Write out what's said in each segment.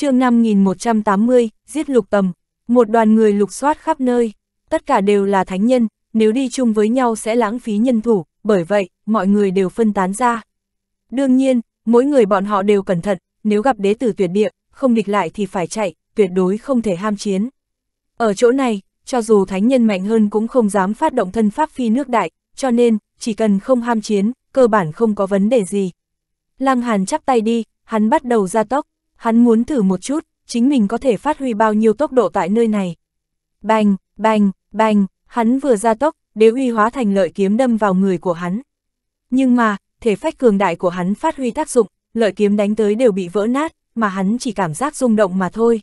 chương 5180, giết lục tầm, một đoàn người lục soát khắp nơi, tất cả đều là thánh nhân, nếu đi chung với nhau sẽ lãng phí nhân thủ, bởi vậy, mọi người đều phân tán ra. Đương nhiên, mỗi người bọn họ đều cẩn thận, nếu gặp đế tử tuyệt địa, không địch lại thì phải chạy, tuyệt đối không thể ham chiến. Ở chỗ này, cho dù thánh nhân mạnh hơn cũng không dám phát động thân pháp phi nước đại, cho nên, chỉ cần không ham chiến, cơ bản không có vấn đề gì. Lăng Hàn chắp tay đi, hắn bắt đầu ra tốc hắn muốn thử một chút, chính mình có thể phát huy bao nhiêu tốc độ tại nơi này. Bành, bành, bành, hắn vừa ra tốc, đế uy hóa thành lợi kiếm đâm vào người của hắn. Nhưng mà, thể phách cường đại của hắn phát huy tác dụng, lợi kiếm đánh tới đều bị vỡ nát, mà hắn chỉ cảm giác rung động mà thôi.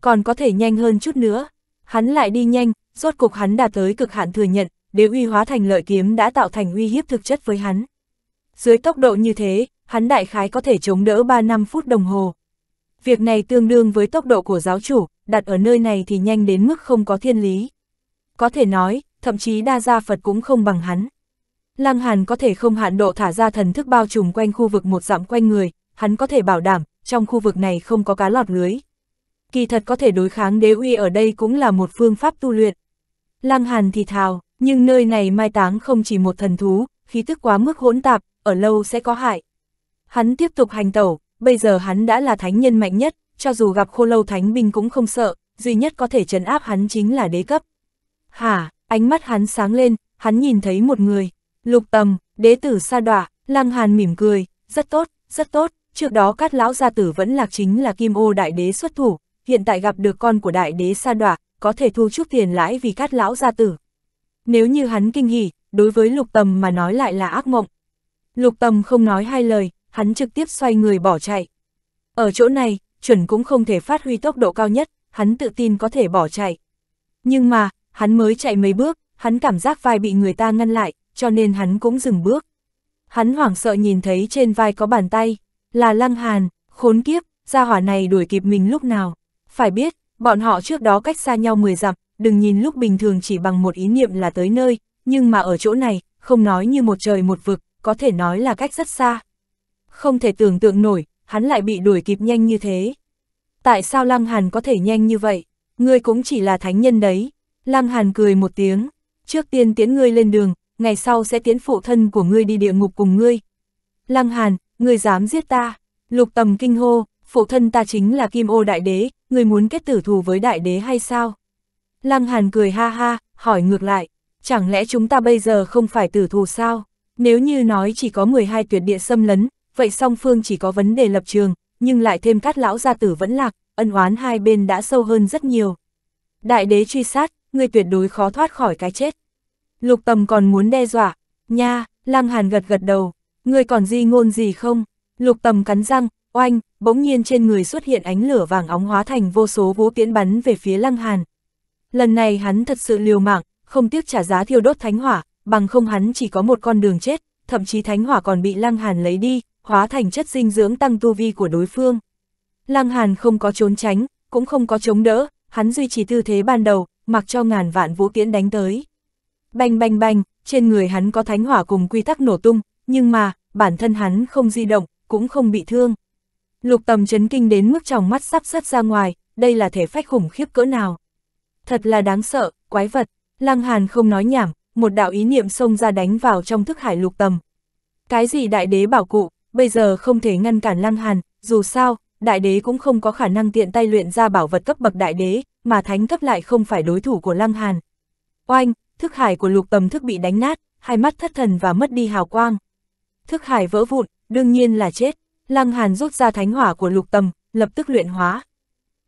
Còn có thể nhanh hơn chút nữa, hắn lại đi nhanh, rốt cục hắn đạt tới cực hạn thừa nhận, đế uy hóa thành lợi kiếm đã tạo thành uy hiếp thực chất với hắn. Dưới tốc độ như thế, hắn đại khái có thể chống đỡ 3 năm phút đồng hồ. Việc này tương đương với tốc độ của giáo chủ, đặt ở nơi này thì nhanh đến mức không có thiên lý. Có thể nói, thậm chí đa gia Phật cũng không bằng hắn. Lăng Hàn có thể không hạn độ thả ra thần thức bao trùm quanh khu vực một dặm quanh người, hắn có thể bảo đảm, trong khu vực này không có cá lọt lưới. Kỳ thật có thể đối kháng đế uy ở đây cũng là một phương pháp tu luyện. Lăng Hàn thì thào, nhưng nơi này mai táng không chỉ một thần thú, khí tức quá mức hỗn tạp, ở lâu sẽ có hại. Hắn tiếp tục hành tẩu, bây giờ hắn đã là thánh nhân mạnh nhất, cho dù gặp khô lâu thánh binh cũng không sợ, duy nhất có thể trấn áp hắn chính là đế cấp. hà, ánh mắt hắn sáng lên, hắn nhìn thấy một người, lục tầm, đế tử sa đọa, lăng hàn mỉm cười, rất tốt, rất tốt, trước đó các lão gia tử vẫn lạc chính là kim ô đại đế xuất thủ, hiện tại gặp được con của đại đế sa đọa, có thể thu chút tiền lãi vì các lão gia tử. Nếu như hắn kinh hỉ, đối với lục tầm mà nói lại là ác mộng. Lục tầm không nói hai lời, hắn trực tiếp xoay người bỏ chạy. Ở chỗ này, chuẩn cũng không thể phát huy tốc độ cao nhất, hắn tự tin có thể bỏ chạy. Nhưng mà, hắn mới chạy mấy bước, hắn cảm giác vai bị người ta ngăn lại, cho nên hắn cũng dừng bước. Hắn hoảng sợ nhìn thấy trên vai có bàn tay, là lăng hàn, khốn kiếp, gia hỏa này đuổi kịp mình lúc nào. Phải biết, bọn họ trước đó cách xa nhau 10 dặm, đừng nhìn lúc bình thường chỉ bằng một ý niệm là tới nơi, nhưng mà ở chỗ này, không nói như một trời một vực, có thể nói là cách rất xa. Không thể tưởng tượng nổi, hắn lại bị đuổi kịp nhanh như thế. Tại sao Lăng Hàn có thể nhanh như vậy? Ngươi cũng chỉ là thánh nhân đấy. Lăng Hàn cười một tiếng. Trước tiên tiến ngươi lên đường, ngày sau sẽ tiến phụ thân của ngươi đi địa ngục cùng ngươi. Lăng Hàn, ngươi dám giết ta. Lục tầm kinh hô, phụ thân ta chính là kim ô đại đế, ngươi muốn kết tử thù với đại đế hay sao? Lăng Hàn cười ha ha, hỏi ngược lại, chẳng lẽ chúng ta bây giờ không phải tử thù sao? Nếu như nói chỉ có 12 tuyệt địa xâm lấn, vậy song phương chỉ có vấn đề lập trường, nhưng lại thêm cát lão gia tử vẫn lạc, ân oán hai bên đã sâu hơn rất nhiều. Đại đế truy sát, người tuyệt đối khó thoát khỏi cái chết. Lục tầm còn muốn đe dọa, nha, lăng hàn gật gật đầu, người còn di ngôn gì không? Lục tầm cắn răng, oanh, bỗng nhiên trên người xuất hiện ánh lửa vàng óng hóa thành vô số vũ tiễn bắn về phía lăng hàn. Lần này hắn thật sự liều mạng, không tiếc trả giá thiêu đốt thánh hỏa, bằng không hắn chỉ có một con đường chết, thậm chí thánh hỏa còn bị lăng hàn lấy đi, hóa thành chất dinh dưỡng tăng tu vi của đối phương. Lăng Hàn không có trốn tránh, cũng không có chống đỡ, hắn duy trì tư thế ban đầu, mặc cho ngàn vạn vũ tiễn đánh tới. Bành bành bành, trên người hắn có thánh hỏa cùng quy tắc nổ tung, nhưng mà, bản thân hắn không di động, cũng không bị thương. Lục tầm chấn kinh đến mức trong mắt sắp sắt ra ngoài, đây là thể phách khủng khiếp cỡ nào. Thật là đáng sợ, quái vật, Lăng Hàn không nói nhảm, một đạo ý niệm xông ra đánh vào trong thức hải lục tầm. Cái gì đại đế bảo cụ, bây giờ không thể ngăn cản Lăng Hàn, dù sao, đại đế cũng không có khả năng tiện tay luyện ra bảo vật cấp bậc đại đế, mà thánh cấp lại không phải đối thủ của Lăng Hàn. Oanh, thức hải của lục tầm thức bị đánh nát, hai mắt thất thần và mất đi hào quang. Thức hải vỡ vụn, đương nhiên là chết, Lăng Hàn rút ra thánh hỏa của lục tầm, lập tức luyện hóa.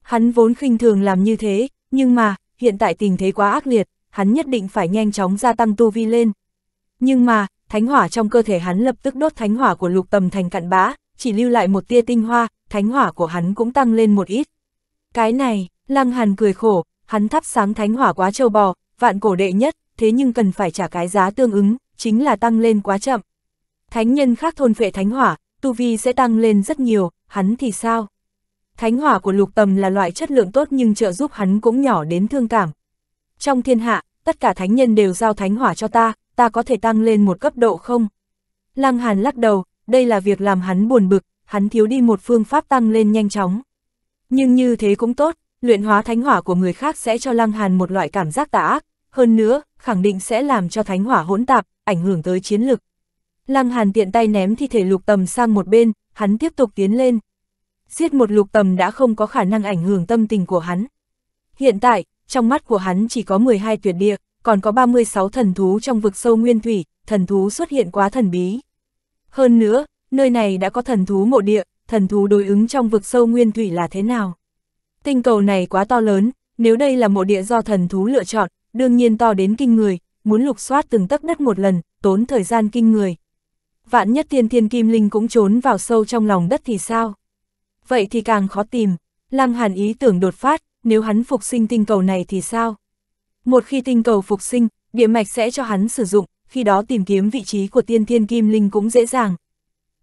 Hắn vốn khinh thường làm như thế, nhưng mà, hiện tại tình thế quá ác liệt, hắn nhất định phải nhanh chóng gia tăng tu vi lên. Nhưng mà, thánh hỏa trong cơ thể hắn lập tức đốt thánh hỏa của lục tầm thành cặn bã, chỉ lưu lại một tia tinh hoa, thánh hỏa của hắn cũng tăng lên một ít. Cái này, lăng hàn cười khổ, hắn thắp sáng thánh hỏa quá châu bò, vạn cổ đệ nhất, thế nhưng cần phải trả cái giá tương ứng, chính là tăng lên quá chậm. Thánh nhân khác thôn phệ thánh hỏa, tu vi sẽ tăng lên rất nhiều, hắn thì sao? Thánh hỏa của lục tầm là loại chất lượng tốt nhưng trợ giúp hắn cũng nhỏ đến thương cảm. Trong thiên hạ, tất cả thánh nhân đều giao thánh hỏa cho ta, ta có thể tăng lên một cấp độ không? Lăng Hàn lắc đầu, đây là việc làm hắn buồn bực, hắn thiếu đi một phương pháp tăng lên nhanh chóng. Nhưng như thế cũng tốt, luyện hóa thánh hỏa của người khác sẽ cho Lăng Hàn một loại cảm giác tà ác, hơn nữa, khẳng định sẽ làm cho thánh hỏa hỗn tạp, ảnh hưởng tới chiến lực. Lăng Hàn tiện tay ném thi thể lục tầm sang một bên, hắn tiếp tục tiến lên. Giết một lục tầm đã không có khả năng ảnh hưởng tâm tình của hắn. Hiện tại, trong mắt của hắn chỉ có 12 tuyệt địa, còn có 36 thần thú trong vực sâu nguyên thủy, thần thú xuất hiện quá thần bí. Hơn nữa, nơi này đã có thần thú mộ địa, thần thú đối ứng trong vực sâu nguyên thủy là thế nào? Tinh cầu này quá to lớn, nếu đây là mộ địa do thần thú lựa chọn, đương nhiên to đến kinh người, muốn lục soát từng tấc đất một lần, tốn thời gian kinh người. Vạn nhất tiên thiên kim linh cũng trốn vào sâu trong lòng đất thì sao? Vậy thì càng khó tìm. Lăng Hàn ý tưởng đột phát, nếu hắn phục sinh tinh cầu này thì sao? Một khi tinh cầu phục sinh, địa mạch sẽ cho hắn sử dụng, khi đó tìm kiếm vị trí của tiên thiên kim linh cũng dễ dàng.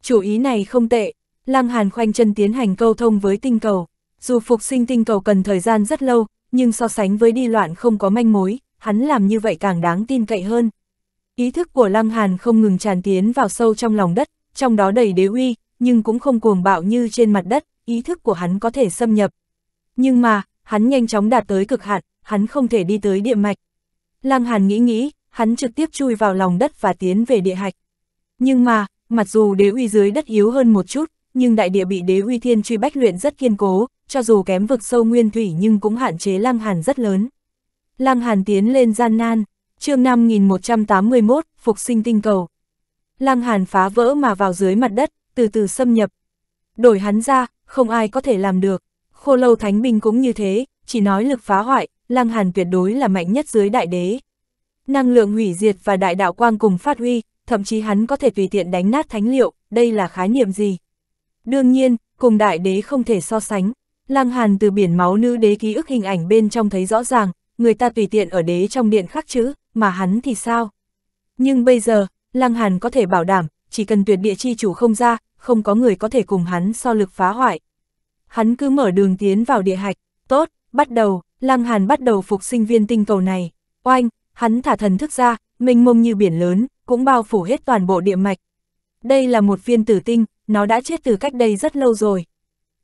Chủ ý này không tệ, Lăng Hàn khoanh chân tiến hành câu thông với tinh cầu. Dù phục sinh tinh cầu cần thời gian rất lâu, nhưng so sánh với đi loạn không có manh mối, hắn làm như vậy càng đáng tin cậy hơn. Ý thức của Lăng Hàn không ngừng tràn tiến vào sâu trong lòng đất, trong đó đầy đế uy, nhưng cũng không cuồng bạo như trên mặt đất, ý thức của hắn có thể xâm nhập. Nhưng mà, hắn nhanh chóng đạt tới cực hạn, hắn không thể đi tới địa mạch. Lăng Hàn nghĩ nghĩ, hắn trực tiếp chui vào lòng đất và tiến về địa hạch. Nhưng mà, mặc dù đế uy dưới đất yếu hơn một chút, nhưng đại địa bị đế uy thiên truy bách luyện rất kiên cố, cho dù kém vực sâu nguyên thủy nhưng cũng hạn chế Lăng Hàn rất lớn. Lăng Hàn tiến lên gian nan, chương 5181, phục sinh tinh cầu. Lăng Hàn phá vỡ mà vào dưới mặt đất, từ từ xâm nhập. Đổi hắn ra, không ai có thể làm được. Khô lâu thánh binh cũng như thế, chỉ nói lực phá hoại, Lăng Hàn tuyệt đối là mạnh nhất dưới đại đế. Năng lượng hủy diệt và đại đạo quang cùng phát huy, thậm chí hắn có thể tùy tiện đánh nát thánh liệu, đây là khái niệm gì? Đương nhiên, cùng đại đế không thể so sánh. Lăng Hàn từ biển máu nữ đế ký ức hình ảnh bên trong thấy rõ ràng, người ta tùy tiện ở đế trong điện khắc chữ, mà hắn thì sao? Nhưng bây giờ, Lăng Hàn có thể bảo đảm, chỉ cần tuyệt địa chi chủ không ra, không có người có thể cùng hắn so lực phá hoại. Hắn cứ mở đường tiến vào địa hạch, tốt, bắt đầu. Lăng Hàn bắt đầu phục sinh viên tinh cầu này. Oanh, hắn thả thần thức ra, mênh mông như biển lớn, cũng bao phủ hết toàn bộ địa mạch. Đây là một viên tử tinh, nó đã chết từ cách đây rất lâu rồi.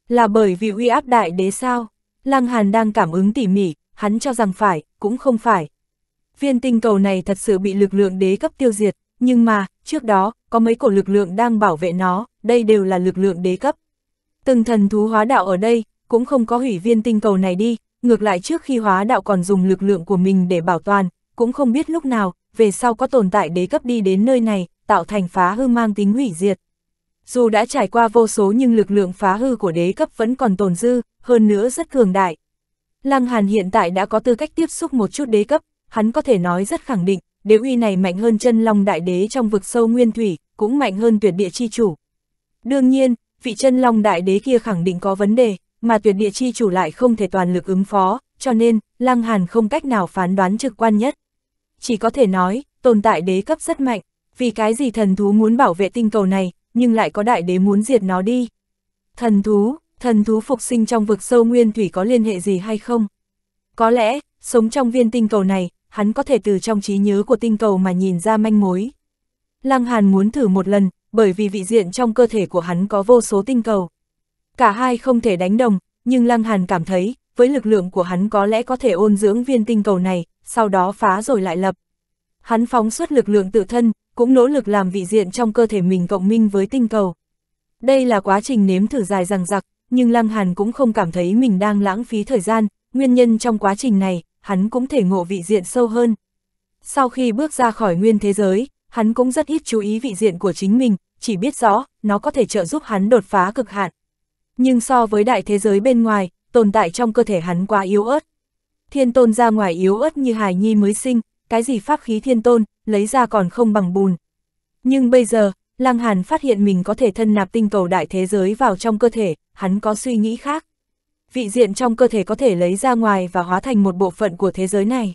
Là bởi vì uy áp đại đế sao? Lăng Hàn đang cảm ứng tỉ mỉ, hắn cho rằng phải, cũng không phải. Viên tinh cầu này thật sự bị lực lượng đế cấp tiêu diệt, nhưng mà, trước đó, có mấy cổ lực lượng đang bảo vệ nó, đây đều là lực lượng đế cấp. Từng thần thú hóa đạo ở đây, cũng không có hủy viên tinh cầu này đi, ngược lại trước khi hóa đạo còn dùng lực lượng của mình để bảo toàn, cũng không biết lúc nào, về sau có tồn tại đế cấp đi đến nơi này, tạo thành phá hư mang tính hủy diệt. Dù đã trải qua vô số nhưng lực lượng phá hư của đế cấp vẫn còn tồn dư, hơn nữa rất cường đại. Lăng Hàn hiện tại đã có tư cách tiếp xúc một chút đế cấp, hắn có thể nói rất khẳng định, đế uy này mạnh hơn chân long đại đế trong vực sâu nguyên thủy, cũng mạnh hơn tuyệt địa chi chủ. Đương nhiên, vị chân long đại đế kia khẳng định có vấn đề, mà tuyệt địa chi chủ lại không thể toàn lực ứng phó, cho nên, Lăng Hàn không cách nào phán đoán trực quan nhất. Chỉ có thể nói, tồn tại đế cấp rất mạnh, vì cái gì thần thú muốn bảo vệ tinh cầu này, nhưng lại có đại đế muốn diệt nó đi. Thần thú, thần thú phục sinh trong vực sâu nguyên thủy có liên hệ gì hay không? Có lẽ, sống trong viên tinh cầu này, hắn có thể từ trong trí nhớ của tinh cầu mà nhìn ra manh mối. Lăng Hàn muốn thử một lần, bởi vì vị diện trong cơ thể của hắn có vô số tinh cầu. Cả hai không thể đánh đồng, nhưng Lăng Hàn cảm thấy, với lực lượng của hắn có lẽ có thể ôn dưỡng viên tinh cầu này, sau đó phá rồi lại lập. Hắn phóng xuất lực lượng tự thân, cũng nỗ lực làm vị diện trong cơ thể mình cộng minh với tinh cầu. Đây là quá trình nếm thử dài dằng dặc nhưng Lăng Hàn cũng không cảm thấy mình đang lãng phí thời gian, nguyên nhân trong quá trình này, hắn cũng thể ngộ vị diện sâu hơn. Sau khi bước ra khỏi nguyên thế giới, hắn cũng rất ít chú ý vị diện của chính mình, chỉ biết rõ, nó có thể trợ giúp hắn đột phá cực hạn nhưng so với đại thế giới bên ngoài, tồn tại trong cơ thể hắn quá yếu ớt. Thiên tôn ra ngoài yếu ớt như hài nhi mới sinh, cái gì pháp khí thiên tôn, lấy ra còn không bằng bùn. Nhưng bây giờ, Lăng Hàn phát hiện mình có thể thân nạp tinh cầu đại thế giới vào trong cơ thể, hắn có suy nghĩ khác. Vị diện trong cơ thể có thể lấy ra ngoài và hóa thành một bộ phận của thế giới này.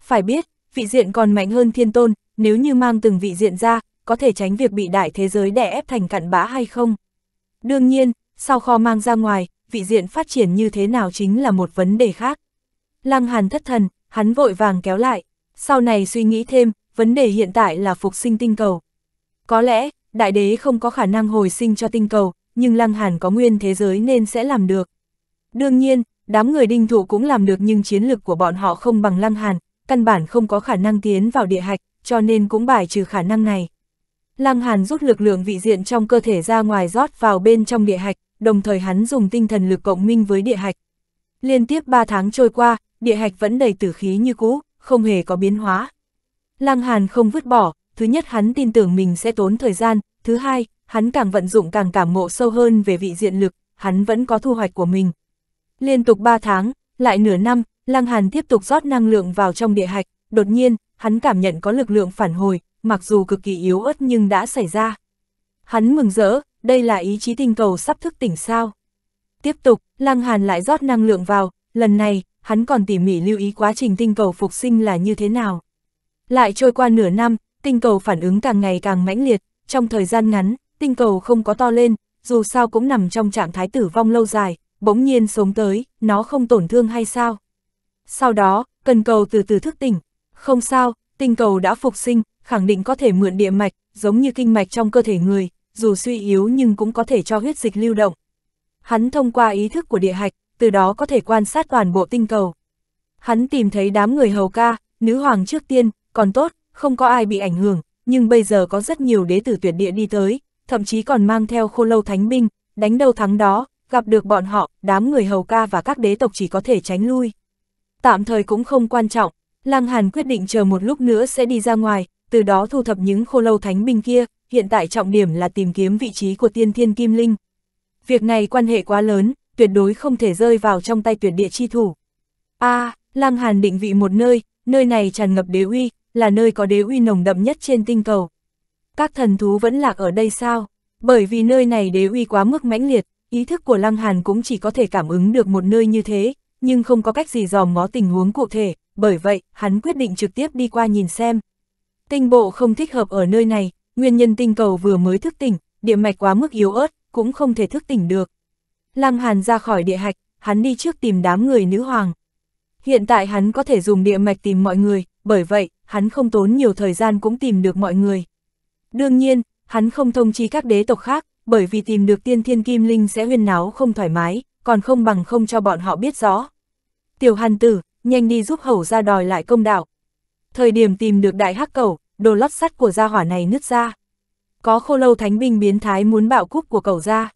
Phải biết, vị diện còn mạnh hơn thiên tôn, nếu như mang từng vị diện ra, có thể tránh việc bị đại thế giới đè ép thành cặn bã hay không. Đương nhiên, sau kho mang ra ngoài, vị diện phát triển như thế nào chính là một vấn đề khác. Lăng Hàn thất thần, hắn vội vàng kéo lại, sau này suy nghĩ thêm, vấn đề hiện tại là phục sinh tinh cầu. Có lẽ, đại đế không có khả năng hồi sinh cho tinh cầu, nhưng Lăng Hàn có nguyên thế giới nên sẽ làm được. Đương nhiên, đám người đinh thụ cũng làm được nhưng chiến lực của bọn họ không bằng Lăng Hàn, căn bản không có khả năng tiến vào địa hạch, cho nên cũng bài trừ khả năng này. Lăng Hàn rút lực lượng vị diện trong cơ thể ra ngoài rót vào bên trong địa hạch, đồng thời hắn dùng tinh thần lực cộng minh với địa hạch. Liên tiếp 3 tháng trôi qua, địa hạch vẫn đầy tử khí như cũ, không hề có biến hóa. Lăng Hàn không vứt bỏ, thứ nhất hắn tin tưởng mình sẽ tốn thời gian, thứ hai, hắn càng vận dụng càng cảm ngộ sâu hơn về vị diện lực, hắn vẫn có thu hoạch của mình. Liên tục 3 tháng, lại nửa năm, Lăng Hàn tiếp tục rót năng lượng vào trong địa hạch, đột nhiên, hắn cảm nhận có lực lượng phản hồi, mặc dù cực kỳ yếu ớt nhưng đã xảy ra. Hắn mừng rỡ, đây là ý chí tinh cầu sắp thức tỉnh sao. Tiếp tục, Lăng Hàn lại rót năng lượng vào, lần này, hắn còn tỉ mỉ lưu ý quá trình tinh cầu phục sinh là như thế nào. Lại trôi qua nửa năm, tinh cầu phản ứng càng ngày càng mãnh liệt, trong thời gian ngắn, tinh cầu không có to lên, dù sao cũng nằm trong trạng thái tử vong lâu dài, bỗng nhiên sống tới, nó không tổn thương hay sao. Sau đó, cần cầu từ từ thức tỉnh, không sao, tinh cầu đã phục sinh, khẳng định có thể mượn địa mạch, giống như kinh mạch trong cơ thể người, dù suy yếu nhưng cũng có thể cho huyết dịch lưu động. Hắn thông qua ý thức của địa hạch, từ đó có thể quan sát toàn bộ tinh cầu. Hắn tìm thấy đám người hầu ca, nữ hoàng trước tiên, còn tốt, không có ai bị ảnh hưởng, nhưng bây giờ có rất nhiều đế tử tuyệt địa đi tới, thậm chí còn mang theo khô lâu thánh binh, đánh đầu thắng đó, gặp được bọn họ, đám người hầu ca và các đế tộc chỉ có thể tránh lui. Tạm thời cũng không quan trọng, Lăng Hàn quyết định chờ một lúc nữa sẽ đi ra ngoài, từ đó thu thập những khô lâu thánh binh kia, hiện tại trọng điểm là tìm kiếm vị trí của tiên thiên kim linh. Việc này quan hệ quá lớn, tuyệt đối không thể rơi vào trong tay tuyệt địa chi thủ. A, à, Lăng Hàn định vị một nơi, nơi này tràn ngập đế uy, là nơi có đế uy nồng đậm nhất trên tinh cầu. Các thần thú vẫn lạc ở đây sao? Bởi vì nơi này đế uy quá mức mãnh liệt, ý thức của Lăng Hàn cũng chỉ có thể cảm ứng được một nơi như thế, nhưng không có cách gì dòm ngó tình huống cụ thể, bởi vậy, hắn quyết định trực tiếp đi qua nhìn xem. Tinh bộ không thích hợp ở nơi này, nguyên nhân tinh cầu vừa mới thức tỉnh, địa mạch quá mức yếu ớt, cũng không thể thức tỉnh được. Lăng Hàn ra khỏi địa hạch, hắn đi trước tìm đám người nữ hoàng. Hiện tại hắn có thể dùng địa mạch tìm mọi người, bởi vậy, hắn không tốn nhiều thời gian cũng tìm được mọi người. Đương nhiên, hắn không thông chi các đế tộc khác, bởi vì tìm được tiên thiên kim linh sẽ huyên náo không thoải mái, còn không bằng không cho bọn họ biết rõ. Tiểu hàn tử, nhanh đi giúp hầu ra đòi lại công đạo. Thời điểm tìm được đại hắc cầu đồ lót sắt của gia hỏa này nứt ra. Có khô lâu thánh binh biến thái muốn bạo cúp của cậu ra.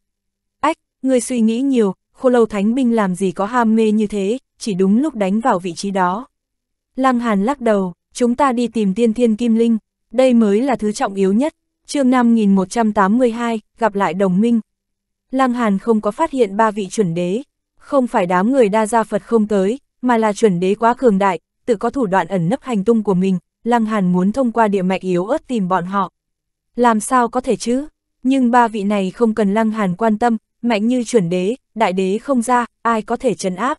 Ách, người suy nghĩ nhiều, khô lâu thánh binh làm gì có ham mê như thế, chỉ đúng lúc đánh vào vị trí đó. Lăng Hàn lắc đầu, chúng ta đi tìm tiên thiên kim linh, đây mới là thứ trọng yếu nhất. chương 5182, gặp lại đồng minh. Lăng Hàn không có phát hiện ba vị chuẩn đế, không phải đám người đa gia Phật không tới, mà là chuẩn đế quá cường đại, tự có thủ đoạn ẩn nấp hành tung của mình, Lăng Hàn muốn thông qua địa mạch yếu ớt tìm bọn họ. Làm sao có thể chứ? Nhưng ba vị này không cần Lăng Hàn quan tâm, mạnh như chuẩn đế, đại đế không ra, ai có thể trấn áp.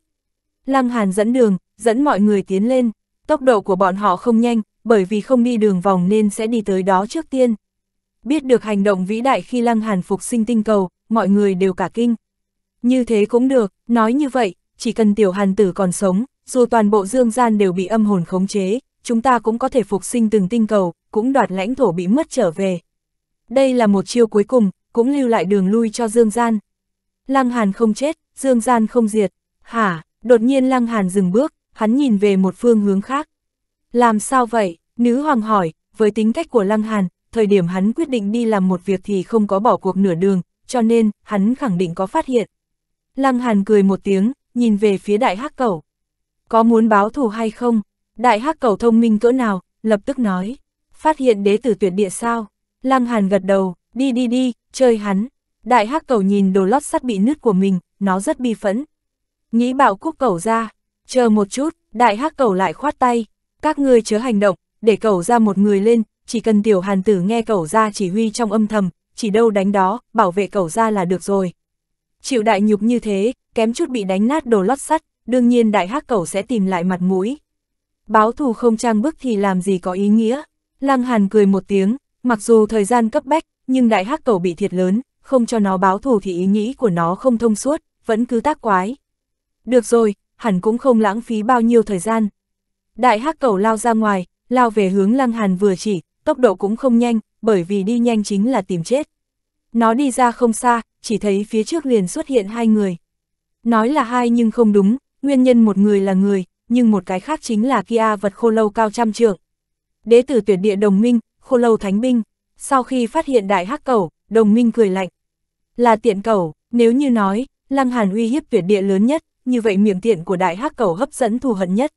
Lăng Hàn dẫn đường, dẫn mọi người tiến lên, tốc độ của bọn họ không nhanh, bởi vì không đi đường vòng nên sẽ đi tới đó trước tiên. Biết được hành động vĩ đại khi Lăng Hàn phục sinh tinh cầu, mọi người đều cả kinh. Như thế cũng được, nói như vậy, chỉ cần tiểu hàn tử còn sống, dù toàn bộ dương gian đều bị âm hồn khống chế, chúng ta cũng có thể phục sinh từng tinh cầu, cũng đoạt lãnh thổ bị mất trở về. Đây là một chiêu cuối cùng, cũng lưu lại đường lui cho Dương Gian. Lăng Hàn không chết, Dương Gian không diệt. Hả, đột nhiên Lăng Hàn dừng bước, hắn nhìn về một phương hướng khác. Làm sao vậy? Nữ hoàng hỏi, với tính cách của Lăng Hàn, thời điểm hắn quyết định đi làm một việc thì không có bỏ cuộc nửa đường, cho nên, hắn khẳng định có phát hiện. Lăng Hàn cười một tiếng, nhìn về phía đại hắc cẩu. Có muốn báo thù hay không? Đại hắc cầu thông minh cỡ nào, lập tức nói, phát hiện đế tử tuyệt địa sao? Lăng Hàn gật đầu, đi đi đi, chơi hắn. Đại hắc cầu nhìn đồ lót sắt bị nứt của mình, nó rất bi phẫn. Nghĩ bạo cúc cầu ra, chờ một chút, đại hắc cầu lại khoát tay, các ngươi chớ hành động, để cầu ra một người lên, chỉ cần tiểu hàn tử nghe cầu ra chỉ huy trong âm thầm, chỉ đâu đánh đó, bảo vệ cầu ra là được rồi. Chịu đại nhục như thế, kém chút bị đánh nát đồ lót sắt, đương nhiên đại hắc cầu sẽ tìm lại mặt mũi báo thù không trang bức thì làm gì có ý nghĩa. Lăng Hàn cười một tiếng, mặc dù thời gian cấp bách, nhưng đại hắc cầu bị thiệt lớn, không cho nó báo thù thì ý nghĩ của nó không thông suốt, vẫn cứ tác quái. Được rồi, hẳn cũng không lãng phí bao nhiêu thời gian. Đại hắc cầu lao ra ngoài, lao về hướng Lăng Hàn vừa chỉ, tốc độ cũng không nhanh, bởi vì đi nhanh chính là tìm chết. Nó đi ra không xa, chỉ thấy phía trước liền xuất hiện hai người. Nói là hai nhưng không đúng, nguyên nhân một người là người, nhưng một cái khác chính là kia vật khô lâu cao trăm trượng. Đế tử tuyệt địa đồng minh, khô lâu thánh binh, sau khi phát hiện đại hắc cầu đồng minh cười lạnh. Là tiện cầu nếu như nói, lăng hàn uy hiếp tuyệt địa lớn nhất, như vậy miệng tiện của đại hắc cầu hấp dẫn thù hận nhất.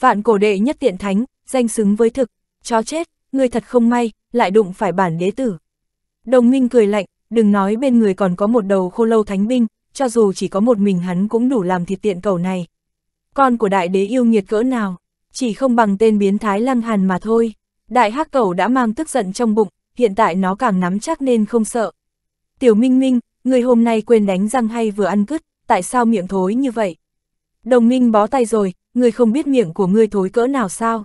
Vạn cổ đệ nhất tiện thánh, danh xứng với thực, chó chết, người thật không may, lại đụng phải bản đế tử. Đồng minh cười lạnh, đừng nói bên người còn có một đầu khô lâu thánh binh, cho dù chỉ có một mình hắn cũng đủ làm thịt tiện cầu này con của đại đế yêu nghiệt cỡ nào, chỉ không bằng tên biến thái lăng hàn mà thôi. Đại hắc cầu đã mang tức giận trong bụng, hiện tại nó càng nắm chắc nên không sợ. Tiểu Minh Minh, người hôm nay quên đánh răng hay vừa ăn cứt, tại sao miệng thối như vậy? Đồng Minh bó tay rồi, người không biết miệng của ngươi thối cỡ nào sao?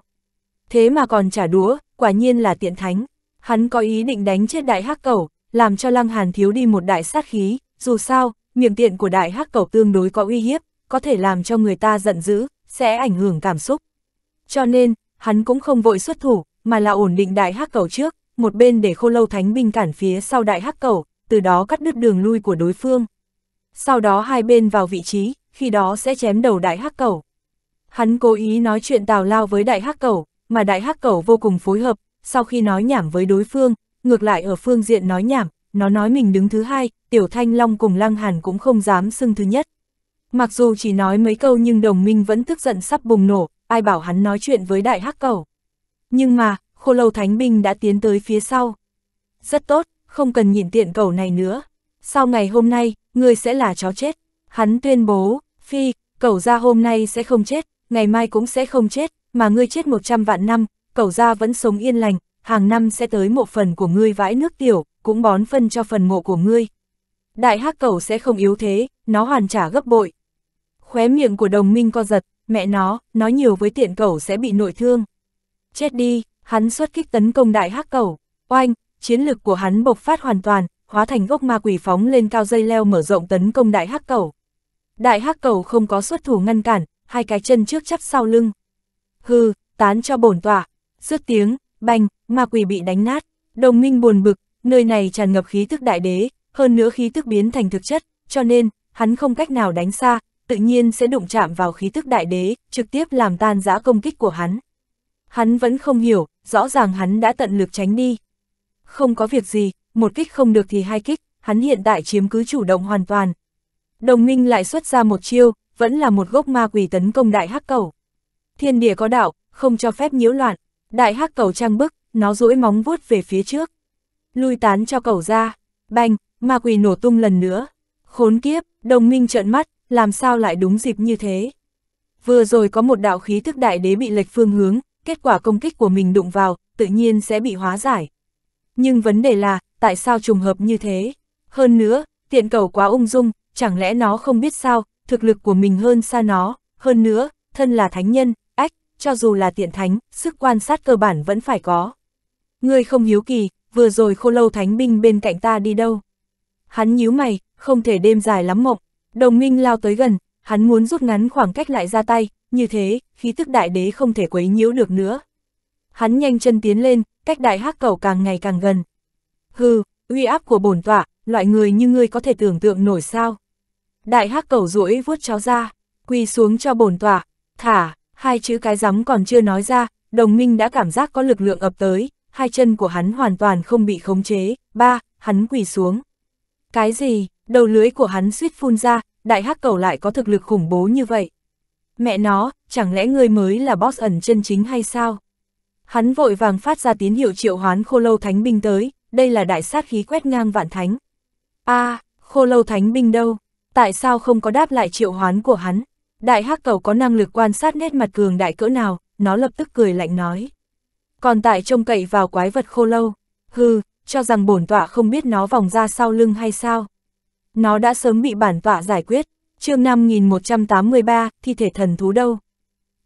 Thế mà còn trả đũa, quả nhiên là tiện thánh. Hắn có ý định đánh chết đại hắc cầu làm cho lăng hàn thiếu đi một đại sát khí, dù sao, miệng tiện của đại hắc cầu tương đối có uy hiếp, có thể làm cho người ta giận dữ, sẽ ảnh hưởng cảm xúc. Cho nên, hắn cũng không vội xuất thủ, mà là ổn định đại hắc cầu trước, một bên để khô lâu thánh binh cản phía sau đại hắc cầu, từ đó cắt đứt đường lui của đối phương. Sau đó hai bên vào vị trí, khi đó sẽ chém đầu đại hắc cầu. Hắn cố ý nói chuyện tào lao với đại hắc cầu, mà đại hắc cầu vô cùng phối hợp, sau khi nói nhảm với đối phương, ngược lại ở phương diện nói nhảm, nó nói mình đứng thứ hai, tiểu thanh long cùng lăng hàn cũng không dám xưng thứ nhất. Mặc dù chỉ nói mấy câu nhưng đồng minh vẫn tức giận sắp bùng nổ, ai bảo hắn nói chuyện với đại hắc cầu. Nhưng mà, khô lâu thánh binh đã tiến tới phía sau. Rất tốt, không cần nhìn tiện cầu này nữa. Sau ngày hôm nay, ngươi sẽ là chó chết. Hắn tuyên bố, phi, cầu ra hôm nay sẽ không chết, ngày mai cũng sẽ không chết, mà ngươi chết 100 vạn năm, cầu ra vẫn sống yên lành, hàng năm sẽ tới một phần của ngươi vãi nước tiểu, cũng bón phân cho phần mộ của ngươi. Đại hắc cầu sẽ không yếu thế, nó hoàn trả gấp bội. Khóe miệng của đồng minh co giật, mẹ nó, nói nhiều với tiện cẩu sẽ bị nội thương. Chết đi, hắn xuất kích tấn công đại hắc cẩu. Oanh, chiến lực của hắn bộc phát hoàn toàn, hóa thành gốc ma quỷ phóng lên cao dây leo mở rộng tấn công đại hắc cẩu. Đại hắc cẩu không có xuất thủ ngăn cản, hai cái chân trước chắp sau lưng. Hừ, tán cho bổn tỏa. Dứt tiếng, bành, ma quỷ bị đánh nát. Đồng minh buồn bực, nơi này tràn ngập khí tức đại đế, hơn nữa khí tức biến thành thực chất, cho nên, hắn không cách nào đánh xa, tự nhiên sẽ đụng chạm vào khí tức đại đế, trực tiếp làm tan giã công kích của hắn. Hắn vẫn không hiểu, rõ ràng hắn đã tận lực tránh đi. Không có việc gì, một kích không được thì hai kích, hắn hiện tại chiếm cứ chủ động hoàn toàn. Đồng minh lại xuất ra một chiêu, vẫn là một gốc ma quỷ tấn công đại hắc cầu. Thiên địa có đạo, không cho phép nhiễu loạn, đại hắc cầu trang bức, nó duỗi móng vuốt về phía trước. Lui tán cho cầu ra, banh, ma quỷ nổ tung lần nữa. Khốn kiếp, đồng minh trợn mắt, làm sao lại đúng dịp như thế? Vừa rồi có một đạo khí thức đại đế bị lệch phương hướng, kết quả công kích của mình đụng vào, tự nhiên sẽ bị hóa giải. Nhưng vấn đề là, tại sao trùng hợp như thế? Hơn nữa, tiện cầu quá ung dung, chẳng lẽ nó không biết sao, thực lực của mình hơn xa nó, hơn nữa, thân là thánh nhân, ách, cho dù là tiện thánh, sức quan sát cơ bản vẫn phải có. Ngươi không hiếu kỳ, vừa rồi khô lâu thánh binh bên cạnh ta đi đâu? Hắn nhíu mày, không thể đêm dài lắm mộng, Đồng minh lao tới gần, hắn muốn rút ngắn khoảng cách lại ra tay, như thế, khí tức đại đế không thể quấy nhiễu được nữa. Hắn nhanh chân tiến lên, cách đại hắc cầu càng ngày càng gần. Hừ, uy áp của bổn tọa, loại người như ngươi có thể tưởng tượng nổi sao? Đại hắc cầu rũi vuốt cháo ra, quỳ xuống cho bổn tọa, thả, hai chữ cái rắm còn chưa nói ra, đồng minh đã cảm giác có lực lượng ập tới, hai chân của hắn hoàn toàn không bị khống chế, ba, hắn quỳ xuống. Cái gì, Đầu lưỡi của hắn suýt phun ra, đại hắc cầu lại có thực lực khủng bố như vậy. Mẹ nó, chẳng lẽ ngươi mới là boss ẩn chân chính hay sao? Hắn vội vàng phát ra tín hiệu triệu hoán khô lâu thánh binh tới, đây là đại sát khí quét ngang vạn thánh. a à, khô lâu thánh binh đâu? Tại sao không có đáp lại triệu hoán của hắn? Đại hắc cầu có năng lực quan sát nét mặt cường đại cỡ nào, nó lập tức cười lạnh nói. Còn tại trông cậy vào quái vật khô lâu, hừ, cho rằng bổn tọa không biết nó vòng ra sau lưng hay sao? Nó đã sớm bị bản tọa giải quyết, chương 5183, thi thể thần thú đâu.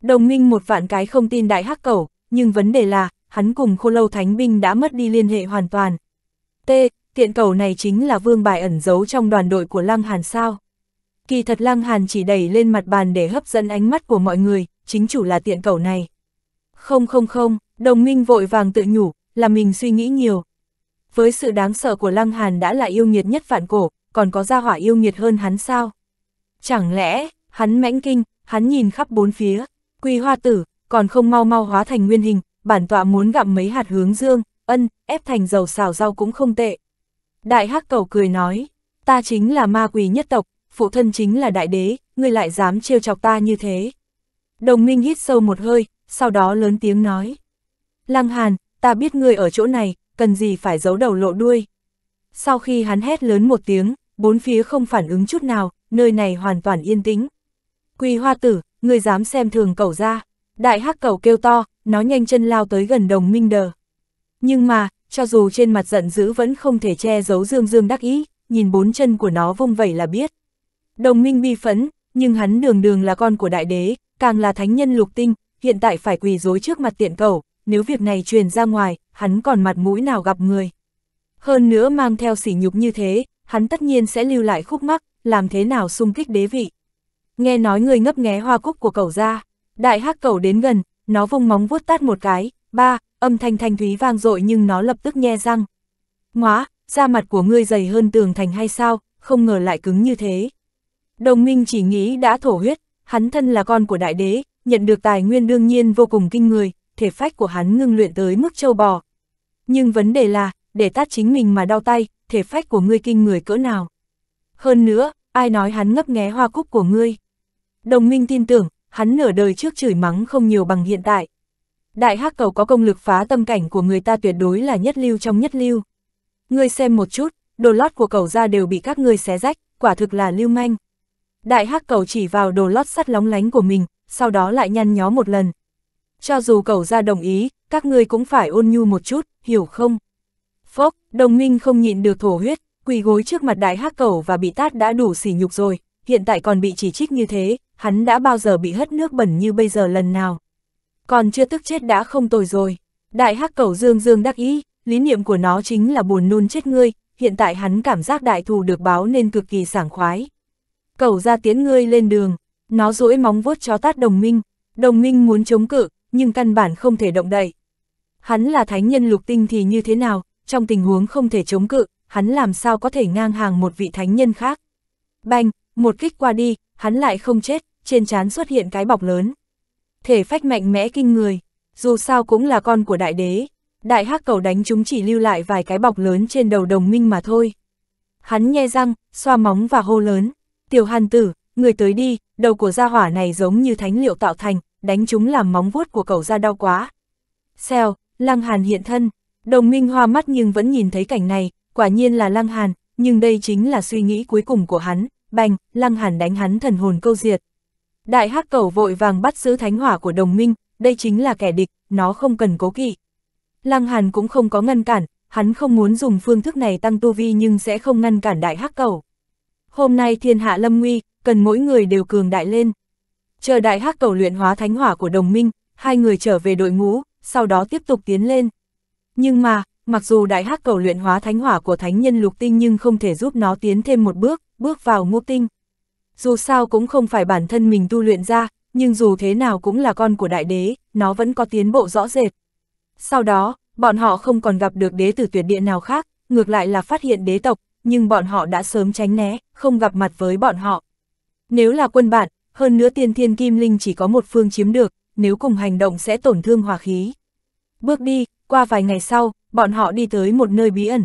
Đồng minh một vạn cái không tin đại hắc cẩu, nhưng vấn đề là, hắn cùng khô lâu thánh binh đã mất đi liên hệ hoàn toàn. T, tiện cầu này chính là vương bài ẩn giấu trong đoàn đội của Lăng Hàn sao. Kỳ thật Lăng Hàn chỉ đẩy lên mặt bàn để hấp dẫn ánh mắt của mọi người, chính chủ là tiện cầu này. Không không không, đồng minh vội vàng tự nhủ, là mình suy nghĩ nhiều. Với sự đáng sợ của Lăng Hàn đã là yêu nghiệt nhất phản cổ, còn có gia hỏa yêu nghiệt hơn hắn sao? Chẳng lẽ, hắn mãnh kinh, hắn nhìn khắp bốn phía, quy hoa tử, còn không mau mau hóa thành nguyên hình, bản tọa muốn gặm mấy hạt hướng dương, ân, ép thành dầu xào rau cũng không tệ. Đại hắc cầu cười nói, ta chính là ma quỷ nhất tộc, phụ thân chính là đại đế, ngươi lại dám trêu chọc ta như thế. Đồng minh hít sâu một hơi, sau đó lớn tiếng nói. Lăng Hàn, ta biết ngươi ở chỗ này, cần gì phải giấu đầu lộ đuôi. Sau khi hắn hét lớn một tiếng, bốn phía không phản ứng chút nào, nơi này hoàn toàn yên tĩnh. Quỳ hoa tử, người dám xem thường cậu ra. Đại hắc cậu kêu to, nó nhanh chân lao tới gần đồng minh đờ. Nhưng mà, cho dù trên mặt giận dữ vẫn không thể che giấu dương dương đắc ý, nhìn bốn chân của nó vung vẩy là biết. Đồng minh bi phẫn, nhưng hắn đường đường là con của đại đế, càng là thánh nhân lục tinh, hiện tại phải quỳ dối trước mặt tiện cầu, nếu việc này truyền ra ngoài, hắn còn mặt mũi nào gặp người. Hơn nữa mang theo sỉ nhục như thế, hắn tất nhiên sẽ lưu lại khúc mắc, làm thế nào xung kích đế vị. Nghe nói người ngấp nghé hoa cúc của cậu ra, đại hắc cậu đến gần, nó vung móng vuốt tát một cái, ba, âm thanh thanh thúy vang dội nhưng nó lập tức nhe răng. Ngoá, da mặt của ngươi dày hơn tường thành hay sao, không ngờ lại cứng như thế. Đồng minh chỉ nghĩ đã thổ huyết, hắn thân là con của đại đế, nhận được tài nguyên đương nhiên vô cùng kinh người, thể phách của hắn ngưng luyện tới mức châu bò. Nhưng vấn đề là, để tát chính mình mà đau tay, thể phách của ngươi kinh người cỡ nào. Hơn nữa, ai nói hắn ngấp nghé hoa cúc của ngươi. Đồng minh tin tưởng, hắn nửa đời trước chửi mắng không nhiều bằng hiện tại. Đại hắc cầu có công lực phá tâm cảnh của người ta tuyệt đối là nhất lưu trong nhất lưu. Ngươi xem một chút, đồ lót của cầu ra đều bị các ngươi xé rách, quả thực là lưu manh. Đại hắc cầu chỉ vào đồ lót sắt lóng lánh của mình, sau đó lại nhăn nhó một lần. Cho dù cầu ra đồng ý, các ngươi cũng phải ôn nhu một chút, hiểu không? Phốc, Đồng minh không nhịn được thổ huyết, quỳ gối trước mặt đại hắc cẩu và bị tát đã đủ sỉ nhục rồi, hiện tại còn bị chỉ trích như thế, hắn đã bao giờ bị hất nước bẩn như bây giờ lần nào. Còn chưa tức chết đã không tồi rồi. Đại hắc cẩu dương dương đắc ý, lý niệm của nó chính là buồn nôn chết ngươi, hiện tại hắn cảm giác đại thù được báo nên cực kỳ sảng khoái. Cẩu ra tiến ngươi lên đường, nó duỗi móng vuốt chó tát đồng minh, đồng minh muốn chống cự, nhưng căn bản không thể động đậy. Hắn là thánh nhân lục tinh thì như thế nào, trong tình huống không thể chống cự, hắn làm sao có thể ngang hàng một vị thánh nhân khác. Banh, một kích qua đi, hắn lại không chết, trên trán xuất hiện cái bọc lớn. Thể phách mạnh mẽ kinh người, dù sao cũng là con của đại đế, đại hắc cầu đánh chúng chỉ lưu lại vài cái bọc lớn trên đầu đồng minh mà thôi. Hắn nhe răng, xoa móng và hô lớn, tiểu hàn tử, người tới đi, đầu của gia hỏa này giống như thánh liệu tạo thành, đánh chúng làm móng vuốt của cậu ra đau quá. xeo, lăng hàn hiện thân, Đồng minh hoa mắt nhưng vẫn nhìn thấy cảnh này, quả nhiên là Lăng Hàn, nhưng đây chính là suy nghĩ cuối cùng của hắn, bành, Lăng Hàn đánh hắn thần hồn câu diệt. Đại hắc cẩu vội vàng bắt giữ thánh hỏa của đồng minh, đây chính là kẻ địch, nó không cần cố kỵ. Lăng Hàn cũng không có ngăn cản, hắn không muốn dùng phương thức này tăng tu vi nhưng sẽ không ngăn cản đại hắc cẩu. Hôm nay thiên hạ lâm nguy, cần mỗi người đều cường đại lên. Chờ đại hắc cẩu luyện hóa thánh hỏa của đồng minh, hai người trở về đội ngũ, sau đó tiếp tục tiến lên. Nhưng mà, mặc dù đại hắc cầu luyện hóa thánh hỏa của thánh nhân lục tinh nhưng không thể giúp nó tiến thêm một bước, bước vào ngũ tinh. Dù sao cũng không phải bản thân mình tu luyện ra, nhưng dù thế nào cũng là con của đại đế, nó vẫn có tiến bộ rõ rệt. Sau đó, bọn họ không còn gặp được đế tử tuyệt địa nào khác, ngược lại là phát hiện đế tộc, nhưng bọn họ đã sớm tránh né, không gặp mặt với bọn họ. Nếu là quân bạn, hơn nữa tiên thiên kim linh chỉ có một phương chiếm được, nếu cùng hành động sẽ tổn thương hòa khí. Bước đi, qua vài ngày sau, bọn họ đi tới một nơi bí ẩn.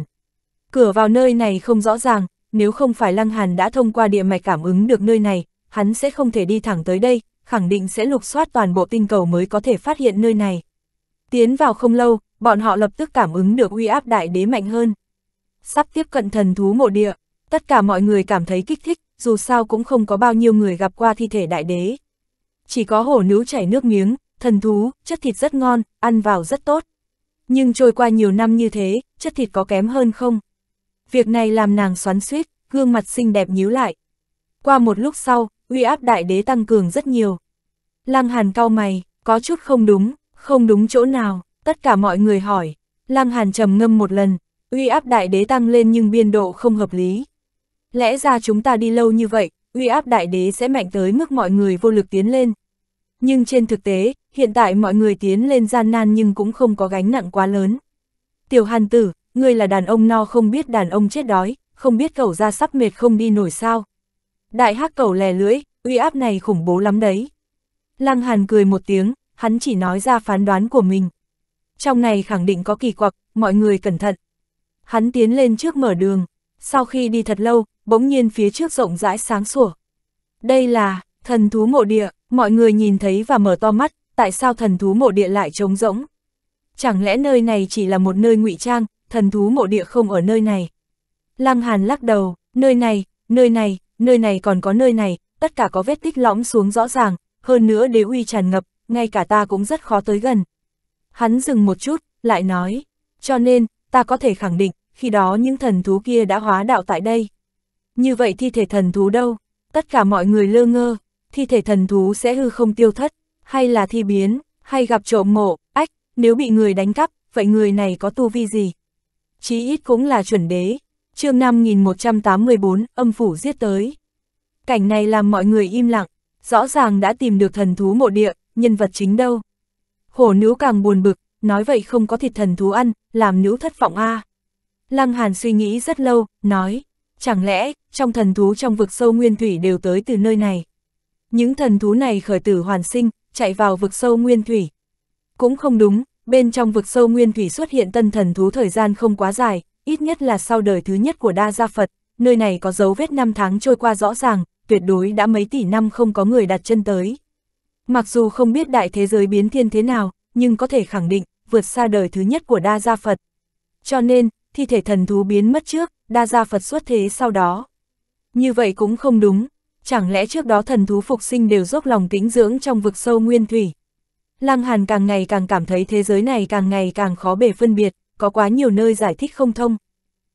Cửa vào nơi này không rõ ràng, nếu không phải Lăng Hàn đã thông qua địa mạch cảm ứng được nơi này, hắn sẽ không thể đi thẳng tới đây, khẳng định sẽ lục soát toàn bộ tinh cầu mới có thể phát hiện nơi này. Tiến vào không lâu, bọn họ lập tức cảm ứng được uy áp đại đế mạnh hơn. Sắp tiếp cận thần thú mộ địa, tất cả mọi người cảm thấy kích thích, dù sao cũng không có bao nhiêu người gặp qua thi thể đại đế. Chỉ có hổ nữ chảy nước miếng, thần thú, chất thịt rất ngon, ăn vào rất tốt. Nhưng trôi qua nhiều năm như thế, chất thịt có kém hơn không? Việc này làm nàng xoắn suýt, gương mặt xinh đẹp nhíu lại. Qua một lúc sau, uy áp đại đế tăng cường rất nhiều. Lăng Hàn cau mày, có chút không đúng, không đúng chỗ nào, tất cả mọi người hỏi. Lăng Hàn trầm ngâm một lần, uy áp đại đế tăng lên nhưng biên độ không hợp lý. Lẽ ra chúng ta đi lâu như vậy, uy áp đại đế sẽ mạnh tới mức mọi người vô lực tiến lên, nhưng trên thực tế, hiện tại mọi người tiến lên gian nan nhưng cũng không có gánh nặng quá lớn. Tiểu hàn tử, ngươi là đàn ông no không biết đàn ông chết đói, không biết cậu ra sắp mệt không đi nổi sao. Đại hắc cậu lè lưỡi, uy áp này khủng bố lắm đấy. Lăng hàn cười một tiếng, hắn chỉ nói ra phán đoán của mình. Trong này khẳng định có kỳ quặc, mọi người cẩn thận. Hắn tiến lên trước mở đường, sau khi đi thật lâu, bỗng nhiên phía trước rộng rãi sáng sủa. Đây là, Thần thú mộ địa, mọi người nhìn thấy và mở to mắt, tại sao thần thú mộ địa lại trống rỗng? Chẳng lẽ nơi này chỉ là một nơi ngụy trang, thần thú mộ địa không ở nơi này? Lăng Hàn lắc đầu, nơi này, nơi này, nơi này còn có nơi này, tất cả có vết tích lõm xuống rõ ràng, hơn nữa đế uy tràn ngập, ngay cả ta cũng rất khó tới gần. Hắn dừng một chút, lại nói, cho nên, ta có thể khẳng định, khi đó những thần thú kia đã hóa đạo tại đây. Như vậy thi thể thần thú đâu? Tất cả mọi người lơ ngơ, thi thể thần thú sẽ hư không tiêu thất, hay là thi biến, hay gặp trộm mộ, ách, nếu bị người đánh cắp, vậy người này có tu vi gì? Chí ít cũng là chuẩn đế, chương 5184, âm phủ giết tới. Cảnh này làm mọi người im lặng, rõ ràng đã tìm được thần thú mộ địa, nhân vật chính đâu. Hổ nữ càng buồn bực, nói vậy không có thịt thần thú ăn, làm nữ thất vọng a. À. Lăng Hàn suy nghĩ rất lâu, nói, chẳng lẽ, trong thần thú trong vực sâu nguyên thủy đều tới từ nơi này những thần thú này khởi tử hoàn sinh, chạy vào vực sâu nguyên thủy. Cũng không đúng, bên trong vực sâu nguyên thủy xuất hiện tân thần thú thời gian không quá dài, ít nhất là sau đời thứ nhất của Đa Gia Phật, nơi này có dấu vết năm tháng trôi qua rõ ràng, tuyệt đối đã mấy tỷ năm không có người đặt chân tới. Mặc dù không biết đại thế giới biến thiên thế nào, nhưng có thể khẳng định, vượt xa đời thứ nhất của Đa Gia Phật. Cho nên, thi thể thần thú biến mất trước, Đa Gia Phật xuất thế sau đó. Như vậy cũng không đúng, chẳng lẽ trước đó thần thú phục sinh đều dốc lòng kính dưỡng trong vực sâu nguyên thủy. Lăng Hàn càng ngày càng cảm thấy thế giới này càng ngày càng khó bể phân biệt, có quá nhiều nơi giải thích không thông.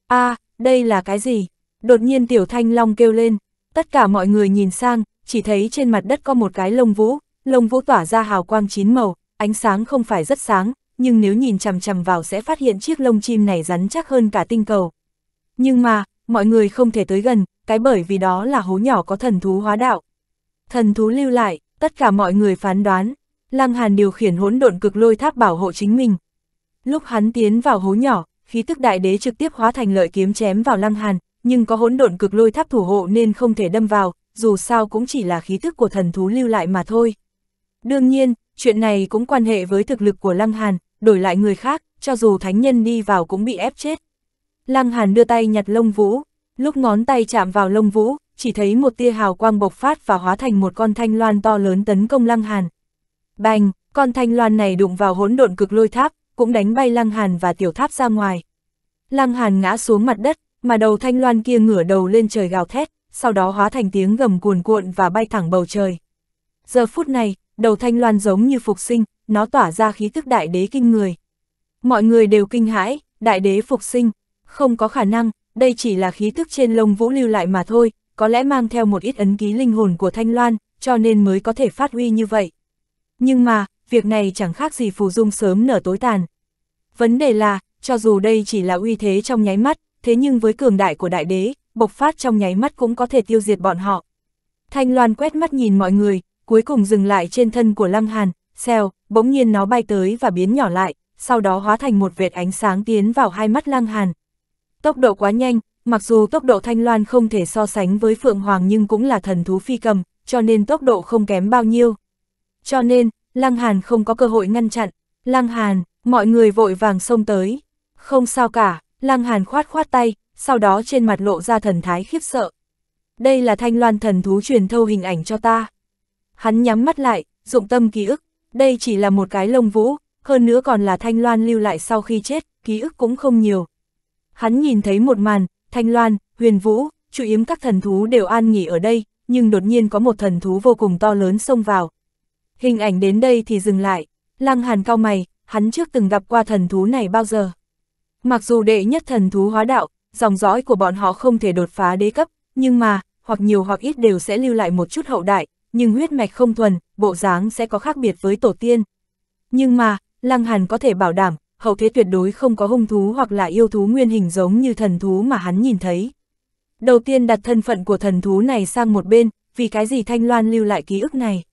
a à, đây là cái gì? Đột nhiên Tiểu Thanh Long kêu lên, tất cả mọi người nhìn sang, chỉ thấy trên mặt đất có một cái lông vũ, lông vũ tỏa ra hào quang chín màu, ánh sáng không phải rất sáng, nhưng nếu nhìn chằm chằm vào sẽ phát hiện chiếc lông chim này rắn chắc hơn cả tinh cầu. Nhưng mà, mọi người không thể tới gần, cái bởi vì đó là hố nhỏ có thần thú hóa đạo. Thần thú lưu lại, tất cả mọi người phán đoán, Lăng Hàn điều khiển hỗn độn cực lôi tháp bảo hộ chính mình. Lúc hắn tiến vào hố nhỏ, khí tức đại đế trực tiếp hóa thành lợi kiếm chém vào Lăng Hàn, nhưng có hỗn độn cực lôi tháp thủ hộ nên không thể đâm vào, dù sao cũng chỉ là khí tức của thần thú lưu lại mà thôi. Đương nhiên, chuyện này cũng quan hệ với thực lực của Lăng Hàn, đổi lại người khác, cho dù thánh nhân đi vào cũng bị ép chết. Lăng Hàn đưa tay nhặt lông vũ, lúc ngón tay chạm vào lông vũ, chỉ thấy một tia hào quang bộc phát và hóa thành một con thanh loan to lớn tấn công Lăng Hàn. Bành, con thanh loan này đụng vào hỗn độn cực lôi tháp, cũng đánh bay Lăng Hàn và tiểu tháp ra ngoài. Lăng Hàn ngã xuống mặt đất, mà đầu thanh loan kia ngửa đầu lên trời gào thét, sau đó hóa thành tiếng gầm cuồn cuộn và bay thẳng bầu trời. Giờ phút này, đầu thanh loan giống như phục sinh, nó tỏa ra khí tức đại đế kinh người. Mọi người đều kinh hãi, đại đế phục sinh, không có khả năng, đây chỉ là khí thức trên lông vũ lưu lại mà thôi, có lẽ mang theo một ít ấn ký linh hồn của Thanh Loan, cho nên mới có thể phát huy như vậy. Nhưng mà, việc này chẳng khác gì phù dung sớm nở tối tàn. Vấn đề là, cho dù đây chỉ là uy thế trong nháy mắt, thế nhưng với cường đại của đại đế, bộc phát trong nháy mắt cũng có thể tiêu diệt bọn họ. Thanh Loan quét mắt nhìn mọi người, cuối cùng dừng lại trên thân của Lăng Hàn, xèo, bỗng nhiên nó bay tới và biến nhỏ lại, sau đó hóa thành một vệt ánh sáng tiến vào hai mắt Lăng Hàn, Tốc độ quá nhanh, mặc dù tốc độ Thanh Loan không thể so sánh với Phượng Hoàng nhưng cũng là thần thú phi cầm, cho nên tốc độ không kém bao nhiêu. Cho nên, Lăng Hàn không có cơ hội ngăn chặn. Lăng Hàn, mọi người vội vàng xông tới. Không sao cả, Lăng Hàn khoát khoát tay, sau đó trên mặt lộ ra thần thái khiếp sợ. Đây là Thanh Loan thần thú truyền thâu hình ảnh cho ta. Hắn nhắm mắt lại, dụng tâm ký ức, đây chỉ là một cái lông vũ, hơn nữa còn là Thanh Loan lưu lại sau khi chết, ký ức cũng không nhiều, hắn nhìn thấy một màn, thanh loan, huyền vũ, chủ yếm các thần thú đều an nghỉ ở đây, nhưng đột nhiên có một thần thú vô cùng to lớn xông vào. Hình ảnh đến đây thì dừng lại, lăng hàn cao mày, hắn trước từng gặp qua thần thú này bao giờ. Mặc dù đệ nhất thần thú hóa đạo, dòng dõi của bọn họ không thể đột phá đế cấp, nhưng mà, hoặc nhiều hoặc ít đều sẽ lưu lại một chút hậu đại, nhưng huyết mạch không thuần, bộ dáng sẽ có khác biệt với tổ tiên. Nhưng mà, Lăng Hàn có thể bảo đảm, hậu thế tuyệt đối không có hung thú hoặc là yêu thú nguyên hình giống như thần thú mà hắn nhìn thấy. Đầu tiên đặt thân phận của thần thú này sang một bên, vì cái gì Thanh Loan lưu lại ký ức này.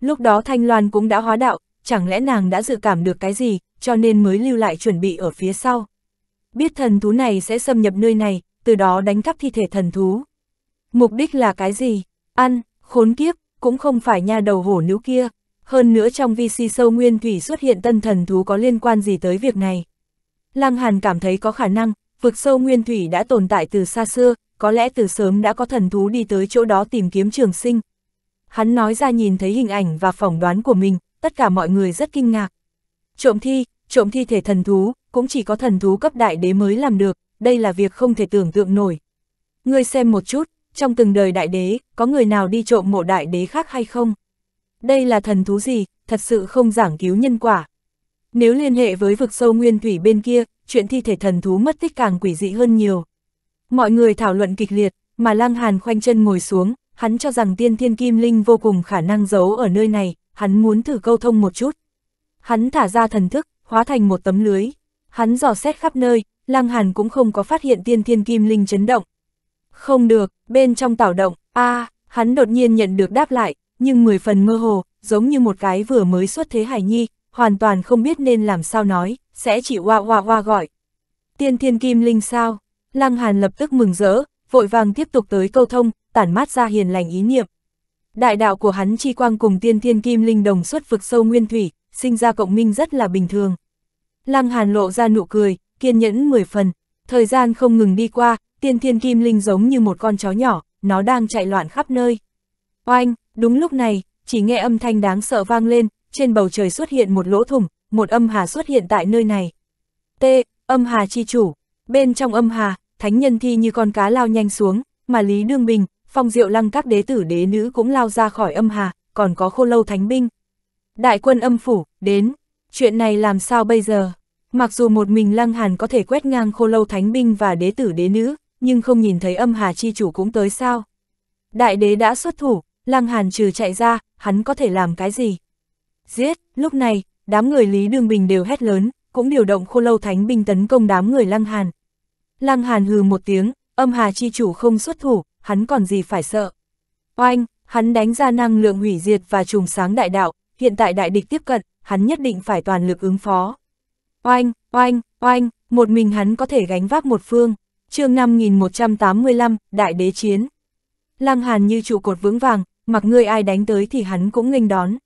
Lúc đó Thanh Loan cũng đã hóa đạo, chẳng lẽ nàng đã dự cảm được cái gì, cho nên mới lưu lại chuẩn bị ở phía sau. Biết thần thú này sẽ xâm nhập nơi này, từ đó đánh cắp thi thể thần thú. Mục đích là cái gì? Ăn, khốn kiếp, cũng không phải nha đầu hổ nữ kia, hơn nữa trong VC sâu nguyên thủy xuất hiện tân thần thú có liên quan gì tới việc này. Lăng Hàn cảm thấy có khả năng, vực sâu nguyên thủy đã tồn tại từ xa xưa, có lẽ từ sớm đã có thần thú đi tới chỗ đó tìm kiếm trường sinh. Hắn nói ra nhìn thấy hình ảnh và phỏng đoán của mình, tất cả mọi người rất kinh ngạc. Trộm thi, trộm thi thể thần thú, cũng chỉ có thần thú cấp đại đế mới làm được, đây là việc không thể tưởng tượng nổi. Ngươi xem một chút, trong từng đời đại đế, có người nào đi trộm mộ đại đế khác hay không? đây là thần thú gì, thật sự không giảng cứu nhân quả. Nếu liên hệ với vực sâu nguyên thủy bên kia, chuyện thi thể thần thú mất tích càng quỷ dị hơn nhiều. Mọi người thảo luận kịch liệt, mà Lăng Hàn khoanh chân ngồi xuống, hắn cho rằng tiên thiên kim linh vô cùng khả năng giấu ở nơi này, hắn muốn thử câu thông một chút. Hắn thả ra thần thức, hóa thành một tấm lưới. Hắn dò xét khắp nơi, Lăng Hàn cũng không có phát hiện tiên thiên kim linh chấn động. Không được, bên trong tảo động, a à, hắn đột nhiên nhận được đáp lại, nhưng mười phần mơ hồ, giống như một cái vừa mới xuất thế hải nhi, hoàn toàn không biết nên làm sao nói, sẽ chỉ hoa hoa hoa gọi. Tiên thiên kim linh sao? Lăng Hàn lập tức mừng rỡ, vội vàng tiếp tục tới câu thông, tản mát ra hiền lành ý niệm. Đại đạo của hắn chi quang cùng tiên thiên kim linh đồng xuất vực sâu nguyên thủy, sinh ra cộng minh rất là bình thường. Lăng Hàn lộ ra nụ cười, kiên nhẫn mười phần, thời gian không ngừng đi qua, tiên thiên kim linh giống như một con chó nhỏ, nó đang chạy loạn khắp nơi. Oanh, đúng lúc này, chỉ nghe âm thanh đáng sợ vang lên, trên bầu trời xuất hiện một lỗ thủng, một âm hà xuất hiện tại nơi này. T, âm hà chi chủ, bên trong âm hà, thánh nhân thi như con cá lao nhanh xuống, mà Lý Đương Bình, phong diệu lăng các đế tử đế nữ cũng lao ra khỏi âm hà, còn có khô lâu thánh binh. Đại quân âm phủ, đến, chuyện này làm sao bây giờ? Mặc dù một mình lăng hàn có thể quét ngang khô lâu thánh binh và đế tử đế nữ, nhưng không nhìn thấy âm hà chi chủ cũng tới sao. Đại đế đã xuất thủ, Lăng Hàn trừ chạy ra, hắn có thể làm cái gì? Giết, lúc này, đám người Lý Đường Bình đều hét lớn, cũng điều động khô lâu thánh binh tấn công đám người Lăng Hàn. Lăng Hàn hừ một tiếng, âm hà chi chủ không xuất thủ, hắn còn gì phải sợ. Oanh, hắn đánh ra năng lượng hủy diệt và trùng sáng đại đạo, hiện tại đại địch tiếp cận, hắn nhất định phải toàn lực ứng phó. Oanh, oanh, oanh, một mình hắn có thể gánh vác một phương. chương 5185, Đại đế chiến. Lăng Hàn như trụ cột vững vàng, mặc ngươi ai đánh tới thì hắn cũng nghênh đón.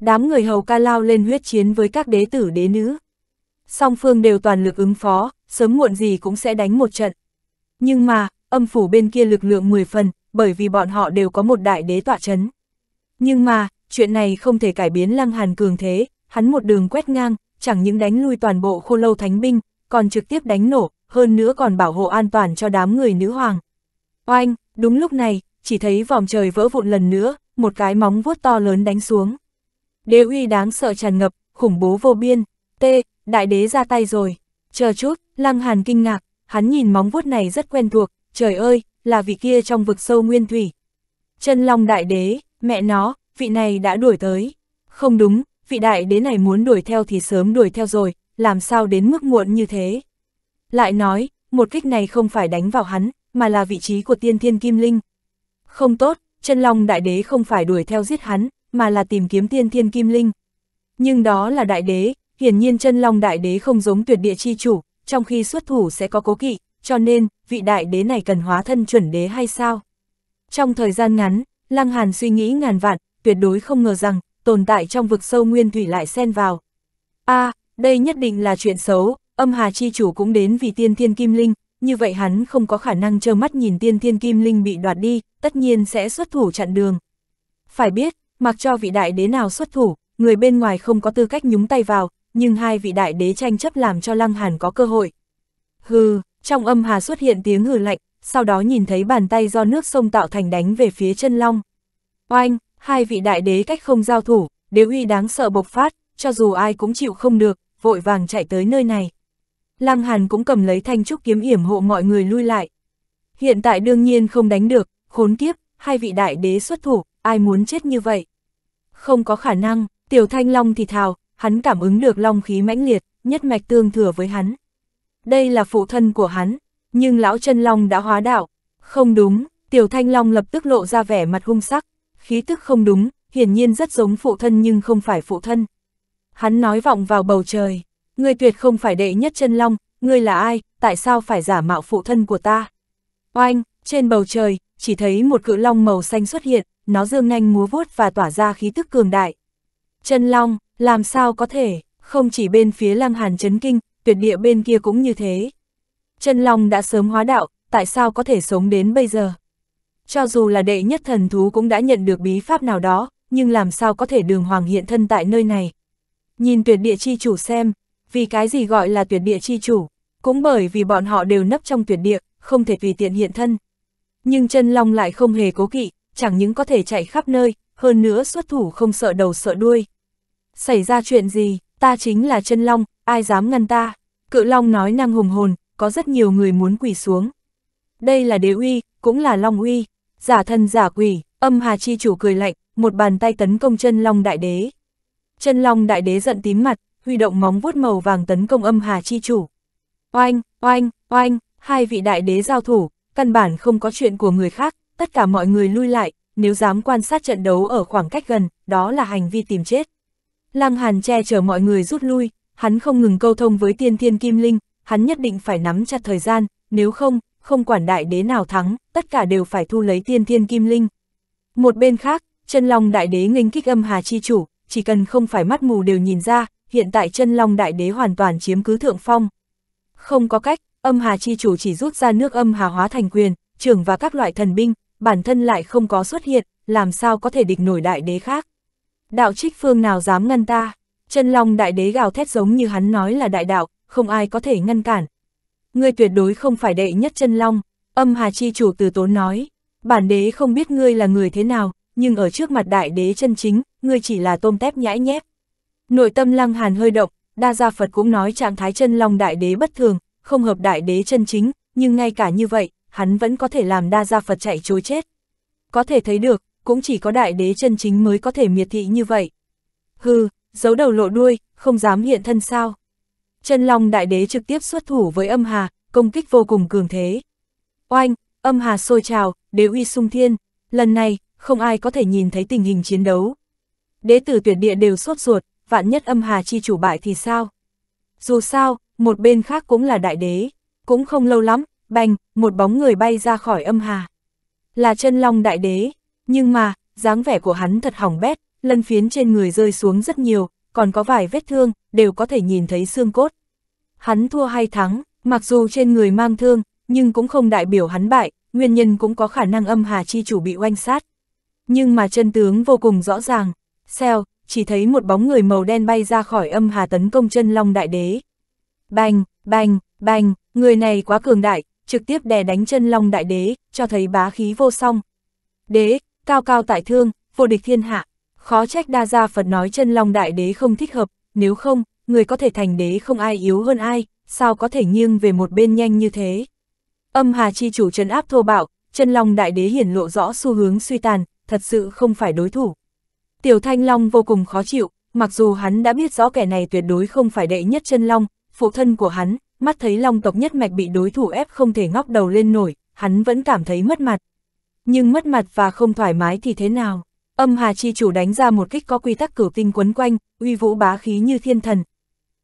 Đám người hầu ca lao lên huyết chiến với các đế tử đế nữ. Song phương đều toàn lực ứng phó, sớm muộn gì cũng sẽ đánh một trận. Nhưng mà, âm phủ bên kia lực lượng 10 phần, bởi vì bọn họ đều có một đại đế tọa chấn. Nhưng mà, chuyện này không thể cải biến Lăng Hàn cường thế, hắn một đường quét ngang, chẳng những đánh lui toàn bộ khô lâu thánh binh, còn trực tiếp đánh nổ, hơn nữa còn bảo hộ an toàn cho đám người nữ hoàng. Oanh, đúng lúc này, chỉ thấy vòng trời vỡ vụn lần nữa, một cái móng vuốt to lớn đánh xuống. Đế uy đáng sợ tràn ngập, khủng bố vô biên, T, đại đế ra tay rồi. Chờ chút, Lăng Hàn kinh ngạc, hắn nhìn móng vuốt này rất quen thuộc, trời ơi, là vị kia trong vực sâu nguyên thủy. Chân Long đại đế, mẹ nó, vị này đã đuổi tới. Không đúng, vị đại đế này muốn đuổi theo thì sớm đuổi theo rồi, làm sao đến mức muộn như thế. Lại nói, một kích này không phải đánh vào hắn, mà là vị trí của tiên thiên kim linh, không tốt, chân long đại đế không phải đuổi theo giết hắn, mà là tìm kiếm tiên thiên kim linh. Nhưng đó là đại đế, hiển nhiên chân long đại đế không giống tuyệt địa chi chủ, trong khi xuất thủ sẽ có cố kỵ, cho nên, vị đại đế này cần hóa thân chuẩn đế hay sao? Trong thời gian ngắn, Lăng Hàn suy nghĩ ngàn vạn, tuyệt đối không ngờ rằng, tồn tại trong vực sâu nguyên thủy lại xen vào. a à, đây nhất định là chuyện xấu, âm hà chi chủ cũng đến vì tiên thiên kim linh, như vậy hắn không có khả năng trơ mắt nhìn tiên thiên kim linh bị đoạt đi, tất nhiên sẽ xuất thủ chặn đường. Phải biết, mặc cho vị đại đế nào xuất thủ, người bên ngoài không có tư cách nhúng tay vào, nhưng hai vị đại đế tranh chấp làm cho Lăng Hàn có cơ hội. Hừ, trong âm hà xuất hiện tiếng hừ lạnh, sau đó nhìn thấy bàn tay do nước sông tạo thành đánh về phía chân long. Oanh, hai vị đại đế cách không giao thủ, đế uy đáng sợ bộc phát, cho dù ai cũng chịu không được, vội vàng chạy tới nơi này. Lăng Hàn cũng cầm lấy thanh trúc kiếm yểm hộ mọi người lui lại. Hiện tại đương nhiên không đánh được, khốn kiếp, hai vị đại đế xuất thủ, ai muốn chết như vậy? Không có khả năng, tiểu thanh long thì thào, hắn cảm ứng được long khí mãnh liệt, nhất mạch tương thừa với hắn. Đây là phụ thân của hắn, nhưng lão chân long đã hóa đạo. Không đúng, tiểu thanh long lập tức lộ ra vẻ mặt hung sắc, khí tức không đúng, hiển nhiên rất giống phụ thân nhưng không phải phụ thân. Hắn nói vọng vào bầu trời, ngươi tuyệt không phải đệ nhất chân long, ngươi là ai, tại sao phải giả mạo phụ thân của ta? Oanh, trên bầu trời, chỉ thấy một cự long màu xanh xuất hiện, nó dương nhanh múa vuốt và tỏa ra khí tức cường đại. Chân long, làm sao có thể, không chỉ bên phía lăng hàn chấn kinh, tuyệt địa bên kia cũng như thế. Chân long đã sớm hóa đạo, tại sao có thể sống đến bây giờ? Cho dù là đệ nhất thần thú cũng đã nhận được bí pháp nào đó, nhưng làm sao có thể đường hoàng hiện thân tại nơi này? Nhìn tuyệt địa chi chủ xem, vì cái gì gọi là tuyệt địa chi chủ, cũng bởi vì bọn họ đều nấp trong tuyệt địa, không thể tùy tiện hiện thân. Nhưng chân long lại không hề cố kỵ, chẳng những có thể chạy khắp nơi, hơn nữa xuất thủ không sợ đầu sợ đuôi. Xảy ra chuyện gì, ta chính là chân long, ai dám ngăn ta? Cự long nói năng hùng hồn, có rất nhiều người muốn quỳ xuống. Đây là đế uy, cũng là long uy, giả thân giả quỷ, âm hà chi chủ cười lạnh, một bàn tay tấn công chân long đại đế. Chân long đại đế giận tím mặt, huy động móng vuốt màu vàng tấn công âm hà chi chủ. Oanh, oanh, oanh, hai vị đại đế giao thủ, căn bản không có chuyện của người khác, tất cả mọi người lui lại, nếu dám quan sát trận đấu ở khoảng cách gần, đó là hành vi tìm chết. Lăng Hàn che chở mọi người rút lui, hắn không ngừng câu thông với tiên thiên kim linh, hắn nhất định phải nắm chặt thời gian, nếu không, không quản đại đế nào thắng, tất cả đều phải thu lấy tiên thiên kim linh. Một bên khác, chân long đại đế nghênh kích âm hà chi chủ, chỉ cần không phải mắt mù đều nhìn ra, hiện tại chân long đại đế hoàn toàn chiếm cứ thượng phong. Không có cách, âm hà chi chủ chỉ rút ra nước âm hà hóa thành quyền, trưởng và các loại thần binh, bản thân lại không có xuất hiện, làm sao có thể địch nổi đại đế khác. Đạo trích phương nào dám ngăn ta, chân long đại đế gào thét giống như hắn nói là đại đạo, không ai có thể ngăn cản. Ngươi tuyệt đối không phải đệ nhất chân long, âm hà chi chủ từ tốn nói, bản đế không biết ngươi là người thế nào, nhưng ở trước mặt đại đế chân chính, ngươi chỉ là tôm tép nhãi nhép. Nội tâm Lăng Hàn hơi động, đa gia Phật cũng nói trạng thái chân long đại đế bất thường, không hợp đại đế chân chính, nhưng ngay cả như vậy, hắn vẫn có thể làm đa gia Phật chạy chối chết. Có thể thấy được, cũng chỉ có đại đế chân chính mới có thể miệt thị như vậy. Hừ, giấu đầu lộ đuôi, không dám hiện thân sao. Chân long đại đế trực tiếp xuất thủ với âm hà, công kích vô cùng cường thế. Oanh, âm hà sôi trào, đế uy sung thiên, lần này, không ai có thể nhìn thấy tình hình chiến đấu. Đế tử tuyệt địa đều sốt ruột, vạn nhất âm hà chi chủ bại thì sao? Dù sao, một bên khác cũng là đại đế, cũng không lâu lắm, bành, một bóng người bay ra khỏi âm hà. Là chân long đại đế, nhưng mà, dáng vẻ của hắn thật hỏng bét, lân phiến trên người rơi xuống rất nhiều, còn có vài vết thương, đều có thể nhìn thấy xương cốt. Hắn thua hay thắng, mặc dù trên người mang thương, nhưng cũng không đại biểu hắn bại, nguyên nhân cũng có khả năng âm hà chi chủ bị oanh sát. Nhưng mà chân tướng vô cùng rõ ràng, Xeo, chỉ thấy một bóng người màu đen bay ra khỏi âm hà tấn công chân long đại đế. Bành, bành, bành, người này quá cường đại, trực tiếp đè đánh chân long đại đế, cho thấy bá khí vô song. Đế, cao cao tại thương, vô địch thiên hạ, khó trách đa gia Phật nói chân long đại đế không thích hợp, nếu không, người có thể thành đế không ai yếu hơn ai, sao có thể nghiêng về một bên nhanh như thế. Âm hà chi chủ trấn áp thô bạo, chân long đại đế hiển lộ rõ xu hướng suy tàn, thật sự không phải đối thủ. Tiểu Thanh Long vô cùng khó chịu, mặc dù hắn đã biết rõ kẻ này tuyệt đối không phải đệ nhất chân long, phụ thân của hắn, mắt thấy long tộc nhất mạch bị đối thủ ép không thể ngóc đầu lên nổi, hắn vẫn cảm thấy mất mặt. Nhưng mất mặt và không thoải mái thì thế nào? Âm Hà Chi chủ đánh ra một kích có quy tắc cửu tinh quấn quanh, uy vũ bá khí như thiên thần.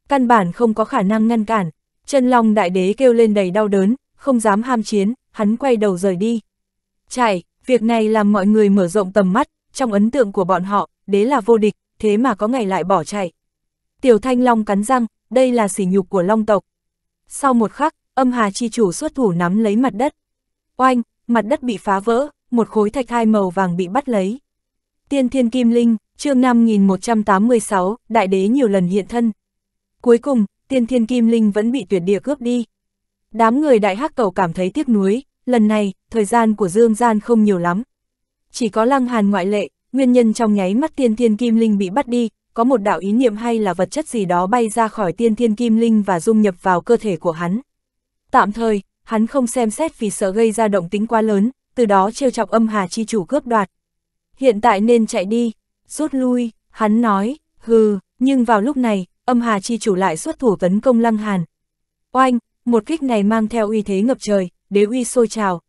Căn bản không có khả năng ngăn cản, chân long đại đế kêu lên đầy đau đớn, không dám ham chiến, hắn quay đầu rời đi. Chạy, việc này làm mọi người mở rộng tầm mắt, trong ấn tượng của bọn họ, đế là vô địch, thế mà có ngày lại bỏ chạy. Tiểu Thanh Long cắn răng, đây là sỉ nhục của Long tộc. Sau một khắc, âm hà chi chủ xuất thủ nắm lấy mặt đất. Oanh, mặt đất bị phá vỡ, một khối thạch hai màu vàng bị bắt lấy. Tiên Thiên Kim Linh, chương 5186, đại đế nhiều lần hiện thân. Cuối cùng, Tiên Thiên Kim Linh vẫn bị tuyệt địa cướp đi. Đám người đại hắc cầu cảm thấy tiếc nuối, lần này, thời gian của Dương Gian không nhiều lắm, chỉ có lăng hàn ngoại lệ, nguyên nhân trong nháy mắt tiên thiên kim linh bị bắt đi, có một đạo ý niệm hay là vật chất gì đó bay ra khỏi tiên thiên kim linh và dung nhập vào cơ thể của hắn. Tạm thời, hắn không xem xét vì sợ gây ra động tính quá lớn, từ đó trêu chọc âm hà chi chủ cướp đoạt. Hiện tại nên chạy đi, rút lui, hắn nói, hừ, nhưng vào lúc này, âm hà chi chủ lại xuất thủ tấn công lăng hàn. Oanh, một kích này mang theo uy thế ngập trời, đế uy sôi trào.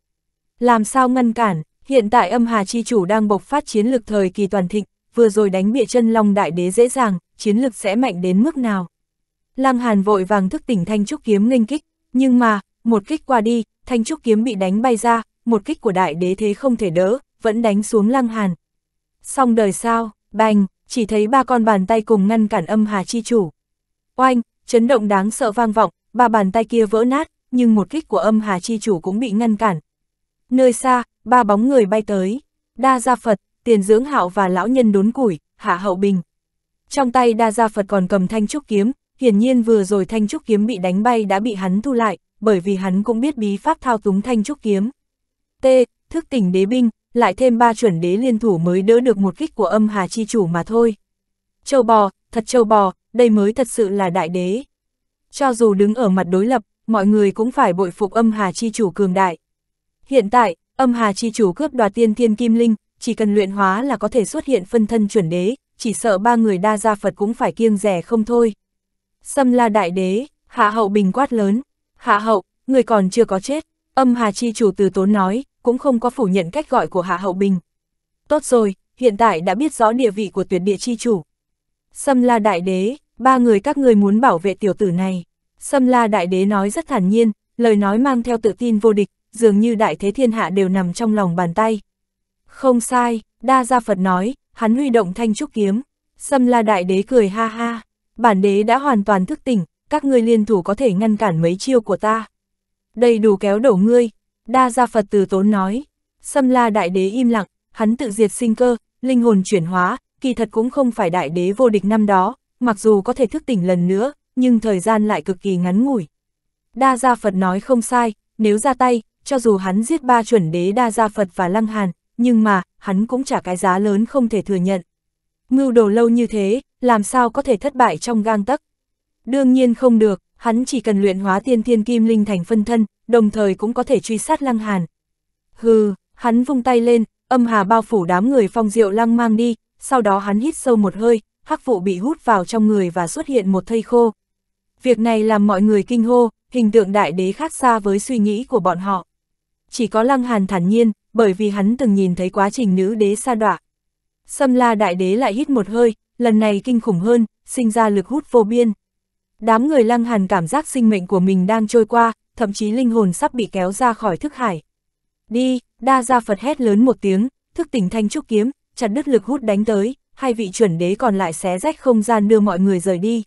Làm sao ngăn cản, Hiện tại âm hà chi chủ đang bộc phát chiến lực thời kỳ toàn thịnh, vừa rồi đánh bịa chân long đại đế dễ dàng, chiến lực sẽ mạnh đến mức nào. Lăng Hàn vội vàng thức tỉnh thanh trúc kiếm nghênh kích, nhưng mà, một kích qua đi, thanh trúc kiếm bị đánh bay ra, một kích của đại đế thế không thể đỡ, vẫn đánh xuống Lăng Hàn. Xong đời sao, bành, chỉ thấy ba con bàn tay cùng ngăn cản âm hà chi chủ. Oanh, chấn động đáng sợ vang vọng, ba bàn tay kia vỡ nát, nhưng một kích của âm hà chi chủ cũng bị ngăn cản. Nơi xa, ba bóng người bay tới, đa gia Phật, tiền dưỡng hạo và lão nhân đốn củi, hạ hậu bình. Trong tay đa gia Phật còn cầm thanh trúc kiếm, hiển nhiên vừa rồi thanh trúc kiếm bị đánh bay đã bị hắn thu lại, bởi vì hắn cũng biết bí pháp thao túng thanh trúc kiếm. T. Thức tỉnh đế binh, lại thêm ba chuẩn đế liên thủ mới đỡ được một kích của âm hà chi chủ mà thôi. Châu bò, thật châu bò, đây mới thật sự là đại đế. Cho dù đứng ở mặt đối lập, mọi người cũng phải bội phục âm hà chi chủ cường đại. Hiện tại, Âm Hà chi chủ cướp đoạt tiên thiên kim linh, chỉ cần luyện hóa là có thể xuất hiện phân thân chuẩn đế, chỉ sợ ba người đa gia Phật cũng phải kiêng rẻ không thôi. Xâm la đại đế, hạ hậu bình quát lớn, hạ hậu, người còn chưa có chết, âm hà chi chủ từ tốn nói, cũng không có phủ nhận cách gọi của hạ hậu bình. Tốt rồi, hiện tại đã biết rõ địa vị của tuyệt địa chi chủ. Xâm la đại đế, ba người các người muốn bảo vệ tiểu tử này. Xâm la đại đế nói rất thản nhiên, lời nói mang theo tự tin vô địch, dường như đại thế thiên hạ đều nằm trong lòng bàn tay. Không sai, đa gia Phật nói, hắn huy động thanh trúc kiếm. Xâm la đại đế cười ha ha, bản đế đã hoàn toàn thức tỉnh, các ngươi liên thủ có thể ngăn cản mấy chiêu của ta. Đầy đủ kéo đổ ngươi, đa gia Phật từ tốn nói. Xâm la đại đế im lặng, hắn tự diệt sinh cơ, linh hồn chuyển hóa, kỳ thật cũng không phải đại đế vô địch năm đó, mặc dù có thể thức tỉnh lần nữa, nhưng thời gian lại cực kỳ ngắn ngủi. Đa gia Phật nói không sai, nếu ra tay, cho dù hắn giết ba chuẩn đế đa gia Phật và Lăng Hàn, nhưng mà, hắn cũng trả cái giá lớn không thể thừa nhận. Mưu đồ lâu như thế, làm sao có thể thất bại trong gang tấc? Đương nhiên không được, hắn chỉ cần luyện hóa tiên thiên kim linh thành phân thân, đồng thời cũng có thể truy sát Lăng Hàn. Hừ, hắn vung tay lên, âm hà bao phủ đám người phong diệu lăng mang đi, sau đó hắn hít sâu một hơi, hắc vụ bị hút vào trong người và xuất hiện một thây khô. Việc này làm mọi người kinh hô, hình tượng đại đế khác xa với suy nghĩ của bọn họ chỉ có Lăng Hàn thản nhiên, bởi vì hắn từng nhìn thấy quá trình nữ đế sa đọa. Xâm la đại đế lại hít một hơi, lần này kinh khủng hơn, sinh ra lực hút vô biên. Đám người Lăng Hàn cảm giác sinh mệnh của mình đang trôi qua, thậm chí linh hồn sắp bị kéo ra khỏi thức hải. Đi, đa gia Phật hét lớn một tiếng, thức tỉnh thanh trúc kiếm, chặt đứt lực hút đánh tới, hai vị chuẩn đế còn lại xé rách không gian đưa mọi người rời đi.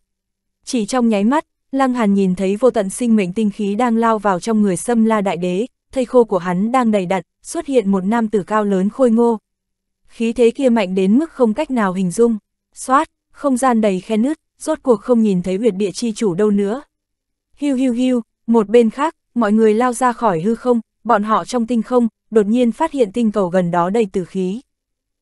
Chỉ trong nháy mắt, Lăng Hàn nhìn thấy vô tận sinh mệnh tinh khí đang lao vào trong người xâm la đại đế, thây khô của hắn đang đầy đặn, xuất hiện một nam tử cao lớn khôi ngô. Khí thế kia mạnh đến mức không cách nào hình dung. Xoát, không gian đầy khe nứt, rốt cuộc không nhìn thấy huyệt địa chi chủ đâu nữa. Hiu hiu hiu, một bên khác, mọi người lao ra khỏi hư không, bọn họ trong tinh không, đột nhiên phát hiện tinh cầu gần đó đầy tử khí.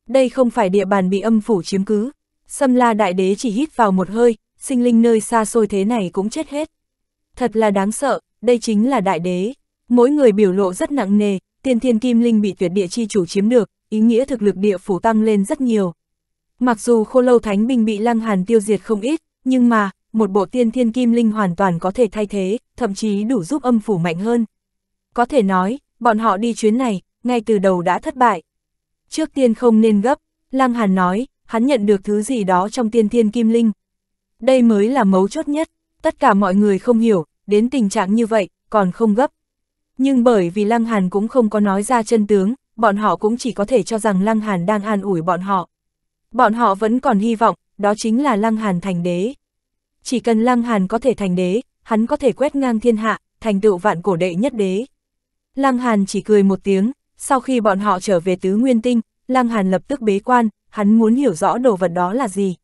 Đây không phải địa bàn bị âm phủ chiếm cứ. Xâm la đại đế chỉ hít vào một hơi, sinh linh nơi xa xôi thế này cũng chết hết. Thật là đáng sợ, đây chính là đại đế. Mỗi người biểu lộ rất nặng nề, Tiên thiên kim linh bị tuyệt địa chi chủ chiếm được, ý nghĩa thực lực địa phủ tăng lên rất nhiều. Mặc dù khô lâu thánh binh bị lăng hàn tiêu diệt không ít, nhưng mà, một bộ tiên thiên kim linh hoàn toàn có thể thay thế, thậm chí đủ giúp âm phủ mạnh hơn. Có thể nói, bọn họ đi chuyến này, ngay từ đầu đã thất bại. Trước tiên không nên gấp, Lăng Hàn nói, hắn nhận được thứ gì đó trong tiên thiên kim linh. Đây mới là mấu chốt nhất, tất cả mọi người không hiểu, đến tình trạng như vậy, còn không gấp. Nhưng bởi vì Lăng Hàn cũng không có nói ra chân tướng, bọn họ cũng chỉ có thể cho rằng Lăng Hàn đang an ủi bọn họ. Bọn họ vẫn còn hy vọng, đó chính là Lăng Hàn thành đế. Chỉ cần Lăng Hàn có thể thành đế, hắn có thể quét ngang thiên hạ, thành tựu vạn cổ đệ nhất đế. Lăng Hàn chỉ cười một tiếng, sau khi bọn họ trở về tứ nguyên tinh, Lăng Hàn lập tức bế quan, hắn muốn hiểu rõ đồ vật đó là gì.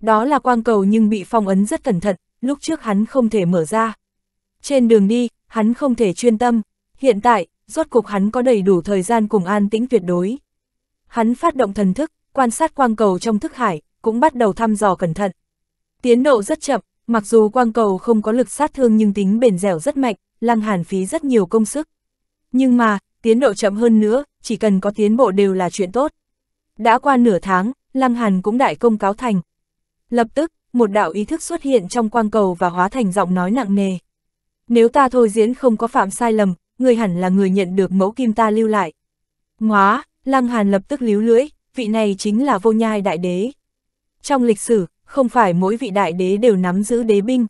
Đó là quang cầu nhưng bị phong ấn rất cẩn thận, lúc trước hắn không thể mở ra. Trên đường đi, hắn không thể chuyên tâm, hiện tại, rốt cục hắn có đầy đủ thời gian cùng an tĩnh tuyệt đối. Hắn phát động thần thức, quan sát quang cầu trong thức hải, cũng bắt đầu thăm dò cẩn thận. Tiến độ rất chậm, mặc dù quang cầu không có lực sát thương nhưng tính bền dẻo rất mạnh, lăng hàn phí rất nhiều công sức. Nhưng mà, tiến độ chậm hơn nữa, chỉ cần có tiến bộ đều là chuyện tốt. Đã qua nửa tháng, lăng hàn cũng đại công cáo thành. Lập tức, một đạo ý thức xuất hiện trong quang cầu và hóa thành giọng nói nặng nề. Nếu ta thôi diễn không có phạm sai lầm, người hẳn là người nhận được mẫu kim ta lưu lại. Ngóa, Lăng Hàn lập tức líu lưỡi, vị này chính là vô nhai đại đế. Trong lịch sử, không phải mỗi vị đại đế đều nắm giữ đế binh.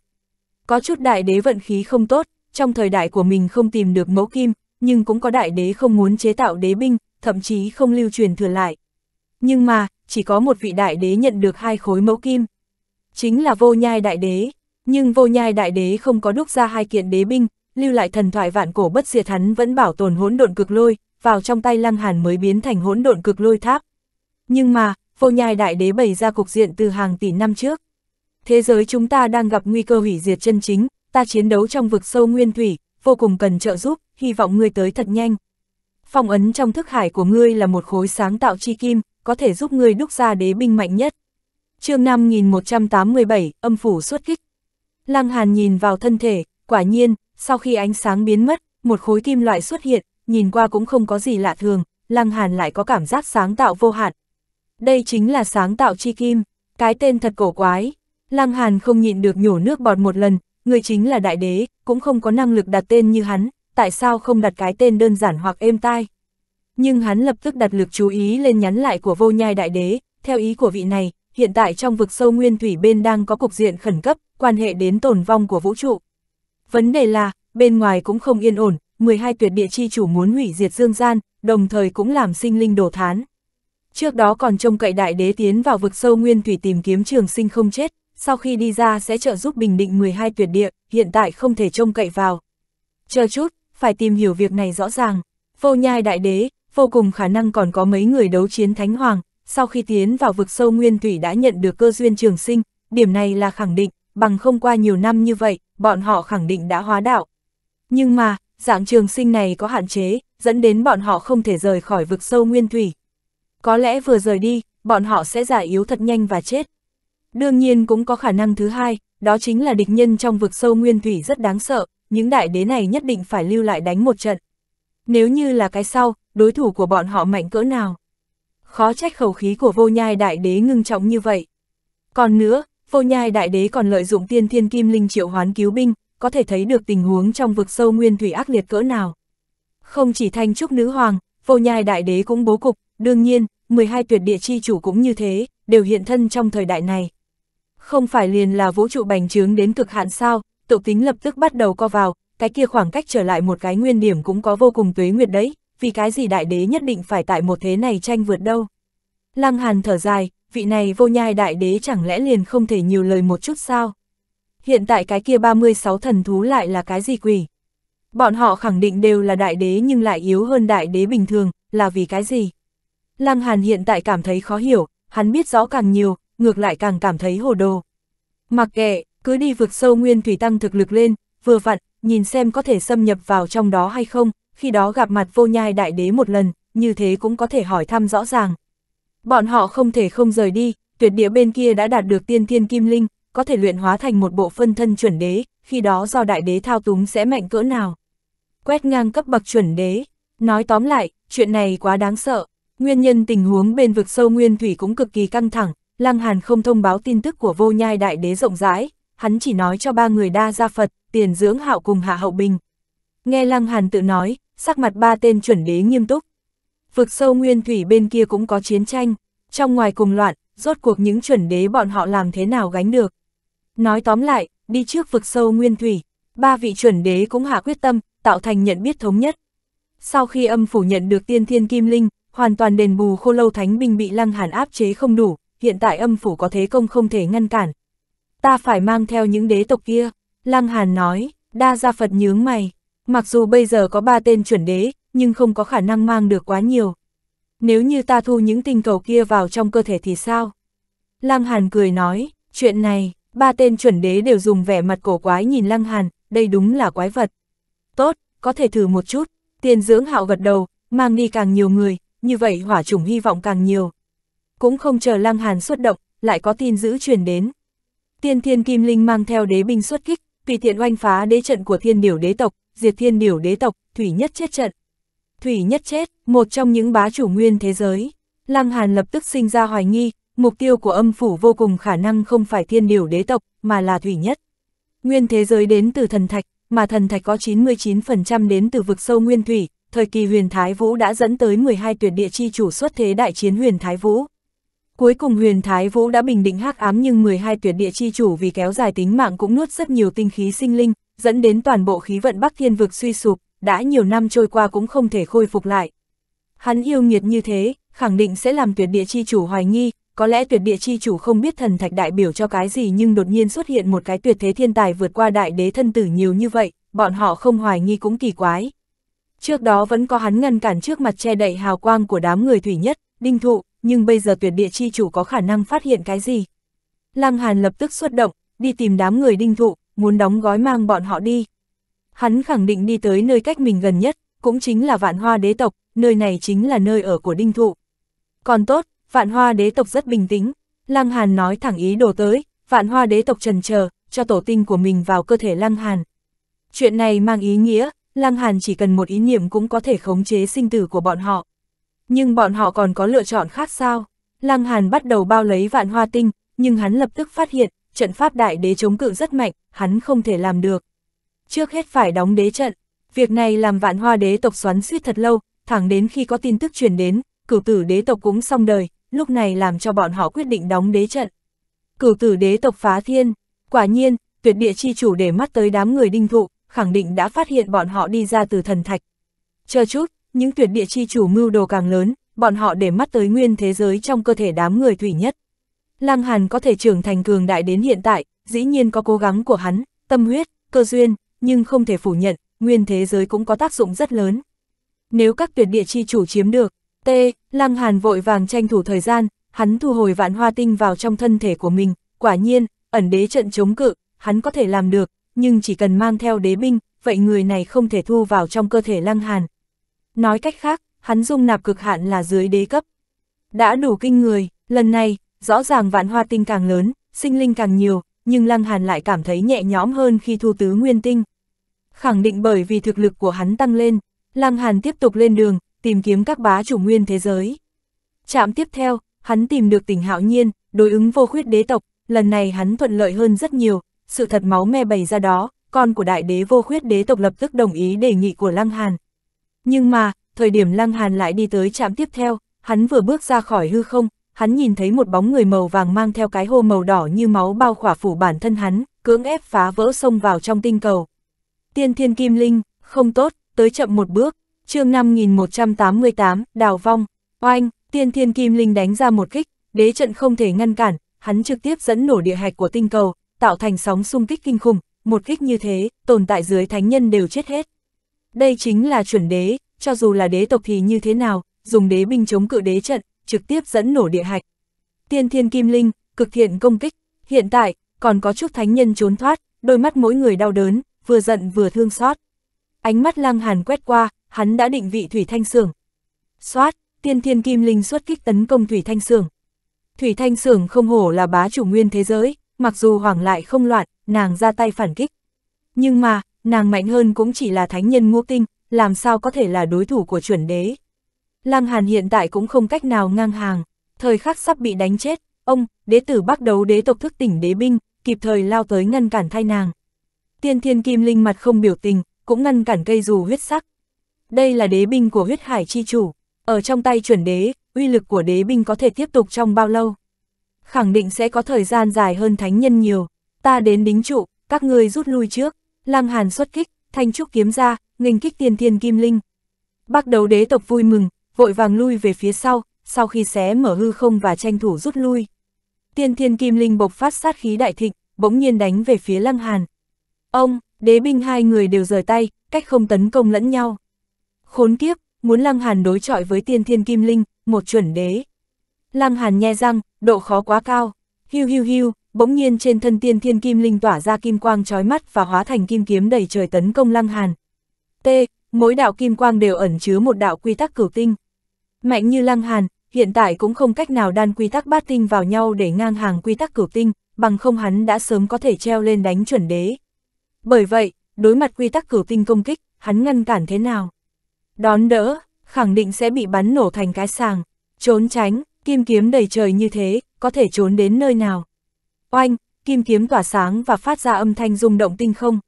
Có chút đại đế vận khí không tốt, trong thời đại của mình không tìm được mẫu kim, nhưng cũng có đại đế không muốn chế tạo đế binh, thậm chí không lưu truyền thừa lại. Nhưng mà, chỉ có một vị đại đế nhận được hai khối mẫu kim. Chính là vô nhai đại đế, nhưng vô nhai đại đế không có đúc ra hai kiện đế binh, lưu lại thần thoại vạn cổ bất diệt hắn vẫn bảo tồn hỗn độn cực lôi, vào trong tay lăng hàn mới biến thành hỗn độn cực lôi tháp. Nhưng mà, vô nhai đại đế bày ra cục diện từ hàng tỷ năm trước. Thế giới chúng ta đang gặp nguy cơ hủy diệt chân chính, ta chiến đấu trong vực sâu nguyên thủy, vô cùng cần trợ giúp, hy vọng ngươi tới thật nhanh. Phong ấn trong thức hải của ngươi là một khối sáng tạo chi kim, có thể giúp ngươi đúc ra đế binh mạnh nhất. chương 5187, âm phủ xuất kích. Lăng Hàn nhìn vào thân thể, quả nhiên, sau khi ánh sáng biến mất, một khối kim loại xuất hiện, nhìn qua cũng không có gì lạ thường, Lăng Hàn lại có cảm giác sáng tạo vô hạn. Đây chính là sáng tạo chi kim, cái tên thật cổ quái. Lăng Hàn không nhịn được nhổ nước bọt một lần, người chính là đại đế, cũng không có năng lực đặt tên như hắn, tại sao không đặt cái tên đơn giản hoặc êm tai. Nhưng hắn lập tức đặt lực chú ý lên nhắn lại của vô nhai đại đế, theo ý của vị này, hiện tại trong vực sâu nguyên thủy bên đang có cục diện khẩn cấp, quan hệ đến tổn vong của vũ trụ. Vấn đề là, bên ngoài cũng không yên ổn, 12 tuyệt địa chi chủ muốn hủy diệt dương gian, đồng thời cũng làm sinh linh đổ thán. Trước đó còn trông cậy đại đế tiến vào vực sâu nguyên thủy tìm kiếm trường sinh không chết, sau khi đi ra sẽ trợ giúp bình định 12 tuyệt địa, hiện tại không thể trông cậy vào. Chờ chút, phải tìm hiểu việc này rõ ràng. Vô nhai đại đế, vô cùng khả năng còn có mấy người đấu chiến thánh hoàng, sau khi tiến vào vực sâu nguyên thủy đã nhận được cơ duyên trường sinh, điểm này là khẳng định, bằng không qua nhiều năm như vậy, bọn họ khẳng định đã hóa đạo. Nhưng mà, dạng trường sinh này có hạn chế, dẫn đến bọn họ không thể rời khỏi vực sâu nguyên thủy. Có lẽ vừa rời đi, bọn họ sẽ giả yếu thật nhanh và chết. Đương nhiên cũng có khả năng thứ hai, đó chính là địch nhân trong vực sâu nguyên thủy rất đáng sợ, những đại đế này nhất định phải lưu lại đánh một trận. Nếu như là cái sau, đối thủ của bọn họ mạnh cỡ nào? Khó trách khẩu khí của vô nhai đại đế ngưng trọng như vậy. Còn nữa, Vô nhai đại đế còn lợi dụng tiên thiên kim linh triệu hoán cứu binh, có thể thấy được tình huống trong vực sâu nguyên thủy ác liệt cỡ nào. Không chỉ thanh trúc nữ hoàng, vô nhai đại đế cũng bố cục, đương nhiên, 12 tuyệt địa chi chủ cũng như thế, đều hiện thân trong thời đại này. Không phải liền là vũ trụ bành trướng đến cực hạn sao, tụ tính lập tức bắt đầu co vào, cái kia khoảng cách trở lại một cái nguyên điểm cũng có vô cùng tuế nguyệt đấy, vì cái gì đại đế nhất định phải tại một thế này tranh vượt đâu. Lăng Hàn thở dài, vị này vô nhai đại đế chẳng lẽ liền không thể nhiều lời một chút sao? Hiện tại cái kia 36 thần thú lại là cái gì quỷ? Bọn họ khẳng định đều là đại đế nhưng lại yếu hơn đại đế bình thường, là vì cái gì? Lăng Hàn hiện tại cảm thấy khó hiểu, hắn biết rõ càng nhiều, ngược lại càng cảm thấy hồ đồ. Mặc kệ, cứ đi vượt sâu nguyên thủy tăng thực lực lên, vừa vặn, nhìn xem có thể xâm nhập vào trong đó hay không, khi đó gặp mặt vô nhai đại đế một lần, như thế cũng có thể hỏi thăm rõ ràng, Bọn họ không thể không rời đi, tuyệt địa bên kia đã đạt được tiên thiên kim linh, có thể luyện hóa thành một bộ phân thân chuẩn đế, khi đó do đại đế thao túng sẽ mạnh cỡ nào. Quét ngang cấp bậc chuẩn đế, nói tóm lại, chuyện này quá đáng sợ. Nguyên nhân tình huống bên vực sâu nguyên thủy cũng cực kỳ căng thẳng, Lăng Hàn không thông báo tin tức của vô nhai đại đế rộng rãi, hắn chỉ nói cho ba người đa gia Phật, tiền dưỡng hạo cùng hạ hậu bình. Nghe Lăng Hàn tự nói, sắc mặt ba tên chuẩn đế nghiêm túc, vực sâu nguyên thủy bên kia cũng có chiến tranh, trong ngoài cùng loạn, rốt cuộc những chuẩn đế bọn họ làm thế nào gánh được. Nói tóm lại, đi trước vực sâu nguyên thủy, ba vị chuẩn đế cũng hạ quyết tâm, tạo thành nhận biết thống nhất. Sau khi âm phủ nhận được tiên thiên kim linh, hoàn toàn đền bù khô lâu thánh binh bị lăng hàn áp chế không đủ, hiện tại âm phủ có thế công không thể ngăn cản. Ta phải mang theo những đế tộc kia, lăng hàn nói, đa gia Phật nhướng mày. Mặc dù bây giờ có ba tên chuẩn đế, nhưng không có khả năng mang được quá nhiều. Nếu như ta thu những tinh cầu kia vào trong cơ thể thì sao? Lăng Hàn cười nói, chuyện này, ba tên chuẩn đế đều dùng vẻ mặt cổ quái nhìn Lăng Hàn, đây đúng là quái vật. Tốt, có thể thử một chút, tiền dưỡng hạo gật đầu, mang đi càng nhiều người, như vậy hỏa chủng hy vọng càng nhiều. Cũng không chờ Lăng Hàn xuất động, lại có tin dữ truyền đến. Tiên Thiên Kim Linh mang theo đế binh xuất kích, tùy tiện oanh phá đế trận của Thiên Điểu đế tộc, diệt Thiên Điểu đế tộc, thủy nhất chết trận. Thủy Nhất chết, một trong những bá chủ nguyên thế giới. Lăng Hàn lập tức sinh ra hoài nghi, mục tiêu của âm phủ vô cùng khả năng không phải thiên điều đế tộc, mà là Thủy Nhất. Nguyên thế giới đến từ thần thạch, mà thần thạch có 99% đến từ vực sâu nguyên thủy, thời kỳ huyền Thái Vũ đã dẫn tới 12 tuyệt địa chi chủ xuất thế đại chiến huyền Thái Vũ. Cuối cùng huyền Thái Vũ đã bình định hắc ám nhưng 12 tuyệt địa chi chủ vì kéo dài tính mạng cũng nuốt rất nhiều tinh khí sinh linh, dẫn đến toàn bộ khí vận Bắc Thiên vực suy sụp, đã nhiều năm trôi qua cũng không thể khôi phục lại. Hắn yêu nghiệt như thế, khẳng định sẽ làm tuyệt địa chi chủ hoài nghi, có lẽ tuyệt địa chi chủ không biết thần thạch đại biểu cho cái gì nhưng đột nhiên xuất hiện một cái tuyệt thế thiên tài vượt qua đại đế thân tử nhiều như vậy, bọn họ không hoài nghi cũng kỳ quái. Trước đó vẫn có hắn ngăn cản trước mặt che đậy hào quang của đám người thủy nhất, đinh thụ, nhưng bây giờ tuyệt địa chi chủ có khả năng phát hiện cái gì. Lăng Hàn lập tức xuất động, đi tìm đám người đinh thụ, muốn đóng gói mang bọn họ đi. Hắn khẳng định đi tới nơi cách mình gần nhất, cũng chính là vạn hoa đế tộc, nơi này chính là nơi ở của đinh thụ. Còn tốt, vạn hoa đế tộc rất bình tĩnh, Lăng Hàn nói thẳng ý đồ tới, vạn hoa đế tộc trần chờ cho tổ tinh của mình vào cơ thể Lăng Hàn. Chuyện này mang ý nghĩa, Lăng Hàn chỉ cần một ý niệm cũng có thể khống chế sinh tử của bọn họ. Nhưng bọn họ còn có lựa chọn khác sao? Lăng Hàn bắt đầu bao lấy vạn hoa tinh, nhưng hắn lập tức phát hiện, trận pháp đại đế chống cự rất mạnh, hắn không thể làm được trước hết phải đóng đế trận. Việc này làm vạn hoa đế tộc xoắn suýt thật lâu, thẳng đến khi có tin tức truyền đến, cửu tử đế tộc cũng xong đời, lúc này làm cho bọn họ quyết định đóng đế trận. Cửu tử đế tộc phá thiên, quả nhiên, tuyệt địa chi chủ để mắt tới đám người đinh thụ, khẳng định đã phát hiện bọn họ đi ra từ thần thạch. Chờ chút, những tuyệt địa chi chủ mưu đồ càng lớn, bọn họ để mắt tới nguyên thế giới trong cơ thể đám người thủy nhất. Lăng Hàn có thể trưởng thành cường đại đến hiện tại, dĩ nhiên có cố gắng của hắn, tâm huyết, cơ duyên, nhưng không thể phủ nhận, nguyên thế giới cũng có tác dụng rất lớn. Nếu các tuyệt địa chi chủ chiếm được, T, Lăng Hàn vội vàng tranh thủ thời gian, hắn thu hồi vạn hoa tinh vào trong thân thể của mình, quả nhiên, ẩn đế trận chống cự, hắn có thể làm được, nhưng chỉ cần mang theo đế binh, vậy người này không thể thu vào trong cơ thể Lăng Hàn. Nói cách khác, hắn dung nạp cực hạn là dưới đế cấp. Đã đủ kinh người, lần này, rõ ràng vạn hoa tinh càng lớn, sinh linh càng nhiều, nhưng Lăng Hàn lại cảm thấy nhẹ nhõm hơn khi thu tứ nguyên tinh khẳng định bởi vì thực lực của hắn tăng lên, Lăng Hàn tiếp tục lên đường, tìm kiếm các bá chủ nguyên thế giới. Trạm tiếp theo, hắn tìm được tỉnh Hạo Nhiên, đối ứng vô khuyết đế tộc, lần này hắn thuận lợi hơn rất nhiều, sự thật máu me bày ra đó, con của đại đế vô khuyết đế tộc lập tức đồng ý đề nghị của Lăng Hàn. Nhưng mà, thời điểm Lăng Hàn lại đi tới trạm tiếp theo, hắn vừa bước ra khỏi hư không, hắn nhìn thấy một bóng người màu vàng mang theo cái hô màu đỏ như máu bao khỏa phủ bản thân hắn, cưỡng ép phá vỡ sông vào trong tinh cầu. Tiên thiên kim linh, không tốt, tới chậm một bước, chương 5188, đào vong, oanh, tiên thiên kim linh đánh ra một kích, đế trận không thể ngăn cản, hắn trực tiếp dẫn nổ địa hạch của tinh cầu, tạo thành sóng xung kích kinh khủng, một kích như thế, tồn tại dưới thánh nhân đều chết hết. Đây chính là chuẩn đế, cho dù là đế tộc thì như thế nào, dùng đế binh chống cự đế trận, trực tiếp dẫn nổ địa hạch. Tiên thiên kim linh, cực thiện công kích, hiện tại, còn có chút thánh nhân trốn thoát, đôi mắt mỗi người đau đớn, vừa giận vừa thương xót. Ánh mắt lăng hàn quét qua, hắn đã định vị Thủy Thanh Sưởng. Xoát, tiên thiên kim linh xuất kích tấn công Thủy Thanh Sưởng. Thủy Thanh Sưởng không hổ là bá chủ nguyên thế giới, mặc dù hoảng lại không loạn, nàng ra tay phản kích. Nhưng mà, nàng mạnh hơn cũng chỉ là thánh nhân ngũ tinh, làm sao có thể là đối thủ của chuẩn đế. Lăng Hàn hiện tại cũng không cách nào ngang hàng, thời khắc sắp bị đánh chết, ông, đế tử bắt đầu đế tộc thức tỉnh đế binh, kịp thời lao tới ngăn cản thay nàng. Tiên thiên kim linh mặt không biểu tình, cũng ngăn cản cây dù huyết sắc. Đây là đế binh của huyết hải chi chủ, ở trong tay chuẩn đế, uy lực của đế binh có thể tiếp tục trong bao lâu. Khẳng định sẽ có thời gian dài hơn thánh nhân nhiều, ta đến đính trụ, các ngươi rút lui trước, lang hàn xuất kích, thanh trúc kiếm ra, nghênh kích tiên thiên kim linh. Bác Đầu đế tộc vui mừng, vội vàng lui về phía sau, sau khi xé mở hư không và tranh thủ rút lui. Tiên thiên kim linh bộc phát sát khí đại thịnh, bỗng nhiên đánh về phía lăng hàn. Ông, đế binh hai người đều rời tay, cách không tấn công lẫn nhau. Khốn kiếp, muốn Lăng Hàn đối chọi với tiên thiên kim linh, một chuẩn đế. Lăng Hàn nhe răng, độ khó quá cao. Hiu hiu hiu, bỗng nhiên trên thân tiên thiên kim linh tỏa ra kim quang chói mắt và hóa thành kim kiếm đầy trời tấn công Lăng Hàn. T, mỗi đạo kim quang đều ẩn chứa một đạo quy tắc cửu tinh. Mạnh như Lăng Hàn, hiện tại cũng không cách nào đan quy tắc bát tinh vào nhau để ngang hàng quy tắc cửu tinh, bằng không hắn đã sớm có thể treo lên đánh chuẩn đế. Bởi vậy, đối mặt quy tắc cửu tinh công kích, hắn ngăn cản thế nào? Đón đỡ, khẳng định sẽ bị bắn nổ thành cái sàng. Trốn tránh, kim kiếm đầy trời như thế, có thể trốn đến nơi nào? Oanh, kim kiếm tỏa sáng và phát ra âm thanh rung động tinh không.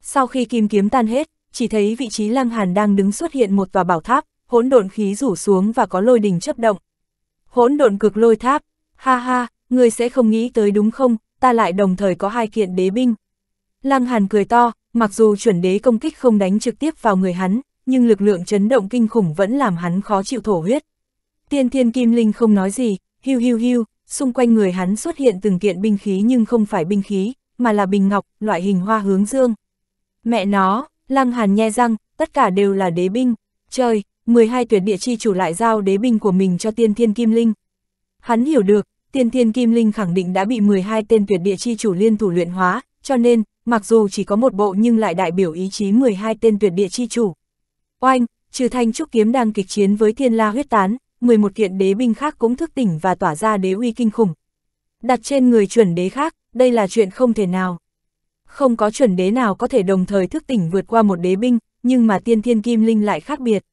Sau khi kim kiếm tan hết, chỉ thấy vị trí Lăng Hàn đang đứng xuất hiện một tòa bảo tháp, hỗn độn khí rủ xuống và có lôi đình chấp động. Hỗn độn cực lôi tháp, ha ha, người sẽ không nghĩ tới đúng không, ta lại đồng thời có hai kiện đế binh. Lăng Hàn cười to, mặc dù chuẩn đế công kích không đánh trực tiếp vào người hắn, nhưng lực lượng chấn động kinh khủng vẫn làm hắn khó chịu thổ huyết. Tiên thiên kim linh không nói gì, hiu hiu hiu, xung quanh người hắn xuất hiện từng kiện binh khí nhưng không phải binh khí, mà là bình ngọc, loại hình hoa hướng dương. Mẹ nó, Lăng Hàn nhe răng, tất cả đều là đế binh. Trời, 12 tuyệt địa chi chủ lại giao đế binh của mình cho tiên thiên kim linh. Hắn hiểu được, tiên thiên kim linh khẳng định đã bị 12 tên tuyệt địa chi chủ liên thủ luyện hóa, cho nên, mặc dù chỉ có một bộ nhưng lại đại biểu ý chí 12 tên tuyệt địa chi chủ. Oanh, trừ thanh trúc kiếm đang kịch chiến với thiên la huyết tán, 11 kiện đế binh khác cũng thức tỉnh và tỏa ra đế uy kinh khủng. Đặt trên người chuẩn đế khác, đây là chuyện không thể nào. Không có chuẩn đế nào có thể đồng thời thức tỉnh vượt qua một đế binh, nhưng mà tiên thiên kim linh lại khác biệt.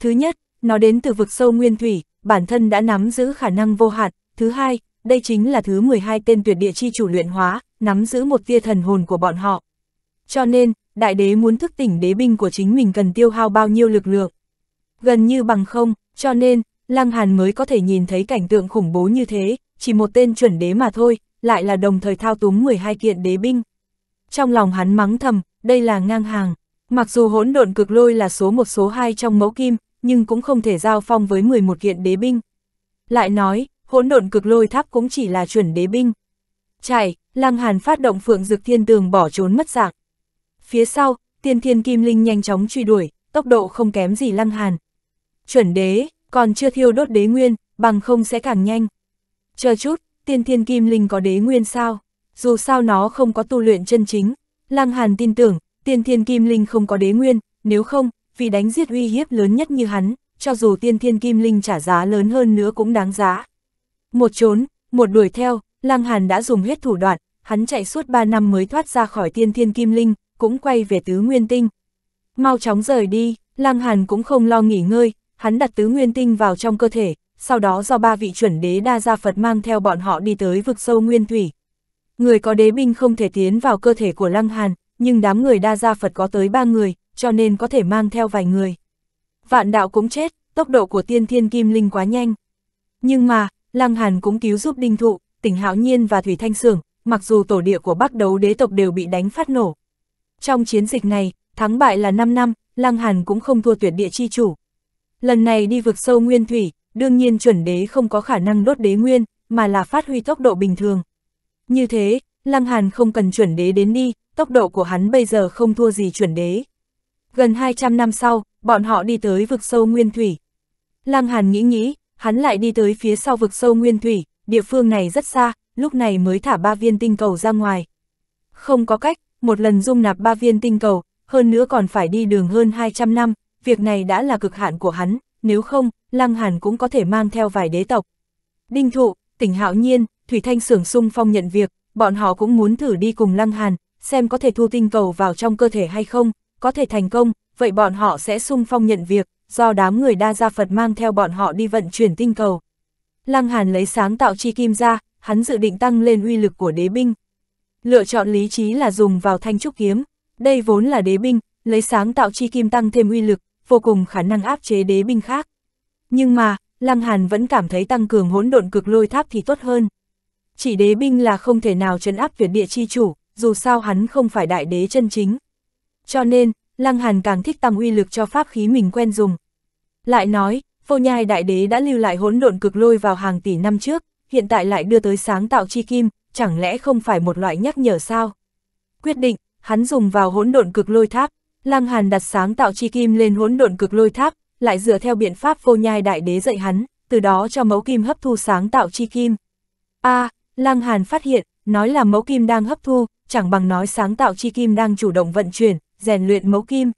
Thứ nhất, nó đến từ vực sâu nguyên thủy, bản thân đã nắm giữ khả năng vô hạn. Thứ hai, đây chính là thứ 12 tên tuyệt địa chi chủ luyện hóa, nắm giữ một tia thần hồn của bọn họ. Cho nên, đại đế muốn thức tỉnh đế binh của chính mình cần tiêu hao bao nhiêu lực lượng. Gần như bằng không, cho nên, Lăng Hàn mới có thể nhìn thấy cảnh tượng khủng bố như thế, chỉ một tên chuẩn đế mà thôi, lại là đồng thời thao túng 12 kiện đế binh. Trong lòng hắn mắng thầm, đây là ngang hàng. Mặc dù hỗn độn cực lôi là số một số 2 trong mẫu kim, nhưng cũng không thể giao phong với 11 kiện đế binh. Lại nói, hỗn độn cực lôi tháp cũng chỉ là chuẩn đế binh. Chảy, Lăng Hàn phát động Phượng dược Thiên Tường bỏ trốn mất dạng. Phía sau, Tiên Thiên Kim Linh nhanh chóng truy đuổi, tốc độ không kém gì Lăng Hàn. Chuẩn đế, còn chưa thiêu đốt đế nguyên, bằng không sẽ càng nhanh. Chờ chút, Tiên Thiên Kim Linh có đế nguyên sao? Dù sao nó không có tu luyện chân chính, Lăng Hàn tin tưởng, Tiên Thiên Kim Linh không có đế nguyên, nếu không, vì đánh giết uy hiếp lớn nhất như hắn, cho dù Tiên Thiên Kim Linh trả giá lớn hơn nữa cũng đáng giá. Một trốn, một đuổi theo, Lăng Hàn đã dùng hết thủ đoạn, hắn chạy suốt 3 năm mới thoát ra khỏi tiên thiên kim linh, cũng quay về tứ nguyên tinh. Mau chóng rời đi, Lăng Hàn cũng không lo nghỉ ngơi, hắn đặt tứ nguyên tinh vào trong cơ thể, sau đó do ba vị chuẩn đế đa gia Phật mang theo bọn họ đi tới vực sâu nguyên thủy. Người có đế binh không thể tiến vào cơ thể của Lăng Hàn, nhưng đám người đa gia Phật có tới ba người, cho nên có thể mang theo vài người. Vạn đạo cũng chết, tốc độ của tiên thiên kim linh quá nhanh. Nhưng mà, Lăng Hàn cũng cứu giúp đinh thụ, tỉnh Hạo Nhiên và Thủy Thanh Sường, mặc dù tổ địa của Bắc Đấu đế tộc đều bị đánh phát nổ. Trong chiến dịch này, thắng bại là 5 năm, Lăng Hàn cũng không thua tuyệt địa chi chủ. Lần này đi vực sâu nguyên thủy, đương nhiên chuẩn đế không có khả năng đốt đế nguyên, mà là phát huy tốc độ bình thường. Như thế, Lăng Hàn không cần chuẩn đế đến đi, tốc độ của hắn bây giờ không thua gì chuẩn đế. Gần 200 năm sau, bọn họ đi tới vực sâu nguyên thủy. Lăng Hàn nghĩ nghĩ, hắn lại đi tới phía sau vực sâu nguyên thủy, địa phương này rất xa, lúc này mới thả ba viên tinh cầu ra ngoài. Không có cách, một lần dung nạp ba viên tinh cầu, hơn nữa còn phải đi đường hơn 200 năm, việc này đã là cực hạn của hắn, nếu không, Lăng Hàn cũng có thể mang theo vài đế tộc. Đinh Thụ, Tỉnh Hạo Nhiên, Thủy Thanh Sưởng Sung Phong nhận việc, bọn họ cũng muốn thử đi cùng Lăng Hàn, xem có thể thu tinh cầu vào trong cơ thể hay không, có thể thành công, vậy bọn họ sẽ sung phong nhận việc, do đám người đa gia Phật mang theo bọn họ đi vận chuyển tinh cầu. Lăng Hàn lấy sáng tạo chi kim ra, hắn dự định tăng lên uy lực của đế binh. Lựa chọn lý trí là dùng vào thanh trúc kiếm, đây vốn là đế binh, lấy sáng tạo chi kim tăng thêm uy lực, vô cùng khả năng áp chế đế binh khác. Nhưng mà, Lăng Hàn vẫn cảm thấy tăng cường hỗn độn cực lôi tháp thì tốt hơn. Chỉ đế binh là không thể nào trấn áp Việt địa chi chủ, dù sao hắn không phải đại đế chân chính. Cho nên, Lăng Hàn càng thích tăng uy lực cho pháp khí mình quen dùng. Lại nói, Vô nhai đại đế đã lưu lại hỗn độn cực lôi vào hàng tỷ năm trước, hiện tại lại đưa tới sáng tạo chi kim, chẳng lẽ không phải một loại nhắc nhở sao? Quyết định, hắn dùng vào hỗn độn cực lôi tháp, Lăng Hàn đặt sáng tạo chi kim lên hỗn độn cực lôi tháp, lại dựa theo biện pháp vô nhai đại đế dạy hắn, từ đó cho mẫu kim hấp thu sáng tạo chi kim. A, à, Lăng Hàn phát hiện, nói là mẫu kim đang hấp thu, chẳng bằng nói sáng tạo chi kim đang chủ động vận chuyển, rèn luyện mẫu kim.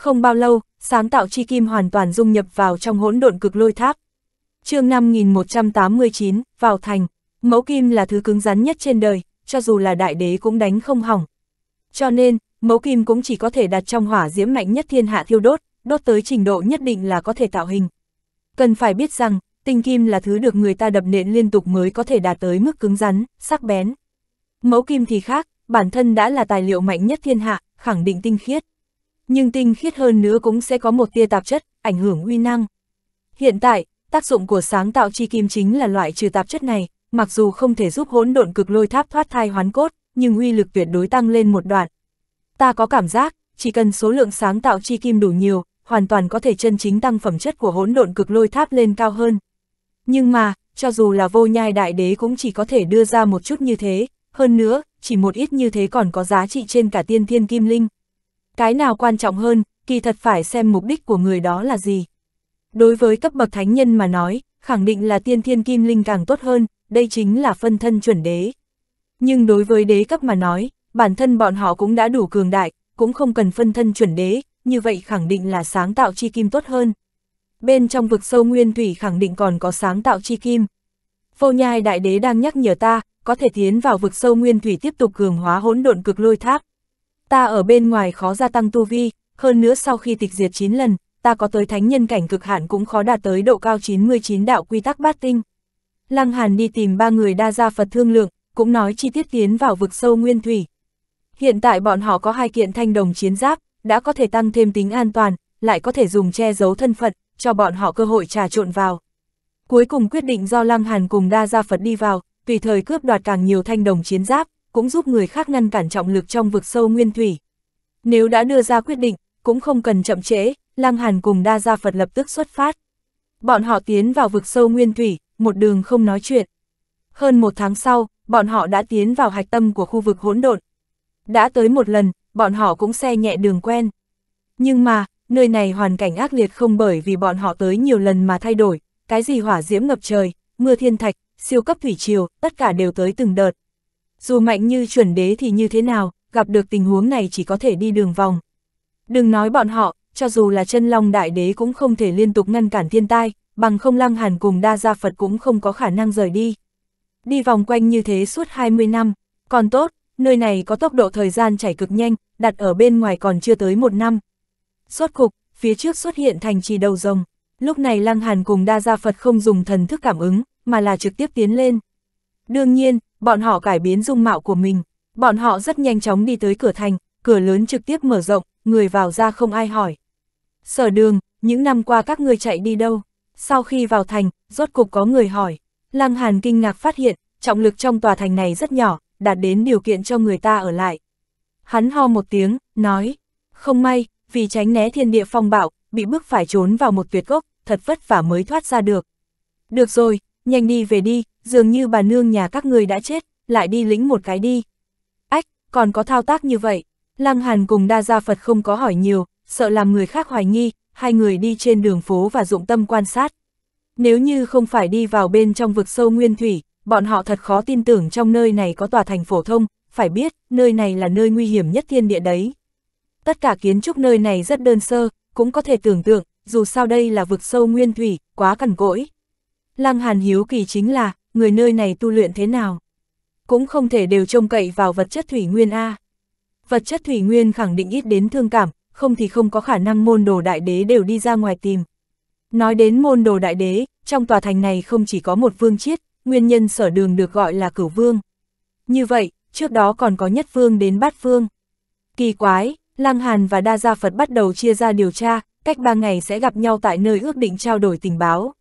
Không bao lâu, sáng tạo chi kim hoàn toàn dung nhập vào trong hỗn độn cực lôi tháp. chương 5189, vào thành, mẫu kim là thứ cứng rắn nhất trên đời, cho dù là đại đế cũng đánh không hỏng. Cho nên, mẫu kim cũng chỉ có thể đặt trong hỏa diễm mạnh nhất thiên hạ thiêu đốt, đốt tới trình độ nhất định là có thể tạo hình. Cần phải biết rằng, tinh kim là thứ được người ta đập nện liên tục mới có thể đạt tới mức cứng rắn, sắc bén. Mẫu kim thì khác, bản thân đã là tài liệu mạnh nhất thiên hạ, khẳng định tinh khiết nhưng tinh khiết hơn nữa cũng sẽ có một tia tạp chất, ảnh hưởng uy năng. Hiện tại, tác dụng của sáng tạo chi kim chính là loại trừ tạp chất này, mặc dù không thể giúp hỗn độn cực lôi tháp thoát thai hoán cốt, nhưng uy lực tuyệt đối tăng lên một đoạn. Ta có cảm giác, chỉ cần số lượng sáng tạo chi kim đủ nhiều, hoàn toàn có thể chân chính tăng phẩm chất của hỗn độn cực lôi tháp lên cao hơn. Nhưng mà, cho dù là vô nhai đại đế cũng chỉ có thể đưa ra một chút như thế, hơn nữa, chỉ một ít như thế còn có giá trị trên cả tiên thiên kim linh cái nào quan trọng hơn, kỳ thật phải xem mục đích của người đó là gì. Đối với cấp bậc thánh nhân mà nói, khẳng định là tiên thiên kim linh càng tốt hơn, đây chính là phân thân chuẩn đế. Nhưng đối với đế cấp mà nói, bản thân bọn họ cũng đã đủ cường đại, cũng không cần phân thân chuẩn đế, như vậy khẳng định là sáng tạo chi kim tốt hơn. Bên trong vực sâu nguyên thủy khẳng định còn có sáng tạo chi kim. Vô nhai đại đế đang nhắc nhở ta, có thể tiến vào vực sâu nguyên thủy tiếp tục cường hóa hỗn độn cực lôi tháp ta ở bên ngoài khó gia tăng tu vi, hơn nữa sau khi tịch diệt 9 lần, ta có tới thánh nhân cảnh cực hạn cũng khó đạt tới độ cao 99 đạo quy tắc bát tinh. Lăng Hàn đi tìm ba người đa gia Phật thương lượng, cũng nói chi tiết tiến vào vực sâu nguyên thủy. Hiện tại bọn họ có hai kiện thanh đồng chiến giáp, đã có thể tăng thêm tính an toàn, lại có thể dùng che giấu thân phận, cho bọn họ cơ hội trà trộn vào. Cuối cùng quyết định do Lăng Hàn cùng đa gia Phật đi vào, tùy thời cướp đoạt càng nhiều thanh đồng chiến giáp, cũng giúp người khác ngăn cản trọng lực trong vực sâu nguyên thủy. Nếu đã đưa ra quyết định, cũng không cần chậm trễ, Lăng Hàn cùng đa gia Phật lập tức xuất phát. Bọn họ tiến vào vực sâu nguyên thủy, một đường không nói chuyện. Hơn một tháng sau, bọn họ đã tiến vào hạch tâm của khu vực hỗn độn. Đã tới một lần, bọn họ cũng xe nhẹ đường quen. Nhưng mà, nơi này hoàn cảnh ác liệt không bởi vì bọn họ tới nhiều lần mà thay đổi, cái gì hỏa diễm ngập trời, mưa thiên thạch, siêu cấp thủy triều, tất cả đều tới từng đợt, dù mạnh như chuẩn đế thì như thế nào, gặp được tình huống này chỉ có thể đi đường vòng. Đừng nói bọn họ, cho dù là chân long đại đế cũng không thể liên tục ngăn cản thiên tai, bằng không lăng hàn cùng đa gia Phật cũng không có khả năng rời đi. Đi vòng quanh như thế suốt 20 năm, còn tốt, nơi này có tốc độ thời gian chảy cực nhanh, đặt ở bên ngoài còn chưa tới một năm. Suốt cục, phía trước xuất hiện thành trì đầu rồng, lúc này lăng hàn cùng đa gia Phật không dùng thần thức cảm ứng, mà là trực tiếp tiến lên. Đương nhiên, bọn họ cải biến dung mạo của mình, bọn họ rất nhanh chóng đi tới cửa thành, cửa lớn trực tiếp mở rộng, người vào ra không ai hỏi. Sở đường, những năm qua các ngươi chạy đi đâu? Sau khi vào thành, rốt cục có người hỏi. Lăng Hàn kinh ngạc phát hiện, trọng lực trong tòa thành này rất nhỏ, đạt đến điều kiện cho người ta ở lại. Hắn ho một tiếng, nói, không may, vì tránh né thiên địa phong bạo, bị bức phải trốn vào một tuyệt gốc, thật vất vả mới thoát ra được. Được rồi, nhanh đi về đi, dường như bà nương nhà các người đã chết, lại đi lĩnh một cái đi. Ách, còn có thao tác như vậy, Lăng Hàn cùng đa gia Phật không có hỏi nhiều, sợ làm người khác hoài nghi, hai người đi trên đường phố và dụng tâm quan sát. Nếu như không phải đi vào bên trong vực sâu nguyên thủy, bọn họ thật khó tin tưởng trong nơi này có tòa thành phổ thông, phải biết, nơi này là nơi nguy hiểm nhất thiên địa đấy. Tất cả kiến trúc nơi này rất đơn sơ, cũng có thể tưởng tượng, dù sao đây là vực sâu nguyên thủy, quá cằn cỗi. Lăng Hàn hiếu kỳ chính là, người nơi này tu luyện thế nào? Cũng không thể đều trông cậy vào vật chất thủy nguyên A. Vật chất thủy nguyên khẳng định ít đến thương cảm, không thì không có khả năng môn đồ đại đế đều đi ra ngoài tìm. Nói đến môn đồ đại đế, trong tòa thành này không chỉ có một vương chiết, nguyên nhân sở đường được gọi là cửu vương. Như vậy, trước đó còn có nhất vương đến bát vương. Kỳ quái, Lăng Hàn và Đa Gia Phật bắt đầu chia ra điều tra, cách ba ngày sẽ gặp nhau tại nơi ước định trao đổi tình báo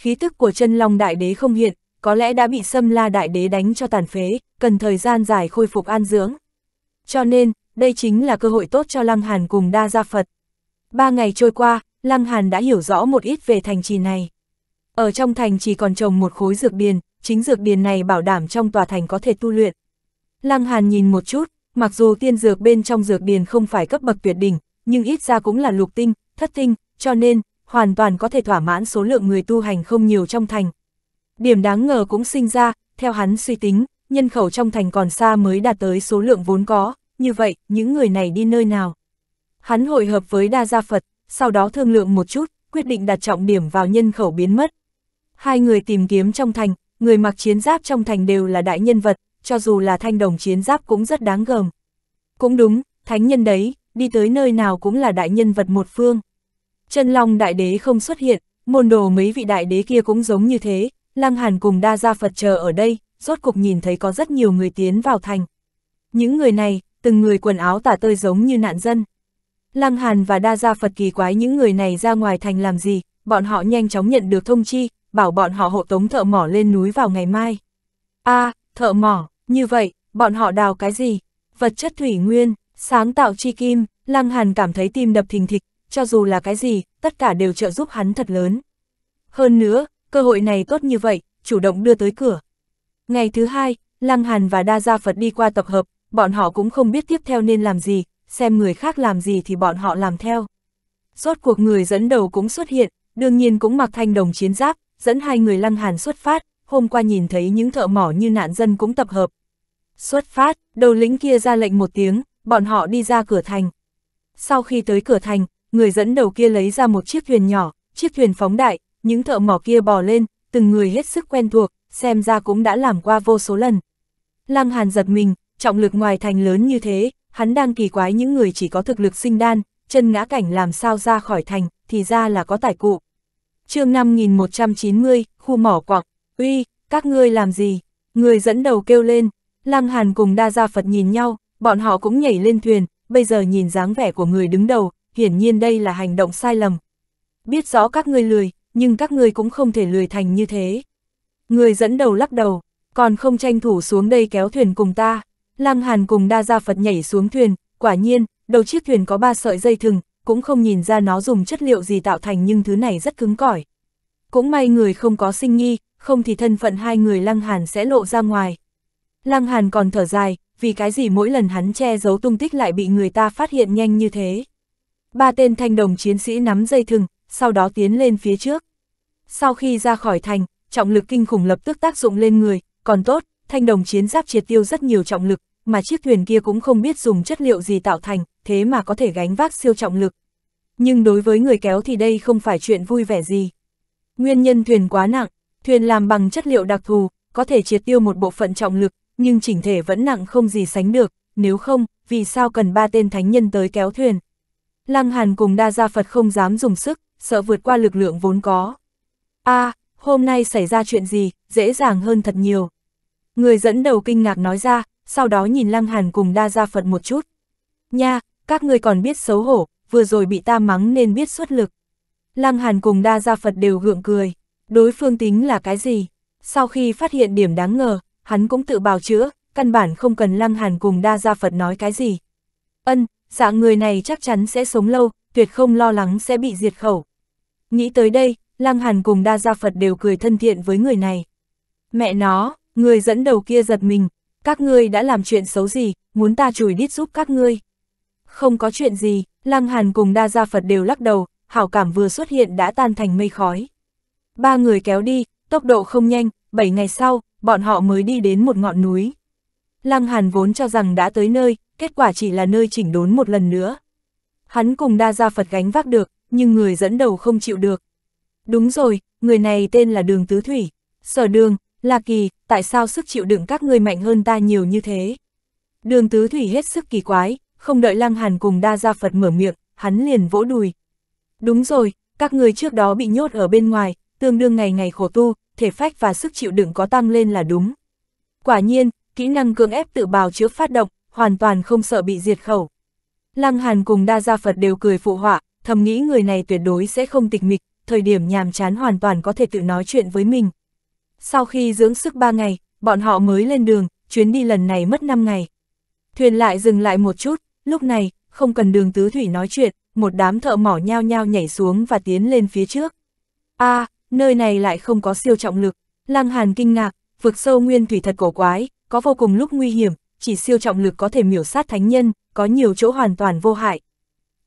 khí tức của chân long đại đế không hiện, có lẽ đã bị xâm la đại đế đánh cho tàn phế, cần thời gian dài khôi phục an dưỡng. Cho nên, đây chính là cơ hội tốt cho Lăng Hàn cùng đa gia Phật. Ba ngày trôi qua, Lăng Hàn đã hiểu rõ một ít về thành trì này. Ở trong thành trì còn trồng một khối dược điền, chính dược điền này bảo đảm trong tòa thành có thể tu luyện. Lăng Hàn nhìn một chút, mặc dù tiên dược bên trong dược điền không phải cấp bậc tuyệt đỉnh, nhưng ít ra cũng là lục tinh, thất tinh, cho nên, hoàn toàn có thể thỏa mãn số lượng người tu hành không nhiều trong thành. Điểm đáng ngờ cũng sinh ra, theo hắn suy tính, nhân khẩu trong thành còn xa mới đạt tới số lượng vốn có, như vậy, những người này đi nơi nào? Hắn hội hợp với Đa Gia Phật, sau đó thương lượng một chút, quyết định đặt trọng điểm vào nhân khẩu biến mất. Hai người tìm kiếm trong thành, người mặc chiến giáp trong thành đều là đại nhân vật, cho dù là thanh đồng chiến giáp cũng rất đáng gờm. Cũng đúng, thánh nhân đấy, đi tới nơi nào cũng là đại nhân vật một phương chân long đại đế không xuất hiện, môn đồ mấy vị đại đế kia cũng giống như thế, Lăng Hàn cùng đa gia Phật chờ ở đây, rốt cục nhìn thấy có rất nhiều người tiến vào thành. Những người này, từng người quần áo tả tơi giống như nạn dân. Lăng Hàn và đa gia Phật kỳ quái những người này ra ngoài thành làm gì, bọn họ nhanh chóng nhận được thông chi, bảo bọn họ hộ tống thợ mỏ lên núi vào ngày mai. a à, thợ mỏ, như vậy, bọn họ đào cái gì? Vật chất thủy nguyên, sáng tạo chi kim, Lăng Hàn cảm thấy tim đập thình thịch, cho dù là cái gì, tất cả đều trợ giúp hắn thật lớn. Hơn nữa, cơ hội này tốt như vậy, chủ động đưa tới cửa. Ngày thứ hai, Lăng Hàn và Đa Gia Phật đi qua tập hợp, bọn họ cũng không biết tiếp theo nên làm gì, xem người khác làm gì thì bọn họ làm theo. Rốt cuộc người dẫn đầu cũng xuất hiện, đương nhiên cũng mặc thanh đồng chiến giáp, dẫn hai người Lăng Hàn xuất phát, hôm qua nhìn thấy những thợ mỏ như nạn dân cũng tập hợp. Xuất phát, đầu lính kia ra lệnh một tiếng, bọn họ đi ra cửa thành. Sau khi tới cửa thành, người dẫn đầu kia lấy ra một chiếc thuyền nhỏ, chiếc thuyền phóng đại, những thợ mỏ kia bò lên, từng người hết sức quen thuộc, xem ra cũng đã làm qua vô số lần. Lăng Hàn giật mình, trọng lực ngoài thành lớn như thế, hắn đang kỳ quái những người chỉ có thực lực sinh đan, chân ngã cảnh làm sao ra khỏi thành, thì ra là có tài cụ. chương 5190, khu mỏ quặng, uy, các ngươi làm gì? Người dẫn đầu kêu lên, Lăng Hàn cùng đa gia Phật nhìn nhau, bọn họ cũng nhảy lên thuyền, bây giờ nhìn dáng vẻ của người đứng đầu, hiển nhiên đây là hành động sai lầm. Biết rõ các ngươi lười, nhưng các ngươi cũng không thể lười thành như thế. Người dẫn đầu lắc đầu, còn không tranh thủ xuống đây kéo thuyền cùng ta. Lăng Hàn cùng đa gia Phật nhảy xuống thuyền, quả nhiên, đầu chiếc thuyền có ba sợi dây thừng, cũng không nhìn ra nó dùng chất liệu gì tạo thành nhưng thứ này rất cứng cỏi. Cũng may người không có sinh nghi, không thì thân phận hai người Lăng Hàn sẽ lộ ra ngoài. Lăng Hàn còn thở dài, vì cái gì mỗi lần hắn che giấu tung tích lại bị người ta phát hiện nhanh như thế. Ba tên thanh đồng chiến sĩ nắm dây thừng, sau đó tiến lên phía trước. Sau khi ra khỏi thành, trọng lực kinh khủng lập tức tác dụng lên người, còn tốt, thanh đồng chiến giáp triệt tiêu rất nhiều trọng lực, mà chiếc thuyền kia cũng không biết dùng chất liệu gì tạo thành, thế mà có thể gánh vác siêu trọng lực. Nhưng đối với người kéo thì đây không phải chuyện vui vẻ gì. Nguyên nhân thuyền quá nặng, thuyền làm bằng chất liệu đặc thù, có thể triệt tiêu một bộ phận trọng lực, nhưng chỉnh thể vẫn nặng không gì sánh được, nếu không, vì sao cần ba tên thánh nhân tới kéo thuyền. Lăng Hàn cùng đa gia Phật không dám dùng sức, sợ vượt qua lực lượng vốn có. a à, hôm nay xảy ra chuyện gì, dễ dàng hơn thật nhiều. Người dẫn đầu kinh ngạc nói ra, sau đó nhìn Lăng Hàn cùng đa gia Phật một chút. Nha, các ngươi còn biết xấu hổ, vừa rồi bị ta mắng nên biết xuất lực. Lăng Hàn cùng đa gia Phật đều gượng cười, đối phương tính là cái gì? Sau khi phát hiện điểm đáng ngờ, hắn cũng tự bào chữa, căn bản không cần Lăng Hàn cùng đa gia Phật nói cái gì. Ân, dạng người này chắc chắn sẽ sống lâu, tuyệt không lo lắng sẽ bị diệt khẩu. Nghĩ tới đây, Lăng Hàn cùng đa gia Phật đều cười thân thiện với người này. Mẹ nó, người dẫn đầu kia giật mình, các ngươi đã làm chuyện xấu gì, muốn ta chùi đít giúp các ngươi. Không có chuyện gì, Lăng Hàn cùng đa gia Phật đều lắc đầu, hảo cảm vừa xuất hiện đã tan thành mây khói. Ba người kéo đi, tốc độ không nhanh, bảy ngày sau, bọn họ mới đi đến một ngọn núi. Lăng Hàn vốn cho rằng đã tới nơi, kết quả chỉ là nơi chỉnh đốn một lần nữa. Hắn cùng đa gia Phật gánh vác được, nhưng người dẫn đầu không chịu được. Đúng rồi, người này tên là Đường Tứ Thủy, Sở Đường, La Kỳ, tại sao sức chịu đựng các ngươi mạnh hơn ta nhiều như thế? Đường Tứ Thủy hết sức kỳ quái, không đợi Lăng Hàn cùng đa gia Phật mở miệng, hắn liền vỗ đùi. Đúng rồi, các người trước đó bị nhốt ở bên ngoài, tương đương ngày ngày khổ tu, thể phách và sức chịu đựng có tăng lên là đúng. Quả nhiên, kỹ năng cưỡng ép tự bào chữa phát động, hoàn toàn không sợ bị diệt khẩu. Lăng Hàn cùng đa gia Phật đều cười phụ họa, thầm nghĩ người này tuyệt đối sẽ không tịch mịch, thời điểm nhàm chán hoàn toàn có thể tự nói chuyện với mình. Sau khi dưỡng sức ba ngày, bọn họ mới lên đường, chuyến đi lần này mất năm ngày. Thuyền lại dừng lại một chút, lúc này, không cần đường tứ thủy nói chuyện, một đám thợ mỏ nhao nhao nhảy xuống và tiến lên phía trước. a à, nơi này lại không có siêu trọng lực, Lăng Hàn kinh ngạc, vực sâu nguyên thủy thật cổ quái, có vô cùng lúc nguy hiểm, chỉ siêu trọng lực có thể miểu sát thánh nhân, có nhiều chỗ hoàn toàn vô hại.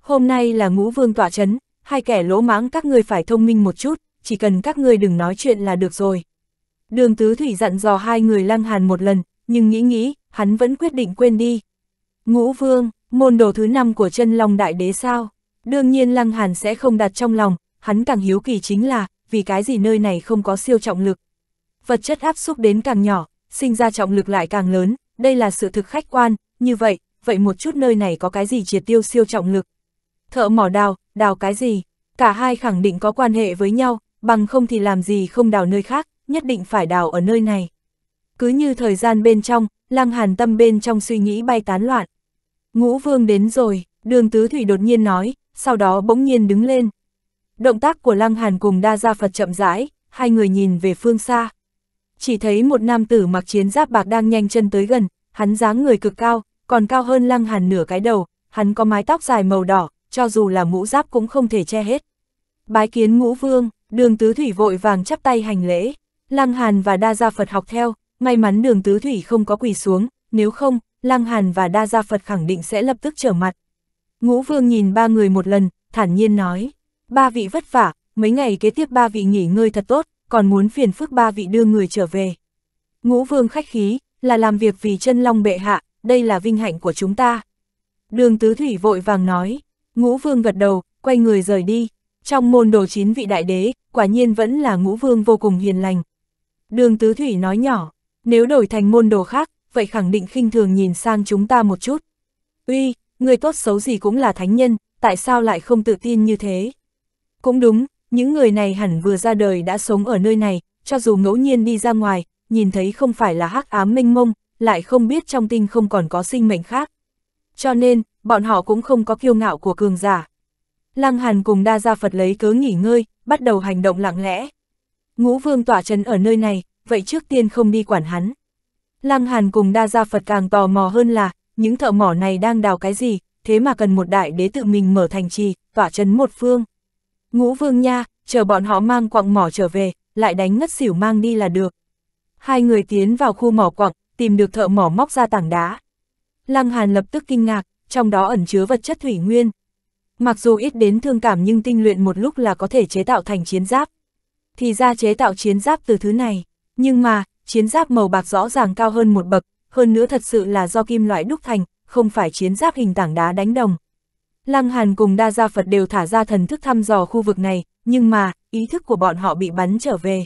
Hôm nay là ngũ vương tọa chấn, hai kẻ lỗ mãng các ngươi phải thông minh một chút, chỉ cần các ngươi đừng nói chuyện là được rồi. Đường Tứ Thủy dặn dò hai người lăng hàn một lần, nhưng nghĩ nghĩ, hắn vẫn quyết định quên đi. Ngũ vương, môn đồ thứ năm của chân long đại đế sao? Đương nhiên lăng hàn sẽ không đặt trong lòng, hắn càng hiếu kỳ chính là, vì cái gì nơi này không có siêu trọng lực. Vật chất áp xúc đến càng nhỏ, sinh ra trọng lực lại càng lớn, đây là sự thực khách quan, như vậy, vậy một chút nơi này có cái gì triệt tiêu siêu trọng lực. Thợ mỏ đào, đào cái gì? Cả hai khẳng định có quan hệ với nhau, bằng không thì làm gì không đào nơi khác, nhất định phải đào ở nơi này. Cứ như thời gian bên trong, lăng hàn tâm bên trong suy nghĩ bay tán loạn. Ngũ vương đến rồi, đường tứ thủy đột nhiên nói, sau đó bỗng nhiên đứng lên. Động tác của lăng hàn cùng đa gia Phật chậm rãi, hai người nhìn về phương xa chỉ thấy một nam tử mặc chiến giáp bạc đang nhanh chân tới gần, hắn dáng người cực cao, còn cao hơn lăng hàn nửa cái đầu, hắn có mái tóc dài màu đỏ, cho dù là mũ giáp cũng không thể che hết. Bái kiến ngũ vương, đường tứ thủy vội vàng chắp tay hành lễ, lăng hàn và đa gia Phật học theo, may mắn đường tứ thủy không có quỳ xuống, nếu không, lăng hàn và đa gia Phật khẳng định sẽ lập tức trở mặt. Ngũ vương nhìn ba người một lần, thản nhiên nói, ba vị vất vả, mấy ngày kế tiếp ba vị nghỉ ngơi thật tốt, còn muốn phiền phức ba vị đưa người trở về. Ngũ vương khách khí, là làm việc vì chân long bệ hạ, đây là vinh hạnh của chúng ta. Đường tứ thủy vội vàng nói, ngũ vương gật đầu, quay người rời đi. Trong môn đồ chín vị đại đế, quả nhiên vẫn là ngũ vương vô cùng hiền lành. Đường tứ thủy nói nhỏ, nếu đổi thành môn đồ khác, vậy khẳng định khinh thường nhìn sang chúng ta một chút. Uy, người tốt xấu gì cũng là thánh nhân, tại sao lại không tự tin như thế? Cũng đúng, những người này hẳn vừa ra đời đã sống ở nơi này, cho dù ngẫu nhiên đi ra ngoài, nhìn thấy không phải là hắc ám mênh mông, lại không biết trong tinh không còn có sinh mệnh khác. Cho nên, bọn họ cũng không có kiêu ngạo của cường giả. Lăng Hàn cùng đa gia Phật lấy cớ nghỉ ngơi, bắt đầu hành động lặng lẽ. Ngũ vương tỏa chấn ở nơi này, vậy trước tiên không đi quản hắn. Lăng Hàn cùng đa gia Phật càng tò mò hơn là, những thợ mỏ này đang đào cái gì, thế mà cần một đại đế tự mình mở thành trì, tỏa chấn một phương. Ngũ Vương Nha, chờ bọn họ mang quặng mỏ trở về, lại đánh ngất xỉu mang đi là được. Hai người tiến vào khu mỏ quặng, tìm được thợ mỏ móc ra tảng đá. Lăng Hàn lập tức kinh ngạc, trong đó ẩn chứa vật chất thủy nguyên. Mặc dù ít đến thương cảm nhưng tinh luyện một lúc là có thể chế tạo thành chiến giáp. Thì ra chế tạo chiến giáp từ thứ này, nhưng mà, chiến giáp màu bạc rõ ràng cao hơn một bậc, hơn nữa thật sự là do kim loại đúc thành, không phải chiến giáp hình tảng đá đánh đồng. Lăng Hàn cùng Đa Gia Phật đều thả ra thần thức thăm dò khu vực này, nhưng mà, ý thức của bọn họ bị bắn trở về.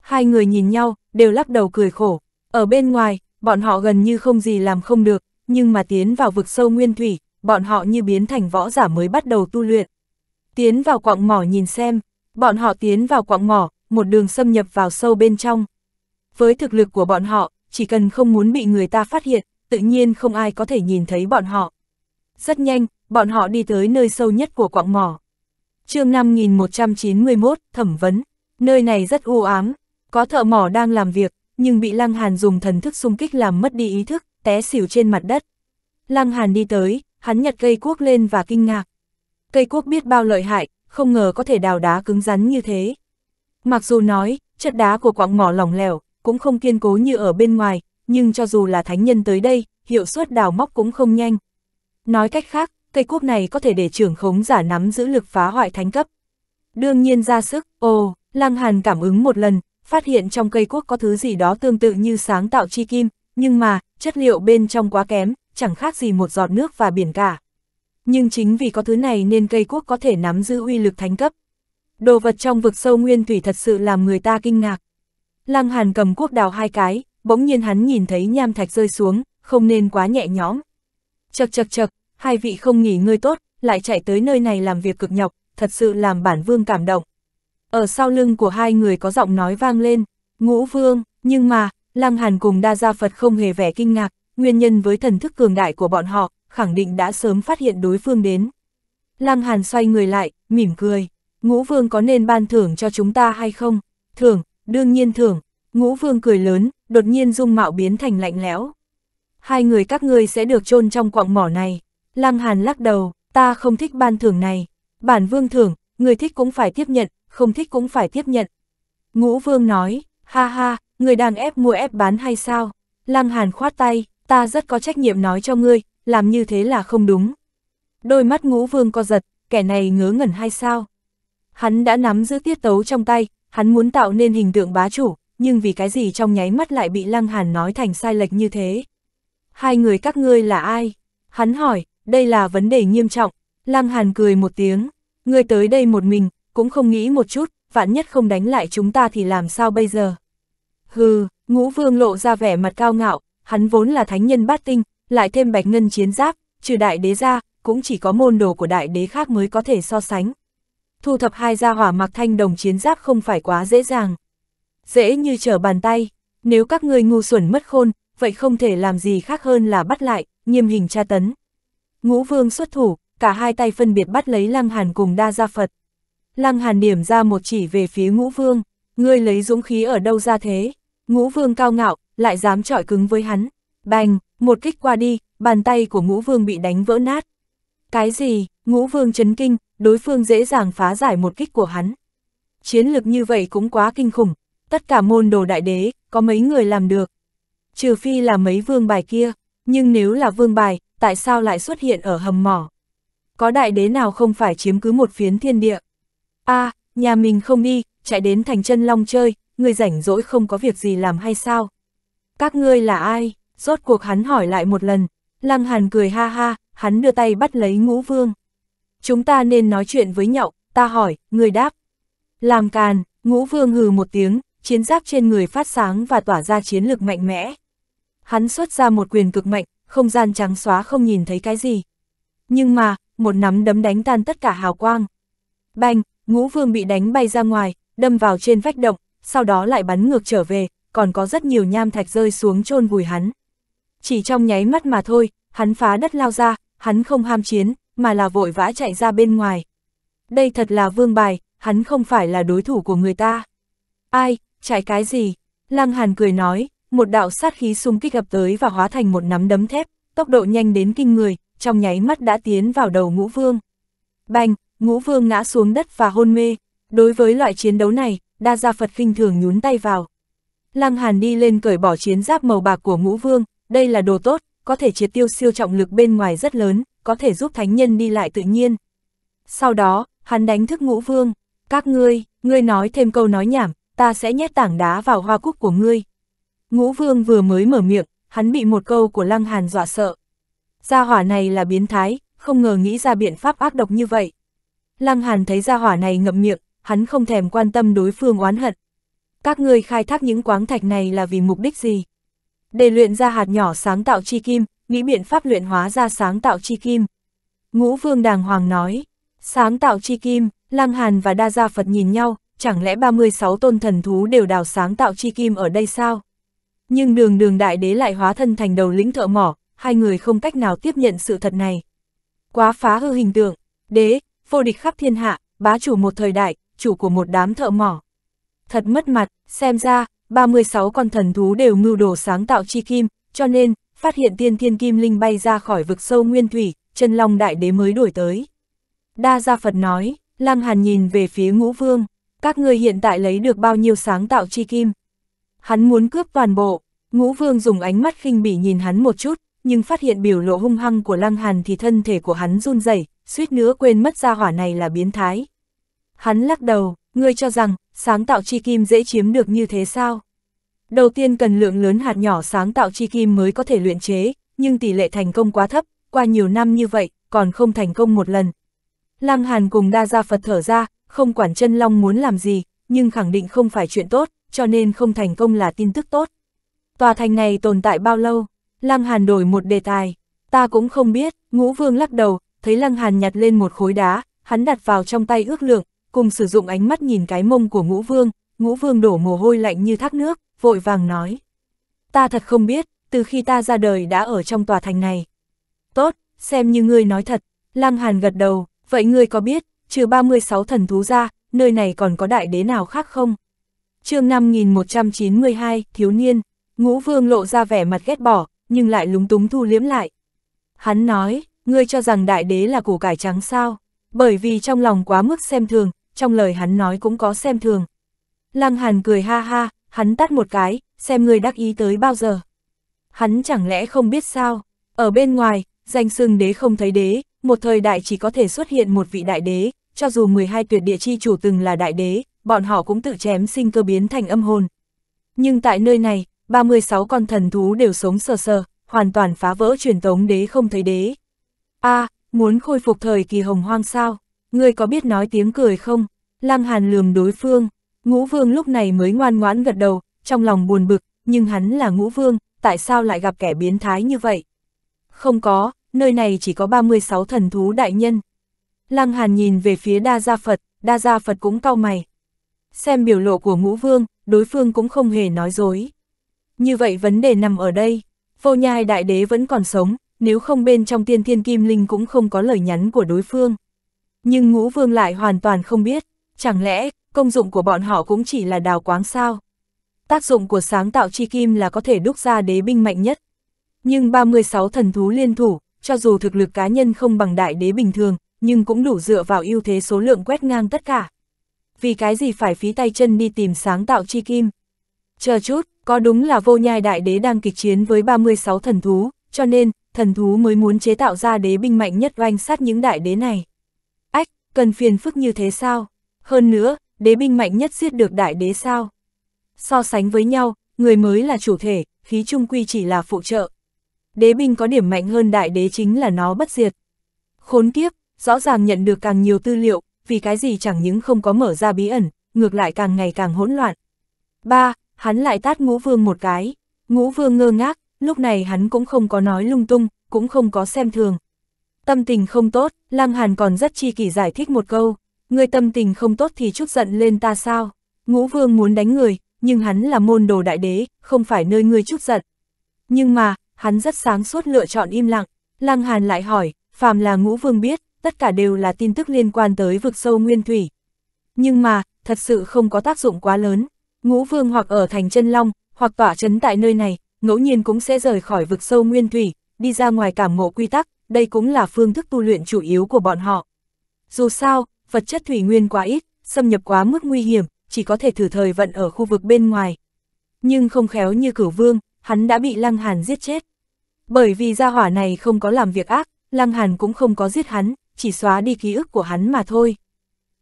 Hai người nhìn nhau, đều lắc đầu cười khổ. Ở bên ngoài, bọn họ gần như không gì làm không được, nhưng mà tiến vào vực sâu nguyên thủy, bọn họ như biến thành võ giả mới bắt đầu tu luyện. Tiến vào quạng mỏ nhìn xem, bọn họ tiến vào quạng mỏ, một đường xâm nhập vào sâu bên trong. Với thực lực của bọn họ, chỉ cần không muốn bị người ta phát hiện, tự nhiên không ai có thể nhìn thấy bọn họ. Rất nhanh, bọn họ đi tới nơi sâu nhất của quặng mỏ. chương 5191, thẩm vấn, nơi này rất u ám, có thợ mỏ đang làm việc, nhưng bị Lăng Hàn dùng thần thức xung kích làm mất đi ý thức, té xỉu trên mặt đất. Lăng Hàn đi tới, hắn nhặt cây cuốc lên và kinh ngạc. Cây cuốc biết bao lợi hại, không ngờ có thể đào đá cứng rắn như thế. Mặc dù nói, chất đá của quặng mỏ lỏng lẻo, cũng không kiên cố như ở bên ngoài, nhưng cho dù là thánh nhân tới đây, hiệu suất đào móc cũng không nhanh. Nói cách khác, cây cuốc này có thể để trưởng khống giả nắm giữ lực phá hoại thánh cấp. Đương nhiên ra sức, ồ, Lăng Hàn cảm ứng một lần, phát hiện trong cây cuốc có thứ gì đó tương tự như sáng tạo chi kim, nhưng mà, chất liệu bên trong quá kém, chẳng khác gì một giọt nước và biển cả. Nhưng chính vì có thứ này nên cây cuốc có thể nắm giữ uy lực thánh cấp. Đồ vật trong vực sâu nguyên thủy thật sự làm người ta kinh ngạc. Lăng Hàn cầm cuốc đào hai cái, bỗng nhiên hắn nhìn thấy nham thạch rơi xuống, không nên quá nhẹ nhõm. Chật chật chật, hai vị không nghỉ ngơi tốt, lại chạy tới nơi này làm việc cực nhọc, thật sự làm bản vương cảm động. Ở sau lưng của hai người có giọng nói vang lên, ngũ vương, nhưng mà, Lăng Hàn cùng đa gia Phật không hề vẻ kinh ngạc, nguyên nhân với thần thức cường đại của bọn họ, khẳng định đã sớm phát hiện đối phương đến. Lăng Hàn xoay người lại, mỉm cười, ngũ vương có nên ban thưởng cho chúng ta hay không? Thưởng, đương nhiên thưởng, ngũ vương cười lớn, đột nhiên dung mạo biến thành lạnh lẽo. Hai người các ngươi sẽ được chôn trong quặng mỏ này. Lăng Hàn lắc đầu, ta không thích ban thưởng này. Bản vương thưởng, người thích cũng phải tiếp nhận, không thích cũng phải tiếp nhận. Ngũ vương nói, ha ha, người đang ép mua ép bán hay sao? Lăng Hàn khoát tay, ta rất có trách nhiệm nói cho ngươi, làm như thế là không đúng. Đôi mắt ngũ vương co giật, kẻ này ngớ ngẩn hay sao? Hắn đã nắm giữ tiết tấu trong tay, hắn muốn tạo nên hình tượng bá chủ, nhưng vì cái gì trong nháy mắt lại bị Lăng Hàn nói thành sai lệch như thế? Hai người các ngươi là ai? Hắn hỏi, đây là vấn đề nghiêm trọng. Lăng Hàn cười một tiếng, ngươi tới đây một mình, cũng không nghĩ một chút, vạn nhất không đánh lại chúng ta thì làm sao bây giờ. Hừ, ngũ vương lộ ra vẻ mặt cao ngạo, hắn vốn là thánh nhân bát tinh, lại thêm bạch ngân chiến giáp, trừ đại đế ra, cũng chỉ có môn đồ của đại đế khác mới có thể so sánh. Thu thập hai gia hỏa mặc thanh đồng chiến giáp không phải quá dễ dàng. Dễ như trở bàn tay, nếu các ngươi ngu xuẩn mất khôn, vậy không thể làm gì khác hơn là bắt lại, nghiêm hình tra tấn. Ngũ vương xuất thủ, cả hai tay phân biệt bắt lấy Lăng Hàn cùng Đa Gia Phật. Lăng Hàn điểm ra một chỉ về phía ngũ vương, ngươi lấy dũng khí ở đâu ra thế, ngũ vương cao ngạo, lại dám trọi cứng với hắn. Bành, một kích qua đi, bàn tay của ngũ vương bị đánh vỡ nát. Cái gì, ngũ vương chấn kinh, đối phương dễ dàng phá giải một kích của hắn. Chiến lực như vậy cũng quá kinh khủng, tất cả môn đồ đại đế, có mấy người làm được. Trừ phi là mấy vương bài kia, nhưng nếu là vương bài, tại sao lại xuất hiện ở hầm mỏ? Có đại đế nào không phải chiếm cứ một phiến thiên địa? a à, nhà mình không đi, chạy đến thành chân long chơi, người rảnh rỗi không có việc gì làm hay sao? Các ngươi là ai? Rốt cuộc hắn hỏi lại một lần. Lăng Hàn cười ha ha, hắn đưa tay bắt lấy ngũ vương. Chúng ta nên nói chuyện với nhậu, ta hỏi, người đáp. Làm càn, ngũ vương hừ một tiếng, chiến giáp trên người phát sáng và tỏa ra chiến lực mạnh mẽ. Hắn xuất ra một quyền cực mạnh, không gian trắng xóa không nhìn thấy cái gì. Nhưng mà, một nắm đấm đánh tan tất cả hào quang. Banh, ngũ vương bị đánh bay ra ngoài, đâm vào trên vách động, sau đó lại bắn ngược trở về, còn có rất nhiều nham thạch rơi xuống chôn vùi hắn. Chỉ trong nháy mắt mà thôi, hắn phá đất lao ra, hắn không ham chiến, mà là vội vã chạy ra bên ngoài. Đây thật là vương bài, hắn không phải là đối thủ của người ta. Ai, chạy cái gì? Lăng Hàn cười nói, một đạo sát khí xung kích ập tới và hóa thành một nắm đấm thép, tốc độ nhanh đến kinh người, trong nháy mắt đã tiến vào đầu ngũ vương. Bành, ngũ vương ngã xuống đất và hôn mê. Đối với loại chiến đấu này, đa gia Phật kinh thường nhún tay vào. Lăng Hàn đi lên cởi bỏ chiến giáp màu bạc của ngũ vương, đây là đồ tốt, có thể triệt tiêu siêu trọng lực bên ngoài rất lớn, có thể giúp thánh nhân đi lại tự nhiên. Sau đó, hắn đánh thức ngũ vương, các ngươi, ngươi nói thêm câu nói nhảm, ta sẽ nhét tảng đá vào hoa cúc của ngươi. Ngũ Vương vừa mới mở miệng, hắn bị một câu của Lăng Hàn dọa sợ. Gia hỏa này là biến thái, không ngờ nghĩ ra biện pháp ác độc như vậy. Lăng Hàn thấy gia hỏa này ngậm miệng, hắn không thèm quan tâm đối phương oán hận. Các ngươi khai thác những quáng thạch này là vì mục đích gì? Để luyện ra hạt nhỏ sáng tạo chi kim, nghĩ biện pháp luyện hóa ra sáng tạo chi kim. Ngũ Vương đàng hoàng nói, sáng tạo chi kim, Lăng Hàn và Đa Gia Phật nhìn nhau, chẳng lẽ 36 tôn thần thú đều đào sáng tạo chi kim ở đây sao? Nhưng đường đường đại đế lại hóa thân thành đầu lĩnh thợ mỏ, hai người không cách nào tiếp nhận sự thật này. Quá phá hư hình tượng, đế, vô địch khắp thiên hạ, bá chủ một thời đại, chủ của một đám thợ mỏ. Thật mất mặt, xem ra, 36 con thần thú đều mưu đồ sáng tạo chi kim, cho nên, phát hiện tiên thiên kim linh bay ra khỏi vực sâu nguyên thủy, chân long đại đế mới đuổi tới. Đa Gia Phật nói, Lăng Hàn nhìn về phía ngũ vương, các ngươi hiện tại lấy được bao nhiêu sáng tạo chi kim. Hắn muốn cướp toàn bộ, ngũ vương dùng ánh mắt khinh bỉ nhìn hắn một chút, nhưng phát hiện biểu lộ hung hăng của lăng hàn thì thân thể của hắn run rẩy, suýt nữa quên mất ra hỏa này là biến thái. Hắn lắc đầu, ngươi cho rằng, sáng tạo chi kim dễ chiếm được như thế sao? Đầu tiên cần lượng lớn hạt nhỏ sáng tạo chi kim mới có thể luyện chế, nhưng tỷ lệ thành công quá thấp, qua nhiều năm như vậy, còn không thành công một lần. Lăng Hàn cùng đa gia Phật thở ra, không quản chân long muốn làm gì, nhưng khẳng định không phải chuyện tốt cho nên không thành công là tin tức tốt. Tòa thành này tồn tại bao lâu? Lăng Hàn đổi một đề tài. Ta cũng không biết, ngũ vương lắc đầu, thấy Lăng Hàn nhặt lên một khối đá, hắn đặt vào trong tay ước lượng, cùng sử dụng ánh mắt nhìn cái mông của ngũ vương, ngũ vương đổ mồ hôi lạnh như thác nước, vội vàng nói. Ta thật không biết, từ khi ta ra đời đã ở trong tòa thành này. Tốt, xem như ngươi nói thật, Lăng Hàn gật đầu, vậy ngươi có biết, trừ 36 thần thú ra, nơi này còn có đại đế nào khác không? chương 5192, thiếu niên, ngũ vương lộ ra vẻ mặt ghét bỏ, nhưng lại lúng túng thu liếm lại. Hắn nói, ngươi cho rằng đại đế là củ cải trắng sao, bởi vì trong lòng quá mức xem thường, trong lời hắn nói cũng có xem thường. Lăng Hàn cười ha ha, hắn tắt một cái, xem ngươi đắc ý tới bao giờ. Hắn chẳng lẽ không biết sao, ở bên ngoài, danh xưng đế không thấy đế, một thời đại chỉ có thể xuất hiện một vị đại đế, cho dù 12 tuyệt địa chi chủ từng là đại đế, bọn họ cũng tự chém sinh cơ biến thành âm hồn. Nhưng tại nơi này, 36 con thần thú đều sống sờ sờ, hoàn toàn phá vỡ truyền tống đế không thấy đế. a à, muốn khôi phục thời kỳ hồng hoang sao, người có biết nói tiếng cười không? Lăng Hàn lườm đối phương, ngũ vương lúc này mới ngoan ngoãn gật đầu, trong lòng buồn bực, nhưng hắn là ngũ vương, tại sao lại gặp kẻ biến thái như vậy? Không có, nơi này chỉ có 36 thần thú đại nhân. Lăng Hàn nhìn về phía Đa Gia Phật, Đa Gia Phật cũng cau mày, Xem biểu lộ của ngũ vương, đối phương cũng không hề nói dối. Như vậy vấn đề nằm ở đây, vô nhai đại đế vẫn còn sống, nếu không bên trong tiên thiên kim linh cũng không có lời nhắn của đối phương. Nhưng ngũ vương lại hoàn toàn không biết, chẳng lẽ công dụng của bọn họ cũng chỉ là đào quáng sao? Tác dụng của sáng tạo chi kim là có thể đúc ra đế binh mạnh nhất. Nhưng 36 thần thú liên thủ, cho dù thực lực cá nhân không bằng đại đế bình thường, nhưng cũng đủ dựa vào ưu thế số lượng quét ngang tất cả vì cái gì phải phí tay chân đi tìm sáng tạo chi kim. Chờ chút, có đúng là vô nhai đại đế đang kịch chiến với 36 thần thú, cho nên, thần thú mới muốn chế tạo ra đế binh mạnh nhất oanh sát những đại đế này. Ách, cần phiền phức như thế sao? Hơn nữa, đế binh mạnh nhất giết được đại đế sao? So sánh với nhau, người mới là chủ thể, khí trung quy chỉ là phụ trợ. Đế binh có điểm mạnh hơn đại đế chính là nó bất diệt. Khốn kiếp, rõ ràng nhận được càng nhiều tư liệu, vì cái gì chẳng những không có mở ra bí ẩn, ngược lại càng ngày càng hỗn loạn. Ba, hắn lại tát ngũ vương một cái. Ngũ vương ngơ ngác, lúc này hắn cũng không có nói lung tung, cũng không có xem thường. Tâm tình không tốt, Lăng Hàn còn rất chi kỷ giải thích một câu. Người tâm tình không tốt thì chút giận lên ta sao? Ngũ vương muốn đánh người, nhưng hắn là môn đồ đại đế, không phải nơi người chút giận. Nhưng mà, hắn rất sáng suốt lựa chọn im lặng. Lăng Hàn lại hỏi, phàm là ngũ vương biết, tất cả đều là tin tức liên quan tới vực sâu nguyên thủy. Nhưng mà, thật sự không có tác dụng quá lớn, ngũ vương hoặc ở thành chân long, hoặc tỏa chấn tại nơi này, ngẫu nhiên cũng sẽ rời khỏi vực sâu nguyên thủy, đi ra ngoài cảm ngộ quy tắc, đây cũng là phương thức tu luyện chủ yếu của bọn họ. Dù sao, vật chất thủy nguyên quá ít, xâm nhập quá mức nguy hiểm, chỉ có thể thử thời vận ở khu vực bên ngoài. Nhưng không khéo như cửu vương, hắn đã bị Lăng Hàn giết chết. Bởi vì gia hỏa này không có làm việc ác, Lăng Hàn cũng không có giết hắn, chỉ xóa đi ký ức của hắn mà thôi.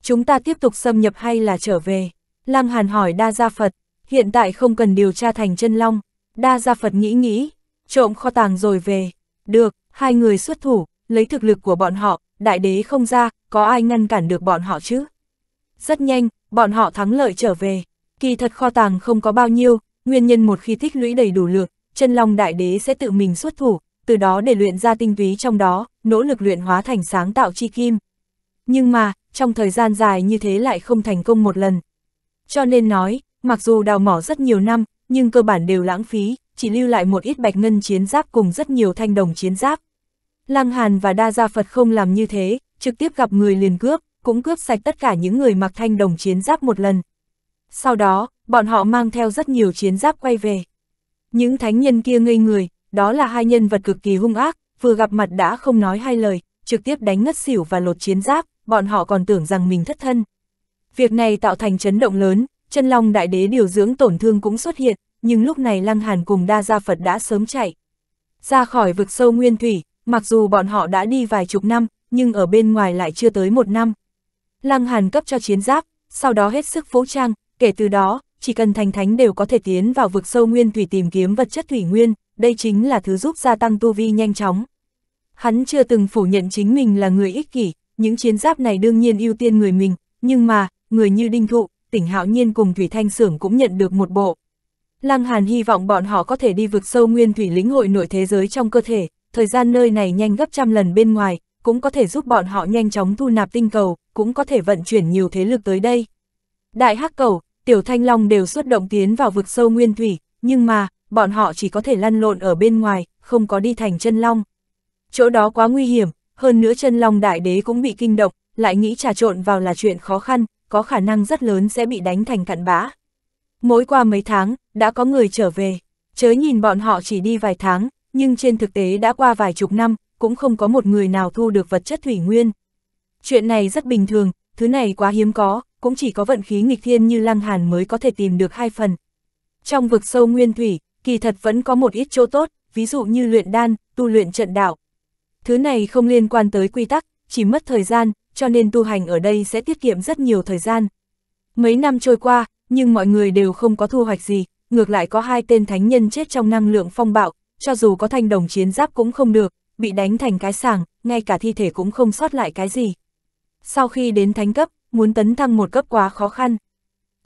Chúng ta tiếp tục xâm nhập hay là trở về? Lăng Hàn hỏi Đa Gia Phật, hiện tại không cần điều tra thành chân long. Đa Gia Phật nghĩ nghĩ, trộm kho tàng rồi về. Được, hai người xuất thủ, lấy thực lực của bọn họ, đại đế không ra, có ai ngăn cản được bọn họ chứ? Rất nhanh, bọn họ thắng lợi trở về. Kỳ thật kho tàng không có bao nhiêu, nguyên nhân một khi thích lũy đầy đủ lược, chân long đại đế sẽ tự mình xuất thủ, từ đó để luyện ra tinh túy trong đó, nỗ lực luyện hóa thành sáng tạo chi kim. Nhưng mà, trong thời gian dài như thế lại không thành công một lần. Cho nên nói, mặc dù đào mỏ rất nhiều năm, nhưng cơ bản đều lãng phí, chỉ lưu lại một ít bạch ngân chiến giáp cùng rất nhiều thanh đồng chiến giáp. Lăng Hàn và Đa Gia Phật không làm như thế, trực tiếp gặp người liền cướp, cũng cướp sạch tất cả những người mặc thanh đồng chiến giáp một lần. Sau đó, bọn họ mang theo rất nhiều chiến giáp quay về. Những thánh nhân kia ngây người, đó là hai nhân vật cực kỳ hung ác, vừa gặp mặt đã không nói hai lời, trực tiếp đánh ngất xỉu và lột chiến giáp, bọn họ còn tưởng rằng mình thất thân. Việc này tạo thành chấn động lớn, chân long đại đế điều dưỡng tổn thương cũng xuất hiện, nhưng lúc này Lăng Hàn cùng Đa Gia Phật đã sớm chạy. Ra khỏi vực sâu nguyên thủy, mặc dù bọn họ đã đi vài chục năm, nhưng ở bên ngoài lại chưa tới một năm. Lăng Hàn cấp cho chiến giáp, sau đó hết sức vũ trang, kể từ đó, chỉ cần thành thánh đều có thể tiến vào vực sâu nguyên thủy tìm kiếm vật chất thủy nguyên, đây chính là thứ giúp gia tăng tu vi nhanh chóng. Hắn chưa từng phủ nhận chính mình là người ích kỷ, những chiến giáp này đương nhiên ưu tiên người mình, nhưng mà, người như Đinh Thụ, tỉnh Hạo Nhiên cùng Thủy Thanh Sưởng cũng nhận được một bộ. Lăng Hàn hy vọng bọn họ có thể đi vực sâu nguyên thủy lĩnh hội nội thế giới trong cơ thể, thời gian nơi này nhanh gấp trăm lần bên ngoài, cũng có thể giúp bọn họ nhanh chóng thu nạp tinh cầu, cũng có thể vận chuyển nhiều thế lực tới đây. Đại Hắc Cầu, Tiểu Thanh Long đều xuất động tiến vào vực sâu nguyên thủy, nhưng mà, bọn họ chỉ có thể lăn lộn ở bên ngoài, không có đi thành chân long. Chỗ đó quá nguy hiểm, hơn nữa chân long đại đế cũng bị kinh động, lại nghĩ trà trộn vào là chuyện khó khăn, có khả năng rất lớn sẽ bị đánh thành cặn bã. Mỗi qua mấy tháng, đã có người trở về, chớ nhìn bọn họ chỉ đi vài tháng, nhưng trên thực tế đã qua vài chục năm, cũng không có một người nào thu được vật chất thủy nguyên. Chuyện này rất bình thường, thứ này quá hiếm có, cũng chỉ có vận khí nghịch thiên như Lăng Hàn mới có thể tìm được hai phần. Trong vực sâu nguyên thủy, kỳ thật vẫn có một ít chỗ tốt, ví dụ như luyện đan, tu luyện trận đạo. Thứ này không liên quan tới quy tắc, chỉ mất thời gian, cho nên tu hành ở đây sẽ tiết kiệm rất nhiều thời gian. Mấy năm trôi qua, nhưng mọi người đều không có thu hoạch gì, ngược lại có hai tên thánh nhân chết trong năng lượng phong bạo, cho dù có thanh đồng chiến giáp cũng không được, bị đánh thành cái sảng, ngay cả thi thể cũng không sót lại cái gì. Sau khi đến thánh cấp, muốn tấn thăng một cấp quá khó khăn.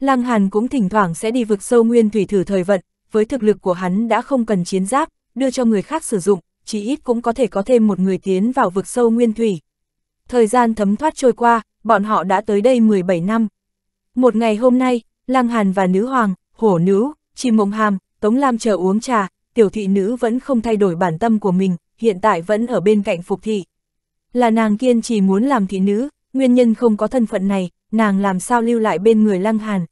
Lăng Hàn cũng thỉnh thoảng sẽ đi vực sâu nguyên thủy thử thời vận, với thực lực của hắn đã không cần chiến giáp, đưa cho người khác sử dụng, chỉ ít cũng có thể có thêm một người tiến vào vực sâu nguyên thủy. Thời gian thấm thoát trôi qua, bọn họ đã tới đây 17 năm. Một ngày hôm nay, Lăng Hàn và Nữ Hoàng, Hổ Nữ, Chi Mộng Hàm, Tống Lam chờ uống trà, tiểu thị nữ vẫn không thay đổi bản tâm của mình, hiện tại vẫn ở bên cạnh phục thị. Là nàng kiên trì muốn làm thị nữ, nguyên nhân không có thân phận này, nàng làm sao lưu lại bên người Lăng Hàn.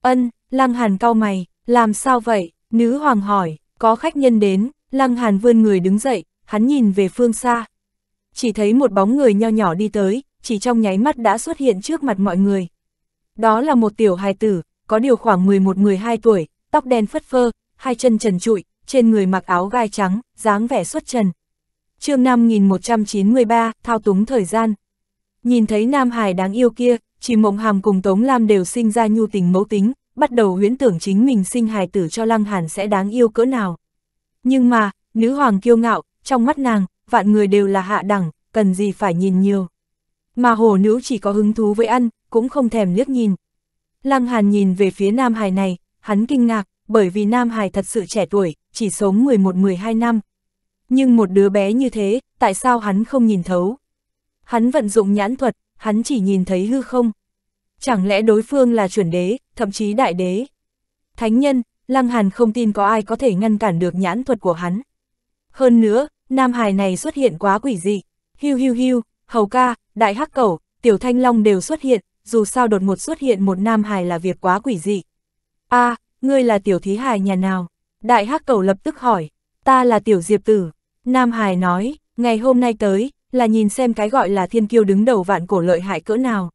Ân, Lăng Hàn cao mày, làm sao vậy? Nữ hoàng hỏi, có khách nhân đến, Lăng Hàn vươn người đứng dậy, hắn nhìn về phương xa. Chỉ thấy một bóng người nho nhỏ đi tới, chỉ trong nháy mắt đã xuất hiện trước mặt mọi người. Đó là một tiểu hài tử, có điều khoảng 11-12 tuổi, tóc đen phất phơ, hai chân trần trụi, trên người mặc áo gai trắng, dáng vẻ xuất trần. chương 5193, thao túng thời gian. Nhìn thấy Nam hài đáng yêu kia, chỉ mộng hàm cùng Tống Lam đều sinh ra nhu tình mẫu tính, bắt đầu huyễn tưởng chính mình sinh hài tử cho Lăng Hàn sẽ đáng yêu cỡ nào. Nhưng mà, nữ hoàng kiêu ngạo, trong mắt nàng, vạn người đều là hạ đẳng, cần gì phải nhìn nhiều. Mà hồ nữ chỉ có hứng thú với ăn, cũng không thèm liếc nhìn. Lăng Hàn nhìn về phía Nam Hải này, hắn kinh ngạc, bởi vì Nam Hải thật sự trẻ tuổi, chỉ sống 11-12 năm. Nhưng một đứa bé như thế, tại sao hắn không nhìn thấu? Hắn vận dụng nhãn thuật, hắn chỉ nhìn thấy hư không. Chẳng lẽ đối phương là chuẩn đế, thậm chí đại đế? Thánh nhân, Lăng Hàn không tin có ai có thể ngăn cản được nhãn thuật của hắn. Hơn nữa, nam hài này xuất hiện quá quỷ dị. Hiu hiu hiu, Hầu Ca, Đại Hắc Cẩu, Tiểu Thanh Long đều xuất hiện, dù sao đột ngột xuất hiện một nam hài là việc quá quỷ dị. a à, ngươi là tiểu thí hài nhà nào? Đại Hắc Cẩu lập tức hỏi, ta là tiểu Diệp Tử. Nam hài nói, ngày hôm nay tới, là nhìn xem cái gọi là thiên kiêu đứng đầu vạn cổ lợi hại cỡ nào.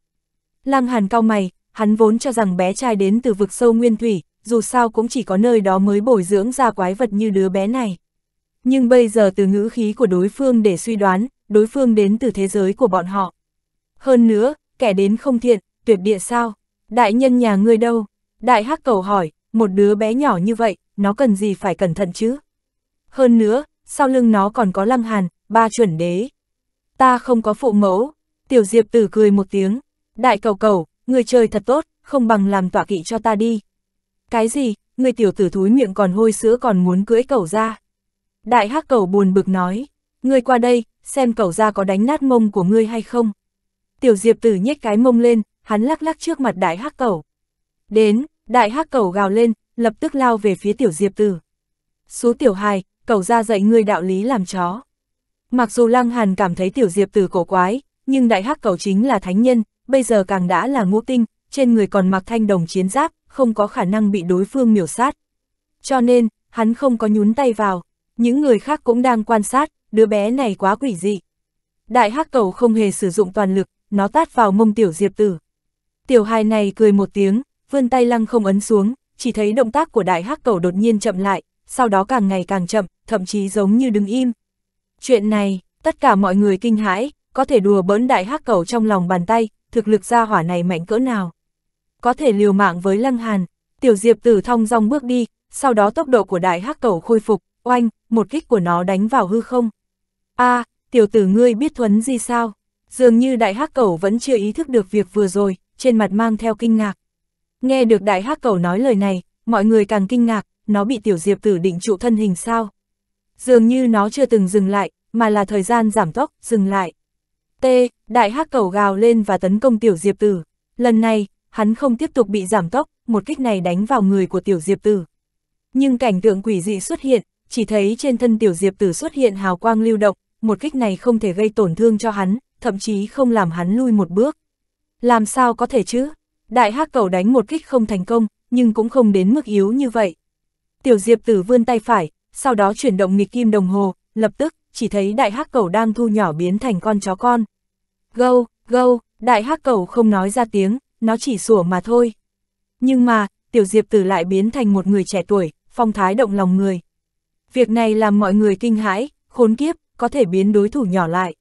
Lăng Hàn cao mày, hắn vốn cho rằng bé trai đến từ vực sâu nguyên thủy, dù sao cũng chỉ có nơi đó mới bồi dưỡng ra quái vật như đứa bé này. Nhưng bây giờ từ ngữ khí của đối phương để suy đoán, đối phương đến từ thế giới của bọn họ. Hơn nữa, kẻ đến không thiện, tuyệt địa sao? Đại nhân nhà ngươi đâu? Đại hắc cầu hỏi, một đứa bé nhỏ như vậy, nó cần gì phải cẩn thận chứ? Hơn nữa, sau lưng nó còn có lăng hàn, ba chuẩn đế. Ta không có phụ mẫu. Tiểu Diệp tử cười một tiếng, Đại cầu cầu, người chơi thật tốt, không bằng làm tọa kỵ cho ta đi. Cái gì, người tiểu tử thúi miệng còn hôi sữa còn muốn cưỡi cầu ra. Đại hắc cầu buồn bực nói, ngươi qua đây, xem cầu ra có đánh nát mông của ngươi hay không. Tiểu diệp tử nhếch cái mông lên, hắn lắc lắc trước mặt đại hắc cầu. Đến, đại hắc cầu gào lên, lập tức lao về phía tiểu diệp tử. Số tiểu hài, cầu ra dạy ngươi đạo lý làm chó. Mặc dù lăng hàn cảm thấy tiểu diệp tử cổ quái, nhưng đại hắc cầu chính là thánh nhân, bây giờ càng đã là ngũ tinh, trên người còn mặc thanh đồng chiến giáp, không có khả năng bị đối phương miểu sát. Cho nên, hắn không có nhún tay vào, những người khác cũng đang quan sát, đứa bé này quá quỷ dị. Đại hắc cầu không hề sử dụng toàn lực, nó tát vào mông tiểu diệp tử. Tiểu hài này cười một tiếng, vươn tay lăng không ấn xuống, chỉ thấy động tác của đại hắc cầu đột nhiên chậm lại, sau đó càng ngày càng chậm, thậm chí giống như đứng im. Chuyện này, tất cả mọi người kinh hãi, có thể đùa bỡn đại hắc cầu trong lòng bàn tay, thực lực gia hỏa này mạnh cỡ nào. Có thể liều mạng với Lăng Hàn, tiểu diệp tử thong dong bước đi, sau đó tốc độ của đại hắc cẩu khôi phục, oanh, một kích của nó đánh vào hư không. a à, tiểu tử ngươi biết thuấn gì sao? Dường như đại hắc cẩu vẫn chưa ý thức được việc vừa rồi, trên mặt mang theo kinh ngạc. Nghe được đại hắc cẩu nói lời này, mọi người càng kinh ngạc, nó bị tiểu diệp tử định trụ thân hình sao? Dường như nó chưa từng dừng lại, mà là thời gian giảm tốc, dừng lại. T, đại hắc cầu gào lên và tấn công tiểu diệp tử. Lần này, hắn không tiếp tục bị giảm tốc, một kích này đánh vào người của tiểu diệp tử. Nhưng cảnh tượng quỷ dị xuất hiện, chỉ thấy trên thân tiểu diệp tử xuất hiện hào quang lưu động, một kích này không thể gây tổn thương cho hắn, thậm chí không làm hắn lui một bước. Làm sao có thể chứ? Đại hắc cầu đánh một kích không thành công, nhưng cũng không đến mức yếu như vậy. Tiểu diệp tử vươn tay phải, sau đó chuyển động nghịch kim đồng hồ, lập tức, chỉ thấy đại hắc cầu đang thu nhỏ biến thành con chó con. Gâu, gâu, đại hắc cầu không nói ra tiếng, nó chỉ sủa mà thôi. Nhưng mà, tiểu diệp tử lại biến thành một người trẻ tuổi, phong thái động lòng người. Việc này làm mọi người kinh hãi, khốn kiếp, có thể biến đối thủ nhỏ lại.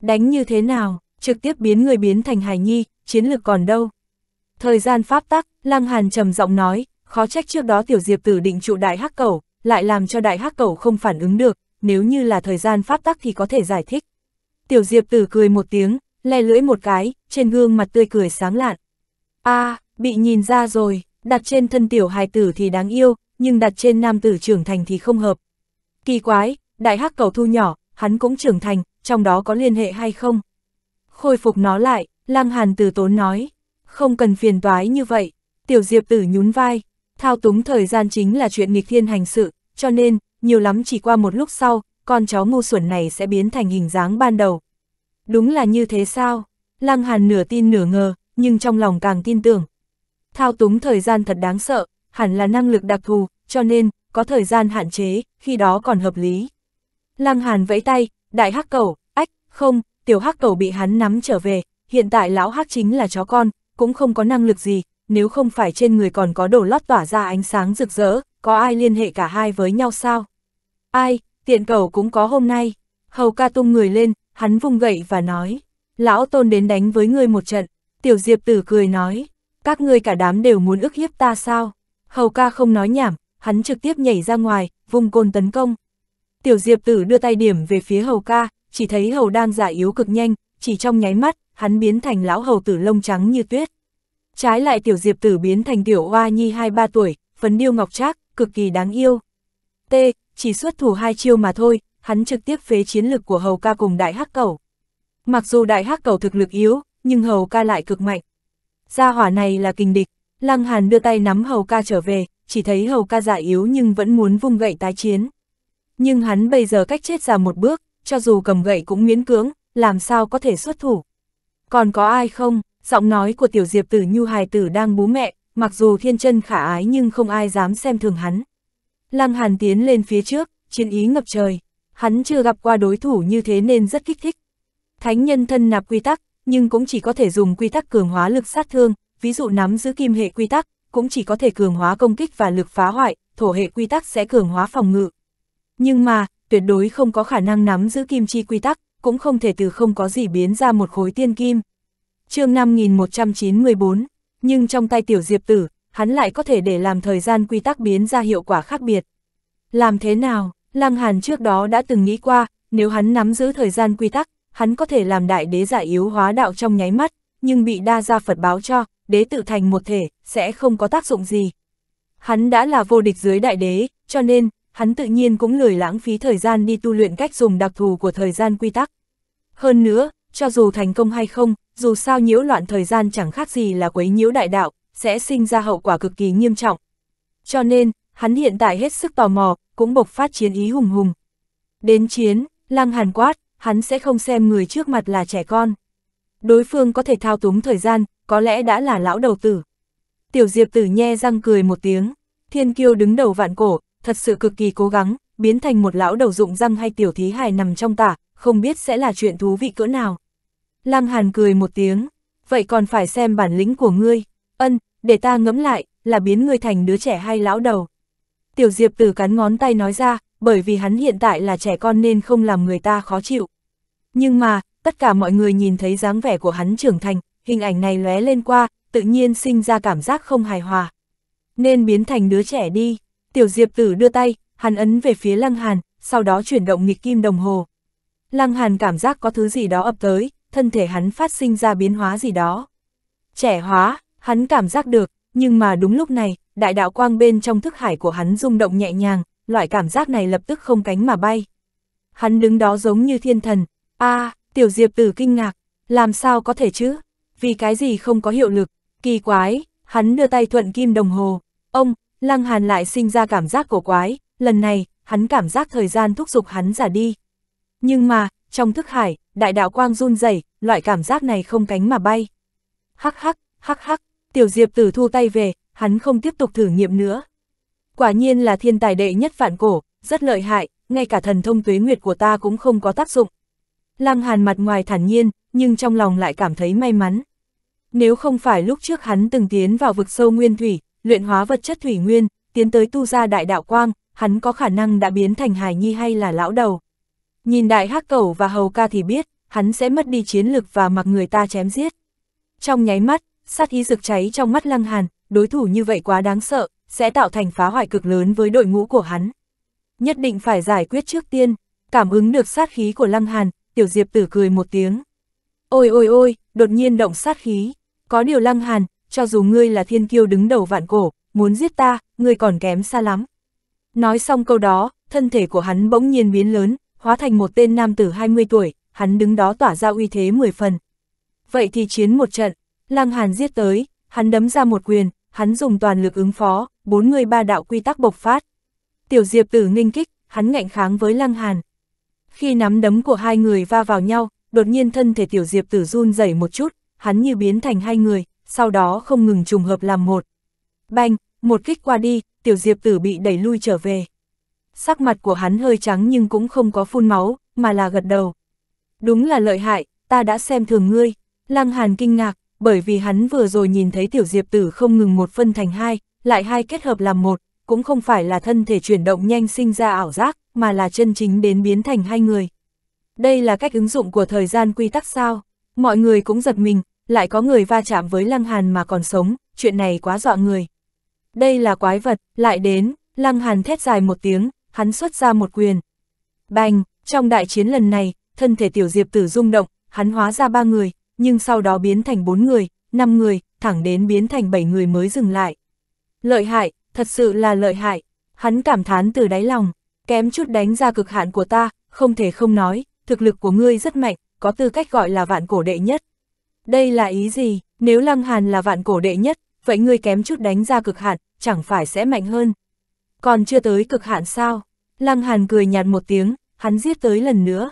Đánh như thế nào, trực tiếp biến người biến thành hài nhi, chiến lược còn đâu. Thời gian pháp tắc, Lăng Hàn trầm giọng nói, khó trách trước đó tiểu diệp tử định trụ đại hắc cầu lại làm cho đại hắc cầu không phản ứng được, nếu như là thời gian pháp tắc thì có thể giải thích. Tiểu Diệp Tử cười một tiếng, le lưỡi một cái, trên gương mặt tươi cười sáng lạn. a à, bị nhìn ra rồi, đặt trên thân tiểu hài tử thì đáng yêu, nhưng đặt trên nam tử trưởng thành thì không hợp. Kỳ quái, đại hắc cầu thu nhỏ, hắn cũng trưởng thành, trong đó có liên hệ hay không? Khôi phục nó lại, Lăng Hàn Tử tốn nói, không cần phiền toái như vậy, tiểu diệp tử nhún vai, thao túng thời gian chính là chuyện nghịch thiên hành sự, cho nên, nhiều lắm chỉ qua một lúc sau, con chó ngu xuẩn này sẽ biến thành hình dáng ban đầu. Đúng là như thế sao? Lăng Hàn nửa tin nửa ngờ, nhưng trong lòng càng tin tưởng. Thao túng thời gian thật đáng sợ, hẳn là năng lực đặc thù, cho nên, có thời gian hạn chế, khi đó còn hợp lý. Lăng Hàn vẫy tay, đại hắc cầu, ách, không, tiểu hắc cầu bị hắn nắm trở về, hiện tại lão hắc chính là chó con, cũng không có năng lực gì, nếu không phải trên người còn có đồ lót tỏa ra ánh sáng rực rỡ, có ai liên hệ cả hai với nhau sao? Ai, tiện cầu cũng có hôm nay. Hầu ca tung người lên, hắn vung gậy và nói. Lão tôn đến đánh với ngươi một trận. Tiểu diệp tử cười nói. Các ngươi cả đám đều muốn ức hiếp ta sao? Hầu ca không nói nhảm, hắn trực tiếp nhảy ra ngoài, vung côn tấn công. Tiểu diệp tử đưa tay điểm về phía hầu ca, chỉ thấy hầu đan giả yếu cực nhanh, chỉ trong nháy mắt, hắn biến thành lão hầu tử lông trắng như tuyết. Trái lại tiểu diệp tử biến thành tiểu hoa nhi 2-3 tuổi, phấn điêu ngọc trác, cực kỳ đáng yêu. T, chỉ xuất thủ hai chiêu mà thôi, hắn trực tiếp phế chiến lực của Hầu ca cùng Đại Hắc Cẩu. Mặc dù Đại Hắc Cẩu thực lực yếu, nhưng Hầu ca lại cực mạnh. Gia hỏa này là kình địch, Lăng Hàn đưa tay nắm Hầu ca trở về, chỉ thấy Hầu ca giả yếu nhưng vẫn muốn vung gậy tái chiến. Nhưng hắn bây giờ cách chết ra một bước, cho dù cầm gậy cũng miễn cưỡng, làm sao có thể xuất thủ. Còn có ai không? Giọng nói của Tiểu Diệp Tử Nhu hài tử đang bú mẹ, mặc dù thiên chân khả ái nhưng không ai dám xem thường hắn. Lăng Hàn tiến lên phía trước, chiến ý ngập trời, hắn chưa gặp qua đối thủ như thế nên rất kích thích. Thánh nhân thân nạp quy tắc, nhưng cũng chỉ có thể dùng quy tắc cường hóa lực sát thương, ví dụ nắm giữ kim hệ quy tắc, cũng chỉ có thể cường hóa công kích và lực phá hoại, thổ hệ quy tắc sẽ cường hóa phòng ngự. Nhưng mà, tuyệt đối không có khả năng nắm giữ kim chi quy tắc, cũng không thể từ không có gì biến ra một khối tiên kim. chương 5194 nhưng trong tay tiểu diệp tử, hắn lại có thể để làm thời gian quy tắc biến ra hiệu quả khác biệt. Làm thế nào, Lăng Hàn trước đó đã từng nghĩ qua, nếu hắn nắm giữ thời gian quy tắc, hắn có thể làm đại đế giả yếu hóa đạo trong nháy mắt, nhưng bị đa gia Phật báo cho, đế tự thành một thể, sẽ không có tác dụng gì. Hắn đã là vô địch dưới đại đế, cho nên, hắn tự nhiên cũng lười lãng phí thời gian đi tu luyện cách dùng đặc thù của thời gian quy tắc. Hơn nữa, cho dù thành công hay không, dù sao nhiễu loạn thời gian chẳng khác gì là quấy nhiễu đại đạo, sẽ sinh ra hậu quả cực kỳ nghiêm trọng. Cho nên, hắn hiện tại hết sức tò mò, cũng bộc phát chiến ý hùng hùng. Đến chiến, lăng hàn quát, hắn sẽ không xem người trước mặt là trẻ con. Đối phương có thể thao túng thời gian, có lẽ đã là lão đầu tử. Tiểu Diệp tử nhe răng cười một tiếng, thiên kiêu đứng đầu vạn cổ, thật sự cực kỳ cố gắng, biến thành một lão đầu dụng răng hay tiểu thí hài nằm trong tả, không biết sẽ là chuyện thú vị cỡ nào. Lăng Hàn cười một tiếng, vậy còn phải xem bản lĩnh của ngươi, ân, để ta ngẫm lại, là biến ngươi thành đứa trẻ hay lão đầu. Tiểu Diệp Tử cắn ngón tay nói ra, bởi vì hắn hiện tại là trẻ con nên không làm người ta khó chịu. Nhưng mà, tất cả mọi người nhìn thấy dáng vẻ của hắn trưởng thành, hình ảnh này lóe lên qua, tự nhiên sinh ra cảm giác không hài hòa. Nên biến thành đứa trẻ đi, Tiểu Diệp Tử đưa tay, hắn ấn về phía Lăng Hàn, sau đó chuyển động nghịch kim đồng hồ. Lăng Hàn cảm giác có thứ gì đó ập tới, thân thể hắn phát sinh ra biến hóa gì đó. Trẻ hóa, hắn cảm giác được, nhưng mà đúng lúc này, đại đạo quang bên trong thức hải của hắn rung động nhẹ nhàng, loại cảm giác này lập tức không cánh mà bay. Hắn đứng đó giống như thiên thần, a à, tiểu diệp tử kinh ngạc, làm sao có thể chứ, vì cái gì không có hiệu lực, kỳ quái, hắn đưa tay thuận kim đồng hồ, ông, lăng hàn lại sinh ra cảm giác cổ quái, lần này, hắn cảm giác thời gian thúc giục hắn giả đi, nhưng mà, trong thức hải, đại đạo quang run rẩy, loại cảm giác này không cánh mà bay. Hắc hắc, hắc hắc, tiểu diệp tử thu tay về, hắn không tiếp tục thử nghiệm nữa. Quả nhiên là thiên tài đệ nhất vạn cổ, rất lợi hại, ngay cả thần thông tuế nguyệt của ta cũng không có tác dụng. Lăng hàn mặt ngoài thản nhiên, nhưng trong lòng lại cảm thấy may mắn. Nếu không phải lúc trước hắn từng tiến vào vực sâu nguyên thủy, luyện hóa vật chất thủy nguyên, tiến tới tu ra đại đạo quang, hắn có khả năng đã biến thành hài nhi hay là lão đầu. Nhìn đại hắc cẩu và hầu ca thì biết, hắn sẽ mất đi chiến lực và mặc người ta chém giết. Trong nháy mắt, sát ý rực cháy trong mắt Lăng Hàn, đối thủ như vậy quá đáng sợ, sẽ tạo thành phá hoại cực lớn với đội ngũ của hắn. Nhất định phải giải quyết trước tiên, cảm ứng được sát khí của Lăng Hàn, Tiểu Diệp Tử cười một tiếng. Ôi ôi ôi, đột nhiên động sát khí, có điều Lăng Hàn, cho dù ngươi là thiên kiêu đứng đầu vạn cổ, muốn giết ta, ngươi còn kém xa lắm. Nói xong câu đó, thân thể của hắn bỗng nhiên biến lớn, hóa thành một tên nam tử 20 tuổi, hắn đứng đó tỏa ra uy thế 10 phần. Vậy thì chiến một trận, Lăng Hàn giết tới, hắn đấm ra một quyền, hắn dùng toàn lực ứng phó, bốn người ba đạo quy tắc bộc phát. Tiểu Diệp tử nghênh kích, hắn ngạnh kháng với Lăng Hàn. Khi nắm đấm của hai người va vào nhau, đột nhiên thân thể Tiểu Diệp tử run rẩy một chút, hắn như biến thành hai người, sau đó không ngừng trùng hợp làm một. Banh, một kích qua đi, Tiểu Diệp tử bị đẩy lui trở về sắc mặt của hắn hơi trắng nhưng cũng không có phun máu, mà là gật đầu. Đúng là lợi hại, ta đã xem thường ngươi. Lăng Hàn kinh ngạc, bởi vì hắn vừa rồi nhìn thấy tiểu diệp tử không ngừng một phân thành hai, lại hai kết hợp làm một, cũng không phải là thân thể chuyển động nhanh sinh ra ảo giác, mà là chân chính đến biến thành hai người. Đây là cách ứng dụng của thời gian quy tắc sao? Mọi người cũng giật mình, lại có người va chạm với Lăng Hàn mà còn sống, chuyện này quá dọa người. Đây là quái vật, lại đến, Lăng Hàn thét dài một tiếng, hắn xuất ra một quyền. Bành, trong đại chiến lần này, thân thể tiểu diệp tử rung động, hắn hóa ra ba người, nhưng sau đó biến thành bốn người, năm người, thẳng đến biến thành bảy người mới dừng lại. Lợi hại, thật sự là lợi hại, hắn cảm thán từ đáy lòng, kém chút đánh ra cực hạn của ta, không thể không nói, thực lực của ngươi rất mạnh, có tư cách gọi là vạn cổ đệ nhất. Đây là ý gì, nếu Lăng Hàn là vạn cổ đệ nhất, vậy ngươi kém chút đánh ra cực hạn, chẳng phải sẽ mạnh hơn. Còn chưa tới cực hạn sao? Lăng Hàn cười nhạt một tiếng, hắn giết tới lần nữa.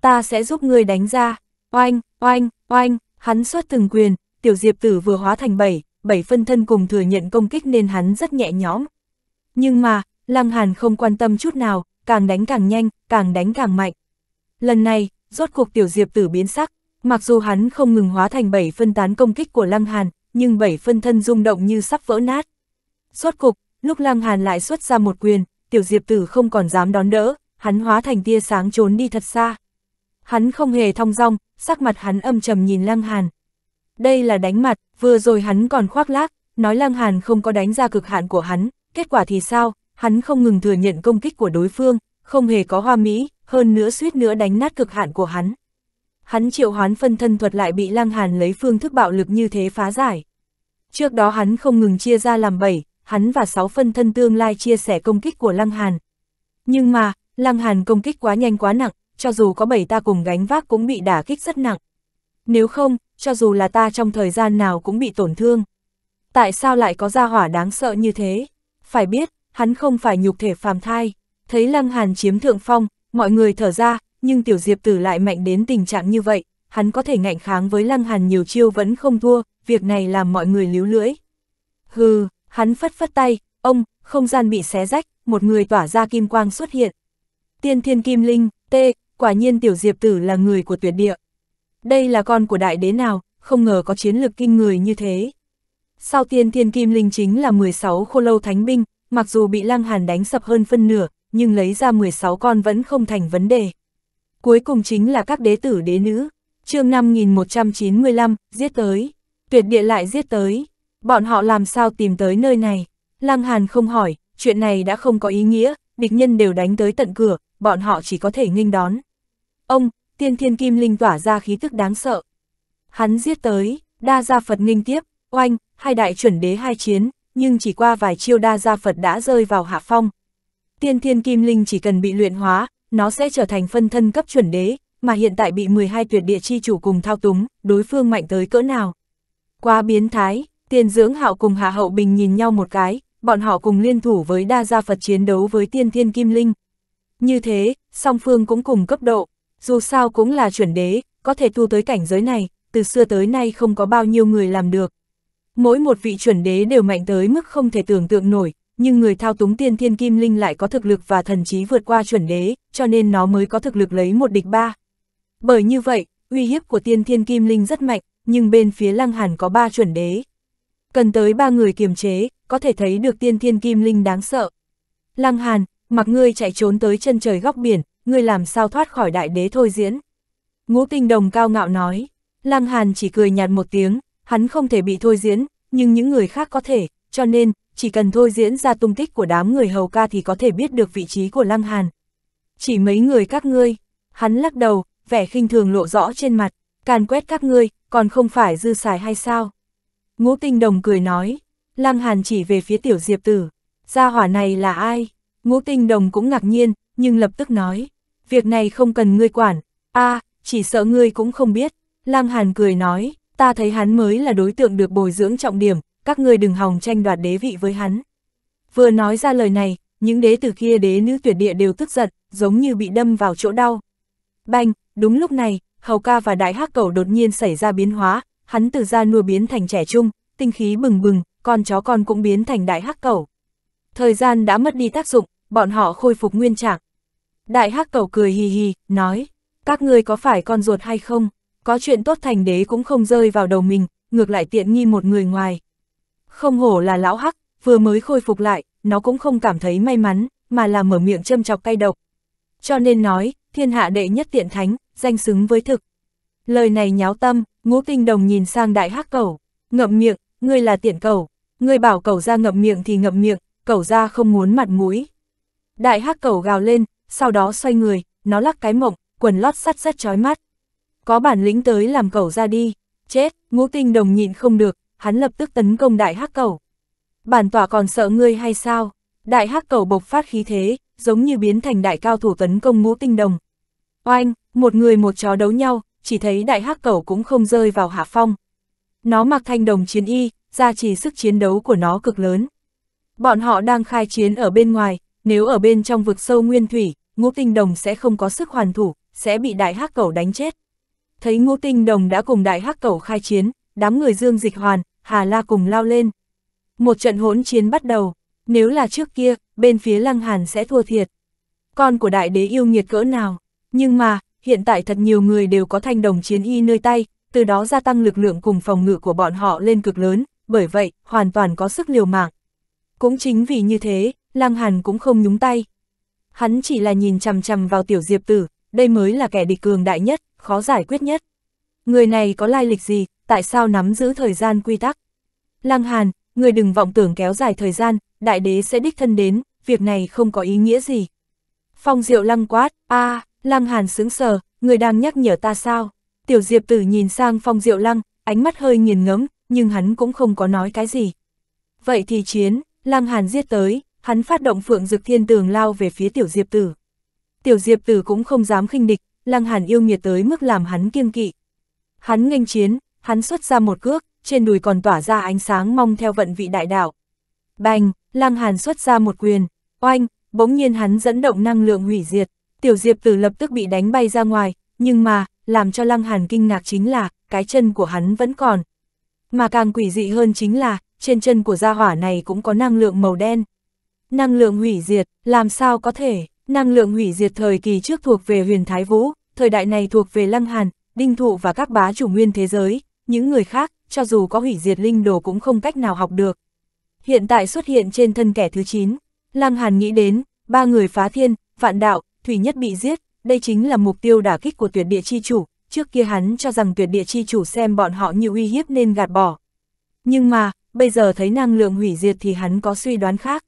Ta sẽ giúp ngươi đánh ra, oanh, oanh, oanh, hắn xuất từng quyền, tiểu diệp tử vừa hóa thành bảy, bảy phân thân cùng thừa nhận công kích nên hắn rất nhẹ nhõm. Nhưng mà, Lăng Hàn không quan tâm chút nào, càng đánh càng nhanh, càng đánh càng mạnh. Lần này, rốt cuộc tiểu diệp tử biến sắc, mặc dù hắn không ngừng hóa thành bảy phân tán công kích của Lăng Hàn, nhưng bảy phân thân rung động như sắp vỡ nát. Rốt cục, lúc Lăng Hàn lại xuất ra một quyền, tiểu diệp tử không còn dám đón đỡ, hắn hóa thành tia sáng trốn đi thật xa. Hắn không hề thong dong, sắc mặt hắn âm trầm nhìn Lăng Hàn. Đây là đánh mặt, vừa rồi hắn còn khoác lác, nói Lăng Hàn không có đánh ra cực hạn của hắn, kết quả thì sao, hắn không ngừng thừa nhận công kích của đối phương, không hề có hoa mỹ, hơn nữa suýt nữa đánh nát cực hạn của hắn. Hắn triệu hoán phân thân thuật lại bị Lăng Hàn lấy phương thức bạo lực như thế phá giải. Trước đó hắn không ngừng chia ra làm bảy, hắn và sáu phân thân tương lai chia sẻ công kích của Lăng Hàn. Nhưng mà, Lăng Hàn công kích quá nhanh quá nặng, cho dù có bảy ta cùng gánh vác cũng bị đả kích rất nặng. Nếu không, cho dù là ta trong thời gian nào cũng bị tổn thương. Tại sao lại có gia hỏa đáng sợ như thế? Phải biết, hắn không phải nhục thể phàm thai. Thấy Lăng Hàn chiếm thượng phong, mọi người thở ra, nhưng Tiểu Diệp Tử lại mạnh đến tình trạng như vậy. Hắn có thể ngạnh kháng với Lăng Hàn nhiều chiêu vẫn không thua, việc này làm mọi người líu lưỡi. Hừ, Hắn phất phất tay, ông, không gian bị xé rách, một người tỏa ra kim quang xuất hiện. Tiên thiên kim linh, T, quả nhiên tiểu diệp tử là người của tuyệt địa. Đây là con của đại đế nào, không ngờ có chiến lực kinh người như thế. Sau tiên thiên kim linh chính là 16 khô lâu thánh binh, mặc dù bị lăng hàn đánh sập hơn phân nửa, nhưng lấy ra 16 con vẫn không thành vấn đề. Cuối cùng chính là các đế tử đế nữ, chương 5195, giết tới, tuyệt địa lại giết tới. Bọn họ làm sao tìm tới nơi này? Lăng Hàn không hỏi, chuyện này đã không có ý nghĩa, địch nhân đều đánh tới tận cửa, bọn họ chỉ có thể nghênh đón. Ông, tiên thiên kim linh tỏa ra khí tức đáng sợ. Hắn giết tới, đa gia Phật nghênh tiếp, oanh, hai đại chuẩn đế hai chiến, nhưng chỉ qua vài chiêu đa gia Phật đã rơi vào hạ phong. Tiên thiên kim linh chỉ cần bị luyện hóa, nó sẽ trở thành phân thân cấp chuẩn đế, mà hiện tại bị 12 tuyệt địa chi chủ cùng thao túng, đối phương mạnh tới cỡ nào. Quá biến thái, Tiền dưỡng hạo cùng Hà Hậu Bình nhìn nhau một cái, bọn họ cùng liên thủ với đa gia Phật chiến đấu với tiên thiên kim linh. Như thế, song phương cũng cùng cấp độ, dù sao cũng là chuẩn đế, có thể tu tới cảnh giới này, từ xưa tới nay không có bao nhiêu người làm được. Mỗi một vị chuẩn đế đều mạnh tới mức không thể tưởng tượng nổi, nhưng người thao túng tiên thiên kim linh lại có thực lực và thần trí vượt qua chuẩn đế, cho nên nó mới có thực lực lấy một địch ba. Bởi như vậy, uy hiếp của tiên thiên kim linh rất mạnh, nhưng bên phía lăng hàn có ba chuẩn đế, cần tới ba người kiềm chế, có thể thấy được tiên thiên kim linh đáng sợ. Lăng Hàn, mặc ngươi chạy trốn tới chân trời góc biển, ngươi làm sao thoát khỏi đại đế thôi diễn. Ngũ tinh đồng cao ngạo nói, Lăng Hàn chỉ cười nhạt một tiếng, hắn không thể bị thôi diễn, nhưng những người khác có thể, cho nên, chỉ cần thôi diễn ra tung tích của đám người hầu ca thì có thể biết được vị trí của Lăng Hàn. Chỉ mấy người các ngươi, hắn lắc đầu, vẻ khinh thường lộ rõ trên mặt, càn quét các ngươi, còn không phải dư xài hay sao? Ngũ tinh đồng cười nói, Lăng Hàn chỉ về phía tiểu diệp tử, gia hỏa này là ai? Ngũ tinh đồng cũng ngạc nhiên, nhưng lập tức nói, việc này không cần ngươi quản, a à, chỉ sợ ngươi cũng không biết. Lăng Hàn cười nói, ta thấy hắn mới là đối tượng được bồi dưỡng trọng điểm, các ngươi đừng hòng tranh đoạt đế vị với hắn. Vừa nói ra lời này, những đế từ kia đế nữ tuyệt địa đều tức giận, giống như bị đâm vào chỗ đau. Banh, đúng lúc này, Hầu ca và đại hắc cầu đột nhiên xảy ra biến hóa, hắn từ da nua biến thành trẻ trung, tinh khí bừng bừng, con chó con cũng biến thành đại hắc cầu. Thời gian đã mất đi tác dụng, bọn họ khôi phục nguyên trạng. Đại hắc cầu cười hì hì, nói, các ngươi có phải con ruột hay không? Có chuyện tốt thành đế cũng không rơi vào đầu mình, ngược lại tiện nghi một người ngoài. Không hổ là lão hắc, vừa mới khôi phục lại, nó cũng không cảm thấy may mắn, mà là mở miệng châm chọc cay độc. Cho nên nói, thiên hạ đệ nhất tiện thánh, danh xứng với thực. Lời này nháo tâm, ngũ tinh đồng nhìn sang đại hắc cẩu, ngậm miệng, ngươi là tiện cẩu, ngươi bảo cẩu ra ngậm miệng thì ngậm miệng, cẩu ra không muốn mặt mũi. Đại hắc cẩu gào lên, sau đó xoay người, nó lắc cái mộng, quần lót sắt rất chói mắt. Có bản lĩnh tới làm cẩu ra đi, chết, ngũ tinh đồng nhịn không được, hắn lập tức tấn công đại hắc cẩu. Bản tỏa còn sợ ngươi hay sao? Đại hắc cẩu bộc phát khí thế, giống như biến thành đại cao thủ tấn công ngũ tinh đồng. Oanh, một người một chó đấu nhau, chỉ thấy đại hắc cầu cũng không rơi vào hạ phong. Nó mặc thanh đồng chiến y, gia trì sức chiến đấu của nó cực lớn. Bọn họ đang khai chiến ở bên ngoài, nếu ở bên trong vực sâu nguyên thủy, ngũ tinh đồng sẽ không có sức hoàn thủ, sẽ bị đại hắc cầu đánh chết. Thấy ngũ tinh đồng đã cùng đại hắc cầu khai chiến, đám người dương dịch hoàn, hà la cùng lao lên. Một trận hỗn chiến bắt đầu, nếu là trước kia, bên phía lăng hàn sẽ thua thiệt. Con của đại đế yêu nghiệt cỡ nào, nhưng mà, hiện tại thật nhiều người đều có thanh đồng chiến y nơi tay, từ đó gia tăng lực lượng cùng phòng ngự của bọn họ lên cực lớn, bởi vậy, hoàn toàn có sức liều mạng. Cũng chính vì như thế, Lăng Hàn cũng không nhúng tay. Hắn chỉ là nhìn chằm chằm vào tiểu diệp tử, đây mới là kẻ địch cường đại nhất, khó giải quyết nhất. Người này có lai lịch gì, tại sao nắm giữ thời gian quy tắc? Lăng Hàn, người đừng vọng tưởng kéo dài thời gian, đại đế sẽ đích thân đến, việc này không có ý nghĩa gì. Phong diệu lăng quát, a à, Lăng Hàn sướng sờ, người đang nhắc nhở ta sao? Tiểu Diệp Tử nhìn sang Phong Diệu Lăng, ánh mắt hơi nghiền ngẫm, nhưng hắn cũng không có nói cái gì. Vậy thì chiến, Lăng Hàn giết tới, hắn phát động Phượng Dực Thiên Tường lao về phía Tiểu Diệp Tử. Tiểu Diệp Tử cũng không dám khinh địch, Lăng Hàn yêu nghiệt tới mức làm hắn kiêng kỵ. Hắn nghênh chiến, hắn xuất ra một cước, trên đùi còn tỏa ra ánh sáng mong theo vận vị đại đạo. Bành, Lăng Hàn xuất ra một quyền, oanh, bỗng nhiên hắn dẫn động năng lượng hủy diệt, Tiểu Diệp Tử lập tức bị đánh bay ra ngoài, nhưng mà, làm cho Lăng Hàn kinh ngạc chính là, cái chân của hắn vẫn còn. Mà càng quỷ dị hơn chính là, trên chân của gia hỏa này cũng có năng lượng màu đen. Năng lượng hủy diệt, làm sao có thể, năng lượng hủy diệt thời kỳ trước thuộc về huyền Thái Vũ, thời đại này thuộc về Lăng Hàn, Đinh Thụ và các bá chủ nguyên thế giới, những người khác, cho dù có hủy diệt linh đồ cũng không cách nào học được. Hiện tại xuất hiện trên thân kẻ thứ 9, Lăng Hàn nghĩ đến, ba người phá thiên, vạn đạo, Thủy Nhất bị giết, đây chính là mục tiêu đả kích của tuyệt địa chi chủ, trước kia hắn cho rằng tuyệt địa chi chủ xem bọn họ như uy hiếp nên gạt bỏ. Nhưng mà, bây giờ thấy năng lượng hủy diệt thì hắn có suy đoán khác.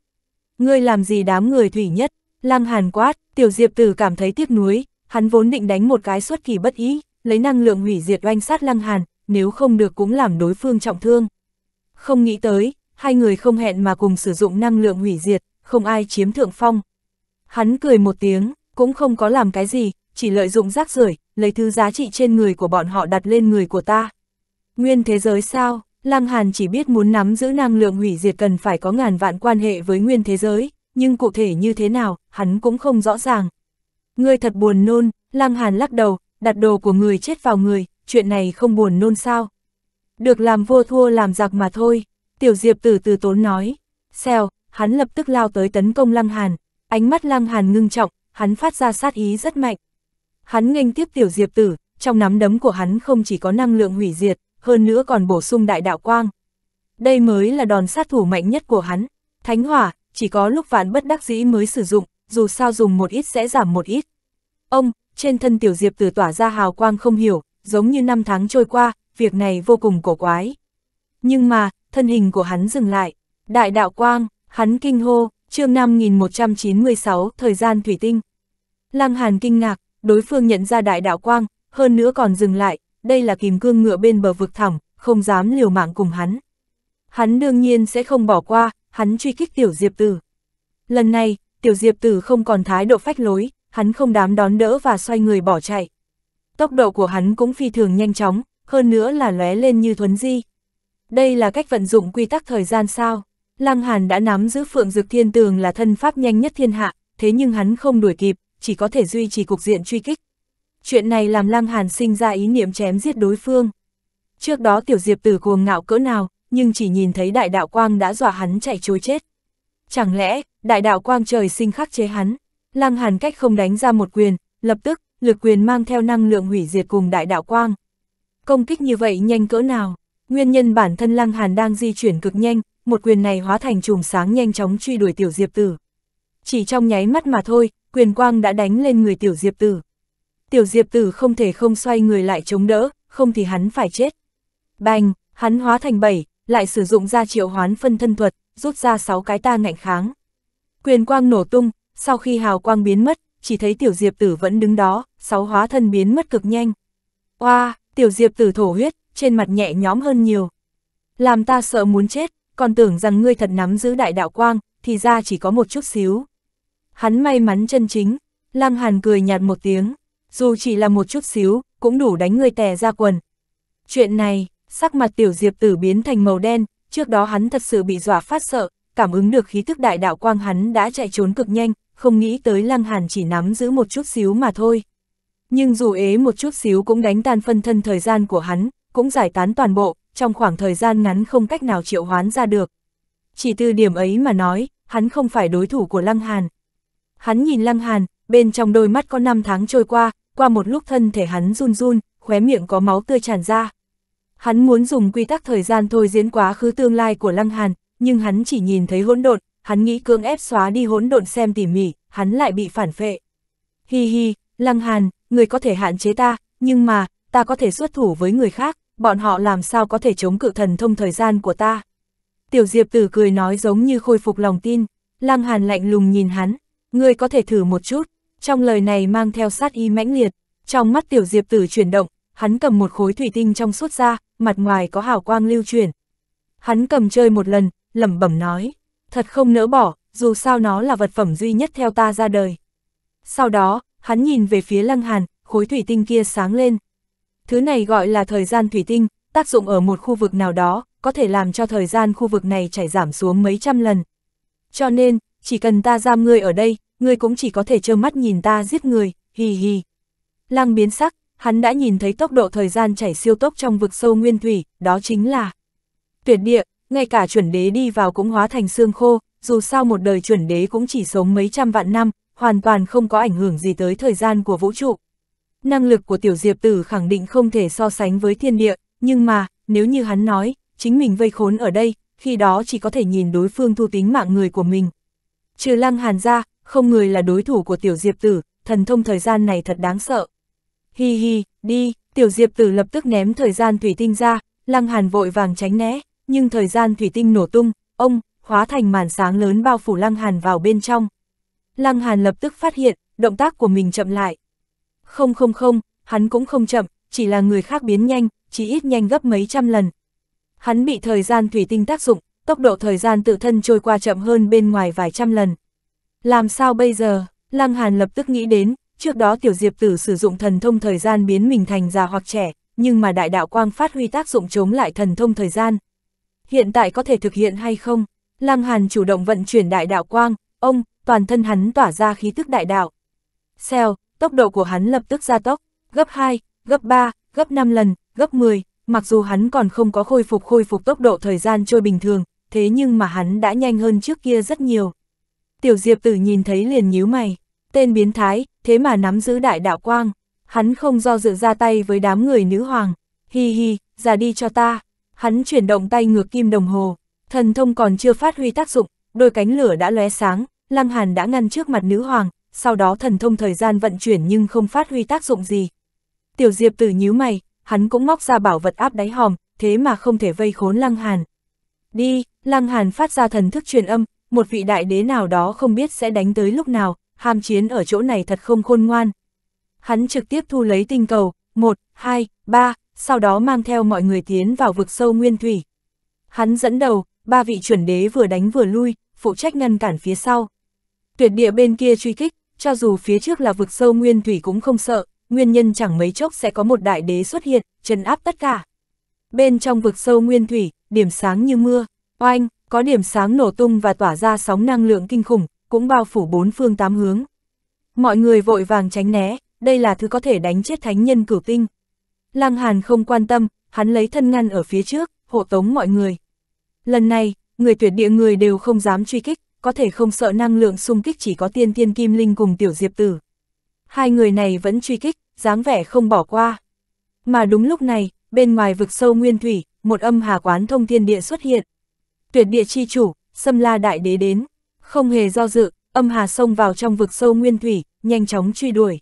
Ngươi làm gì đám người Thủy Nhất? Lăng Hàn quát, Tiểu Diệp Tử cảm thấy tiếc nuối, hắn vốn định đánh một cái xuất kỳ bất ý, lấy năng lượng hủy diệt oanh sát Lăng Hàn, nếu không được cũng làm đối phương trọng thương. Không nghĩ tới, hai người không hẹn mà cùng sử dụng năng lượng hủy diệt, không ai chiếm thượng phong. Hắn cười một tiếng, cũng không có làm cái gì, chỉ lợi dụng rác rưởi lấy thứ giá trị trên người của bọn họ đặt lên người của ta. Nguyên thế giới sao, Lăng Hàn chỉ biết muốn nắm giữ năng lượng hủy diệt cần phải có ngàn vạn quan hệ với nguyên thế giới, nhưng cụ thể như thế nào, hắn cũng không rõ ràng. Ngươi thật buồn nôn, Lăng Hàn lắc đầu, đặt đồ của người chết vào người, chuyện này không buồn nôn sao. Được làm vô thua làm giặc mà thôi, Tiểu Diệp từ từ tốn nói. Xèo, hắn lập tức lao tới tấn công Lăng Hàn, ánh mắt Lăng Hàn ngưng trọng, hắn phát ra sát ý rất mạnh. Hắn nghênh tiếp tiểu diệp tử, trong nắm đấm của hắn không chỉ có năng lượng hủy diệt, hơn nữa còn bổ sung đại đạo quang. Đây mới là đòn sát thủ mạnh nhất của hắn. Thánh hỏa, chỉ có lúc vạn bất đắc dĩ mới sử dụng, dù sao dùng một ít sẽ giảm một ít. Ông, trên thân tiểu diệp tử tỏa ra hào quang không hiểu, giống như năm tháng trôi qua, việc này vô cùng cổ quái. Nhưng mà, thân hình của hắn dừng lại, đại đạo quang, hắn kinh hô, chương 5196, thời gian thủy tinh. Lăng Hàn kinh ngạc, đối phương nhận ra đại đạo quang, hơn nữa còn dừng lại, đây là kìm cương ngựa bên bờ vực thẳm, không dám liều mạng cùng hắn. Hắn đương nhiên sẽ không bỏ qua, hắn truy kích tiểu diệp tử. Lần này, tiểu diệp tử không còn thái độ phách lối, hắn không đám đón đỡ và xoay người bỏ chạy. Tốc độ của hắn cũng phi thường nhanh chóng, hơn nữa là lóe lên như thuấn di. Đây là cách vận dụng quy tắc thời gian sao? Lăng Hàn đã nắm giữ Phượng Dực Thiên Tường là thân pháp nhanh nhất thiên hạ, thế nhưng hắn không đuổi kịp, chỉ có thể duy trì cục diện truy kích. Chuyện này làm Lăng Hàn sinh ra ý niệm chém giết đối phương. Trước đó Tiểu Diệp Tử cuồng ngạo cỡ nào, nhưng chỉ nhìn thấy đại đạo quang đã dọa hắn chạy trối chết. Chẳng lẽ, đại đạo quang trời sinh khắc chế hắn? Lăng Hàn cách không đánh ra một quyền, lập tức, lực quyền mang theo năng lượng hủy diệt cùng đại đạo quang. Công kích như vậy nhanh cỡ nào? Nguyên nhân bản thân Lăng Hàn đang di chuyển cực nhanh, một quyền này hóa thành chùm sáng nhanh chóng truy đuổi tiểu diệp tử. Chỉ trong nháy mắt mà thôi, quyền quang đã đánh lên người tiểu diệp tử. Tiểu diệp tử không thể không xoay người lại chống đỡ, không thì hắn phải chết. Bành, hắn hóa thành bảy, lại sử dụng ra triệu hoán phân thân thuật, rút ra sáu cái ta ngạnh kháng. Quyền quang nổ tung, sau khi hào quang biến mất, chỉ thấy tiểu diệp tử vẫn đứng đó, sáu hóa thân biến mất cực nhanh. Oa, wow, tiểu diệp tử thổ huyết, trên mặt nhẹ nhóm hơn nhiều. Làm ta sợ muốn chết, còn tưởng rằng ngươi thật nắm giữ đại đạo quang, thì ra chỉ có một chút xíu. Hắn may mắn chân chính, Lăng Hàn cười nhạt một tiếng, dù chỉ là một chút xíu, cũng đủ đánh ngươi tè ra quần. Chuyện này, sắc mặt tiểu diệp tử biến thành màu đen, trước đó hắn thật sự bị dọa phát sợ, cảm ứng được khí thức đại đạo quang hắn đã chạy trốn cực nhanh, không nghĩ tới Lăng Hàn chỉ nắm giữ một chút xíu mà thôi. Nhưng dù ế một chút xíu cũng đánh tan phân thân thời gian của hắn, cũng giải tán toàn bộ, trong khoảng thời gian ngắn không cách nào triệu hoán ra được. Chỉ từ điểm ấy mà nói, hắn không phải đối thủ của Lăng Hàn. Hắn nhìn Lăng Hàn, bên trong đôi mắt có năm tháng trôi qua, qua một lúc thân thể hắn run run, khóe miệng có máu tươi tràn ra. Hắn muốn dùng quy tắc thời gian thôi diễn quá khứ tương lai của Lăng Hàn, nhưng hắn chỉ nhìn thấy hỗn độn, hắn nghĩ cưỡng ép xóa đi hỗn độn xem tỉ mỉ, hắn lại bị phản phệ. Hi hi, Lăng Hàn, người có thể hạn chế ta, nhưng mà, ta có thể xuất thủ với người khác bọn họ làm sao có thể chống cự thần thông thời gian của ta. Tiểu Diệp Tử cười nói giống như khôi phục lòng tin, Lăng Hàn lạnh lùng nhìn hắn, ngươi có thể thử một chút, trong lời này mang theo sát ý mãnh liệt, trong mắt Tiểu Diệp Tử chuyển động, hắn cầm một khối thủy tinh trong suốt ra, mặt ngoài có hào quang lưu chuyển. Hắn cầm chơi một lần, lẩm bẩm nói, thật không nỡ bỏ, dù sao nó là vật phẩm duy nhất theo ta ra đời. Sau đó, hắn nhìn về phía Lăng Hàn, khối thủy tinh kia sáng lên, Thứ này gọi là thời gian thủy tinh, tác dụng ở một khu vực nào đó, có thể làm cho thời gian khu vực này chảy giảm xuống mấy trăm lần. Cho nên, chỉ cần ta giam ngươi ở đây, ngươi cũng chỉ có thể trơ mắt nhìn ta giết người, hì hì. Lăng biến sắc, hắn đã nhìn thấy tốc độ thời gian chảy siêu tốc trong vực sâu nguyên thủy, đó chính là tuyệt địa, ngay cả chuẩn đế đi vào cũng hóa thành xương khô, dù sao một đời chuẩn đế cũng chỉ sống mấy trăm vạn năm, hoàn toàn không có ảnh hưởng gì tới thời gian của vũ trụ. Năng lực của tiểu diệp tử khẳng định không thể so sánh với thiên địa, nhưng mà, nếu như hắn nói, chính mình vây khốn ở đây, khi đó chỉ có thể nhìn đối phương thu tính mạng người của mình. Trừ lăng hàn ra, không người là đối thủ của tiểu diệp tử, thần thông thời gian này thật đáng sợ. Hi hi, đi, tiểu diệp tử lập tức ném thời gian thủy tinh ra, lăng hàn vội vàng tránh né, nhưng thời gian thủy tinh nổ tung, ông, hóa thành màn sáng lớn bao phủ lăng hàn vào bên trong. Lăng hàn lập tức phát hiện, động tác của mình chậm lại, không không không, hắn cũng không chậm, chỉ là người khác biến nhanh, chỉ ít nhanh gấp mấy trăm lần. Hắn bị thời gian thủy tinh tác dụng, tốc độ thời gian tự thân trôi qua chậm hơn bên ngoài vài trăm lần. Làm sao bây giờ? Lăng Hàn lập tức nghĩ đến, trước đó tiểu diệp tử sử dụng thần thông thời gian biến mình thành già hoặc trẻ, nhưng mà đại đạo quang phát huy tác dụng chống lại thần thông thời gian. Hiện tại có thể thực hiện hay không? Lăng Hàn chủ động vận chuyển đại đạo quang, ông, toàn thân hắn tỏa ra khí tức đại đạo. Xèo, tốc độ của hắn lập tức gia tốc, gấp 2, gấp 3, gấp 5 lần, gấp 10, mặc dù hắn còn không có khôi phục khôi phục tốc độ thời gian trôi bình thường, thế nhưng mà hắn đã nhanh hơn trước kia rất nhiều. Tiểu Diệp Tử nhìn thấy liền nhíu mày, tên biến thái, thế mà nắm giữ đại đạo quang, hắn không do dự ra tay với đám người nữ hoàng, hi hi, ra đi cho ta, hắn chuyển động tay ngược kim đồng hồ, thần thông còn chưa phát huy tác dụng, đôi cánh lửa đã lóe sáng, Lăng Hàn đã ngăn trước mặt nữ hoàng, sau đó thần thông thời gian vận chuyển nhưng không phát huy tác dụng gì. Tiểu Diệp Tử nhíu mày, hắn cũng móc ra bảo vật áp đáy hòm, thế mà không thể vây khốn Lăng Hàn. Đi, Lăng Hàn phát ra thần thức truyền âm, một vị đại đế nào đó không biết sẽ đánh tới lúc nào, ham chiến ở chỗ này thật không khôn ngoan. Hắn trực tiếp thu lấy tinh cầu, 1, 2, 3, sau đó mang theo mọi người tiến vào vực sâu nguyên thủy. Hắn dẫn đầu, ba vị chuẩn đế vừa đánh vừa lui, phụ trách ngăn cản phía sau. Tuyệt địa bên kia truy kích, cho dù phía trước là vực sâu nguyên thủy cũng không sợ, nguyên nhân chẳng mấy chốc sẽ có một đại đế xuất hiện, trấn áp tất cả. Bên trong vực sâu nguyên thủy, điểm sáng như mưa, oanh, có điểm sáng nổ tung và tỏa ra sóng năng lượng kinh khủng, cũng bao phủ bốn phương tám hướng. Mọi người vội vàng tránh né, đây là thứ có thể đánh chết thánh nhân cửu tinh. Lăng Hàn không quan tâm, hắn lấy thân ngăn ở phía trước, hộ tống mọi người. Lần này, người tuyệt địa người đều không dám truy kích, có thể không sợ năng lượng xung kích chỉ có tiên tiên kim linh cùng tiểu diệp tử. Hai người này vẫn truy kích, dáng vẻ không bỏ qua. Mà đúng lúc này, bên ngoài vực sâu nguyên thủy, một âm hà quán thông thiên địa xuất hiện. Tuyệt địa chi chủ, xâm la đại đế đến, không hề do dự, âm hà xông vào trong vực sâu nguyên thủy, nhanh chóng truy đuổi.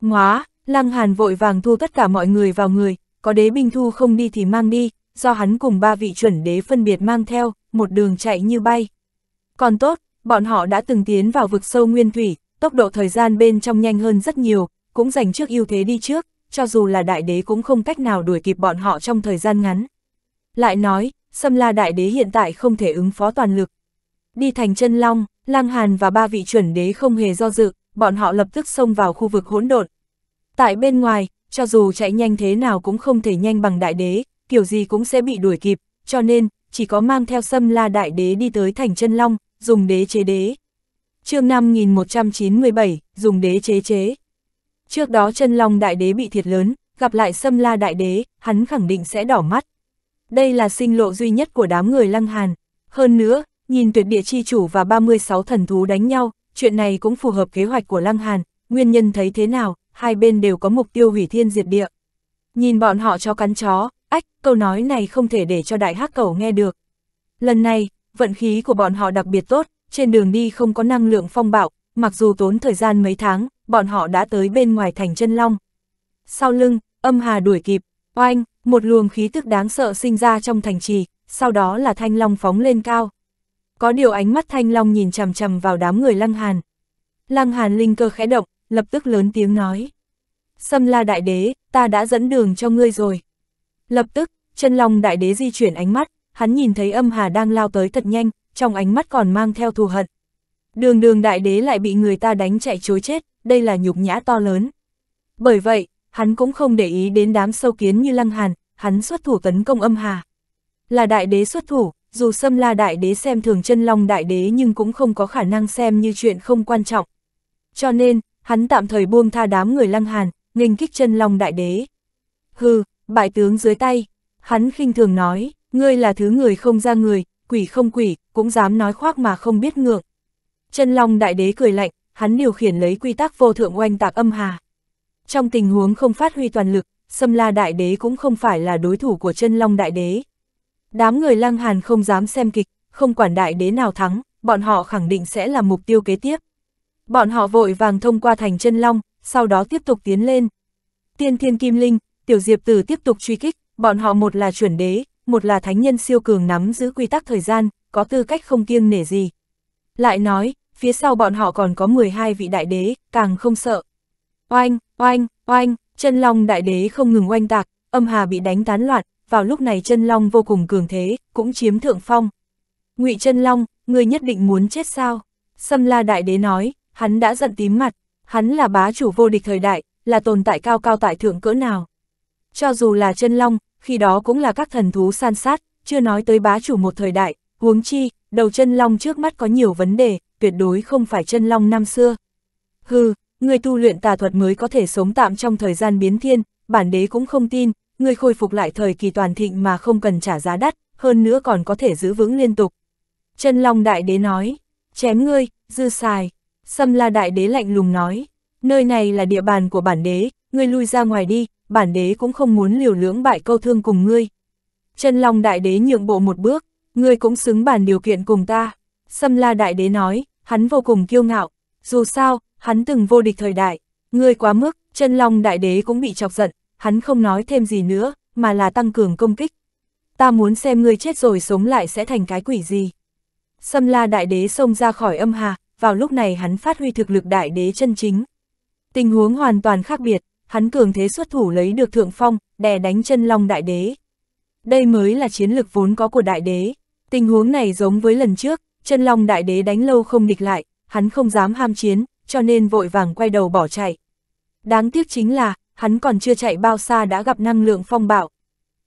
Ngóa, lăng hàn vội vàng thu tất cả mọi người vào người, có đế binh thu không đi thì mang đi, do hắn cùng ba vị chuẩn đế phân biệt mang theo, một đường chạy như bay. Còn tốt, bọn họ đã từng tiến vào vực sâu nguyên thủy, tốc độ thời gian bên trong nhanh hơn rất nhiều, cũng giành trước ưu thế đi trước, cho dù là đại đế cũng không cách nào đuổi kịp bọn họ trong thời gian ngắn. Lại nói, Sâm La đại đế hiện tại không thể ứng phó toàn lực. Đi thành chân long, Lang Hàn và ba vị chuẩn đế không hề do dự, bọn họ lập tức xông vào khu vực hỗn độn. Tại bên ngoài, cho dù chạy nhanh thế nào cũng không thể nhanh bằng đại đế, kiểu gì cũng sẽ bị đuổi kịp, cho nên, chỉ có mang theo Sâm La đại đế đi tới thành chân long, dùng đế chế đế. chương 5197, dùng đế chế chế. Trước đó chân long đại đế bị thiệt lớn, gặp lại xâm la đại đế, hắn khẳng định sẽ đỏ mắt. Đây là sinh lộ duy nhất của đám người lăng hàn. Hơn nữa, nhìn tuyệt địa chi chủ và 36 thần thú đánh nhau, chuyện này cũng phù hợp kế hoạch của lăng hàn, nguyên nhân thấy thế nào, hai bên đều có mục tiêu hủy thiên diệt địa. Nhìn bọn họ cho cắn chó, ách, câu nói này không thể để cho đại hắc cầu nghe được. Lần này, vận khí của bọn họ đặc biệt tốt, trên đường đi không có năng lượng phong bạo, mặc dù tốn thời gian mấy tháng, bọn họ đã tới bên ngoài thành chân long. Sau lưng, âm hà đuổi kịp, oanh, một luồng khí tức đáng sợ sinh ra trong thành trì, sau đó là thanh long phóng lên cao. Có điều ánh mắt thanh long nhìn chằm chằm vào đám người lăng hàn. Lăng hàn linh cơ khẽ động, lập tức lớn tiếng nói. Xâm la đại đế, ta đã dẫn đường cho ngươi rồi. Lập tức, chân long đại đế di chuyển ánh mắt, hắn nhìn thấy âm hà đang lao tới thật nhanh, trong ánh mắt còn mang theo thù hận. Đường đường đại đế lại bị người ta đánh chạy chối chết, đây là nhục nhã to lớn. Bởi vậy, hắn cũng không để ý đến đám sâu kiến như lăng hàn, hắn xuất thủ tấn công âm hà. Là đại đế xuất thủ, dù xâm la đại đế xem thường chân long đại đế nhưng cũng không có khả năng xem như chuyện không quan trọng. Cho nên, hắn tạm thời buông tha đám người lăng hàn, nghênh kích chân long đại đế. Hừ, bại tướng dưới tay, hắn khinh thường nói ngươi là thứ người không ra người, quỷ không quỷ, cũng dám nói khoác mà không biết ngược. Chân Long Đại Đế cười lạnh, hắn điều khiển lấy quy tắc vô thượng oanh tạc âm hà. Trong tình huống không phát huy toàn lực, xâm La Đại Đế cũng không phải là đối thủ của Chân Long Đại Đế. Đám người Lăng Hàn không dám xem kịch, không quản Đại Đế nào thắng, bọn họ khẳng định sẽ là mục tiêu kế tiếp. Bọn họ vội vàng thông qua thành Chân Long, sau đó tiếp tục tiến lên. Tiên Thiên Kim Linh, Tiểu Diệp Tử tiếp tục truy kích, bọn họ một là chuẩn đế, một là thánh nhân siêu cường nắm giữ quy tắc thời gian, có tư cách không kiêng nể gì. Lại nói, phía sau bọn họ còn có 12 vị đại đế, càng không sợ. Oanh, oanh, oanh, chân long đại đế không ngừng oanh tạc, âm hà bị đánh tán loạn, vào lúc này chân long vô cùng cường thế, cũng chiếm thượng phong. ngụy chân long, ngươi nhất định muốn chết sao? Sâm la đại đế nói, hắn đã giận tím mặt, hắn là bá chủ vô địch thời đại, là tồn tại cao cao tại thượng cỡ nào. Cho dù là chân long, khi đó cũng là các thần thú san sát, chưa nói tới bá chủ một thời đại, huống chi, đầu chân long trước mắt có nhiều vấn đề, tuyệt đối không phải chân long năm xưa. Hừ, người tu luyện tà thuật mới có thể sống tạm trong thời gian biến thiên, bản đế cũng không tin, người khôi phục lại thời kỳ toàn thịnh mà không cần trả giá đắt, hơn nữa còn có thể giữ vững liên tục. Chân long đại đế nói, chém ngươi, dư xài, xâm la đại đế lạnh lùng nói, nơi này là địa bàn của bản đế, ngươi lui ra ngoài đi, bản đế cũng không muốn liều lưỡng bại câu thương cùng ngươi. Chân Long đại đế nhượng bộ một bước, ngươi cũng xứng bản điều kiện cùng ta. Xâm La đại đế nói, hắn vô cùng kiêu ngạo, dù sao, hắn từng vô địch thời đại, ngươi quá mức, Chân Long đại đế cũng bị chọc giận, hắn không nói thêm gì nữa, mà là tăng cường công kích. Ta muốn xem ngươi chết rồi sống lại sẽ thành cái quỷ gì. Xâm La đại đế xông ra khỏi âm hà, vào lúc này hắn phát huy thực lực đại đế chân chính. Tình huống hoàn toàn khác biệt, hắn cường thế xuất thủ lấy được thượng phong, đè đánh chân long đại đế. Đây mới là chiến lực vốn có của đại đế. Tình huống này giống với lần trước, chân long đại đế đánh lâu không địch lại, hắn không dám ham chiến, cho nên vội vàng quay đầu bỏ chạy. Đáng tiếc chính là, hắn còn chưa chạy bao xa đã gặp năng lượng phong bạo.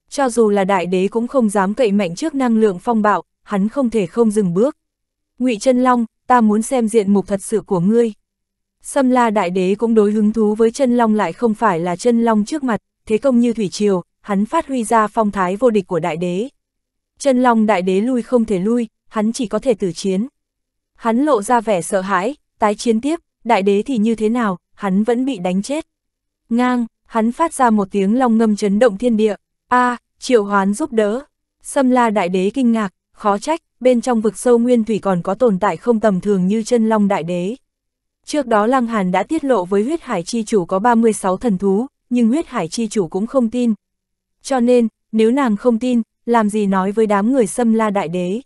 Cho dù là đại đế cũng không dám cậy mạnh trước năng lượng phong bạo, hắn không thể không dừng bước. ngụy chân long, ta muốn xem diện mục thật sự của ngươi. Xâm la đại đế cũng đối hứng thú với chân long lại không phải là chân long trước mặt, thế công như thủy triều, hắn phát huy ra phong thái vô địch của đại đế. Chân long đại đế lui không thể lui, hắn chỉ có thể tử chiến. Hắn lộ ra vẻ sợ hãi, tái chiến tiếp, đại đế thì như thế nào, hắn vẫn bị đánh chết. Ngang, hắn phát ra một tiếng long ngâm chấn động thiên địa, a à, triệu hoán giúp đỡ. Xâm la đại đế kinh ngạc, khó trách, bên trong vực sâu nguyên thủy còn có tồn tại không tầm thường như chân long đại đế. Trước đó Lăng Hàn đã tiết lộ với huyết hải chi chủ có 36 thần thú, nhưng huyết hải chi chủ cũng không tin. Cho nên, nếu nàng không tin, làm gì nói với đám người xâm la đại đế.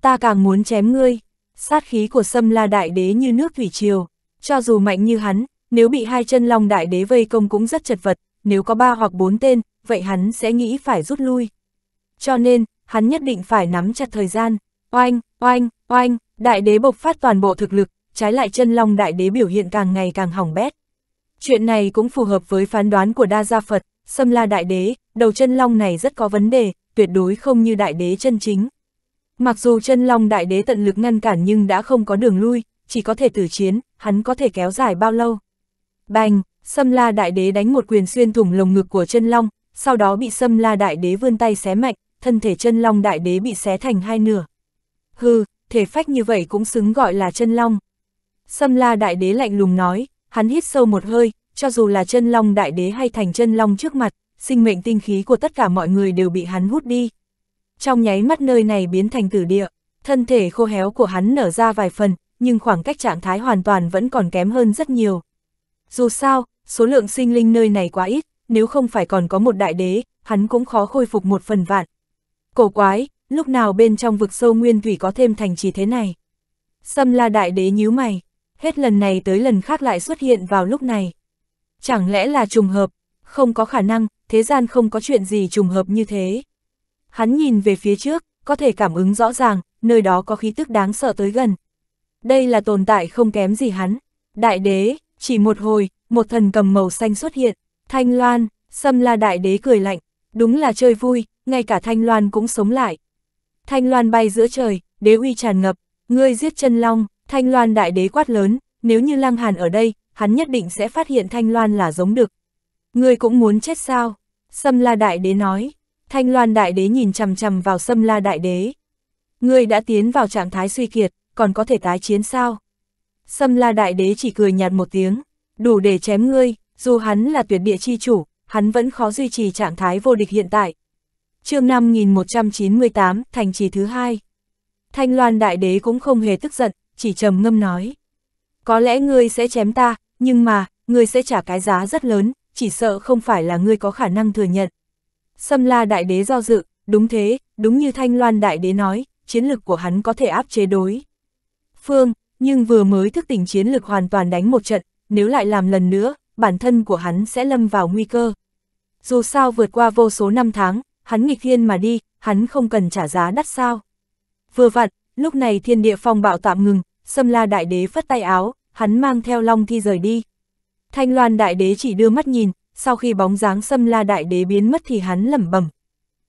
Ta càng muốn chém ngươi, sát khí của xâm la đại đế như nước thủy triều, cho dù mạnh như hắn, nếu bị hai chân long đại đế vây công cũng rất chật vật, nếu có ba hoặc bốn tên, vậy hắn sẽ nghĩ phải rút lui. Cho nên, hắn nhất định phải nắm chặt thời gian, oanh, oanh, oanh, đại đế bộc phát toàn bộ thực lực, trái lại chân long đại đế biểu hiện càng ngày càng hỏng bét. Chuyện này cũng phù hợp với phán đoán của Đa Gia Phật, xâm La Đại Đế, đầu chân long này rất có vấn đề, tuyệt đối không như đại đế chân chính. Mặc dù chân long đại đế tận lực ngăn cản nhưng đã không có đường lui, chỉ có thể tử chiến, hắn có thể kéo dài bao lâu. Bành, xâm La Đại Đế đánh một quyền xuyên thủng lồng ngực của chân long, sau đó bị xâm La Đại Đế vươn tay xé mạnh, thân thể chân long đại đế bị xé thành hai nửa. Hừ, thể phách như vậy cũng xứng gọi là chân long. Xâm la đại đế lạnh lùng nói, hắn hít sâu một hơi, cho dù là chân long đại đế hay thành chân long trước mặt, sinh mệnh tinh khí của tất cả mọi người đều bị hắn hút đi. Trong nháy mắt nơi này biến thành tử địa, thân thể khô héo của hắn nở ra vài phần, nhưng khoảng cách trạng thái hoàn toàn vẫn còn kém hơn rất nhiều. Dù sao, số lượng sinh linh nơi này quá ít, nếu không phải còn có một đại đế, hắn cũng khó khôi phục một phần vạn. Cổ quái, lúc nào bên trong vực sâu nguyên thủy có thêm thành trì thế này? Xâm la đại đế nhíu mày, hết lần này tới lần khác lại xuất hiện vào lúc này. Chẳng lẽ là trùng hợp, không có khả năng, thế gian không có chuyện gì trùng hợp như thế. Hắn nhìn về phía trước, có thể cảm ứng rõ ràng, nơi đó có khí tức đáng sợ tới gần. Đây là tồn tại không kém gì hắn. Đại đế, chỉ một hồi, một thần cầm màu xanh xuất hiện, thanh loan, xâm la đại đế cười lạnh, đúng là chơi vui, ngay cả thanh loan cũng sống lại. Thanh loan bay giữa trời, đế uy tràn ngập, ngươi giết chân long, Thanh Loan đại đế quát lớn, nếu như Lăng Hàn ở đây, hắn nhất định sẽ phát hiện Thanh Loan là giống đực. Ngươi cũng muốn chết sao? Sâm La đại đế nói. Thanh Loan đại đế nhìn chằm chằm vào Sâm La đại đế. Ngươi đã tiến vào trạng thái suy kiệt, còn có thể tái chiến sao? Sâm La đại đế chỉ cười nhạt một tiếng, đủ để chém ngươi, dù hắn là tuyệt địa chi chủ, hắn vẫn khó duy trì trạng thái vô địch hiện tại. Chương 5198, thành trì thứ hai. Thanh Loan đại đế cũng không hề tức giận, chỉ trầm ngâm nói. Có lẽ ngươi sẽ chém ta, nhưng mà, ngươi sẽ trả cái giá rất lớn, chỉ sợ không phải là ngươi có khả năng thừa nhận. Xâm la đại đế do dự, đúng thế, đúng như thanh loan đại đế nói, chiến lực của hắn có thể áp chế đối. Phương, nhưng vừa mới thức tỉnh chiến lực hoàn toàn đánh một trận, nếu lại làm lần nữa, bản thân của hắn sẽ lâm vào nguy cơ. Dù sao vượt qua vô số năm tháng, hắn nghịch thiên mà đi, hắn không cần trả giá đắt sao. Vừa vặn, lúc này thiên địa phong bạo tạm ngừng, xâm la đại đế phất tay áo, hắn mang theo long thi rời đi. Thanh loan đại đế chỉ đưa mắt nhìn, sau khi bóng dáng xâm la đại đế biến mất thì hắn lẩm bẩm.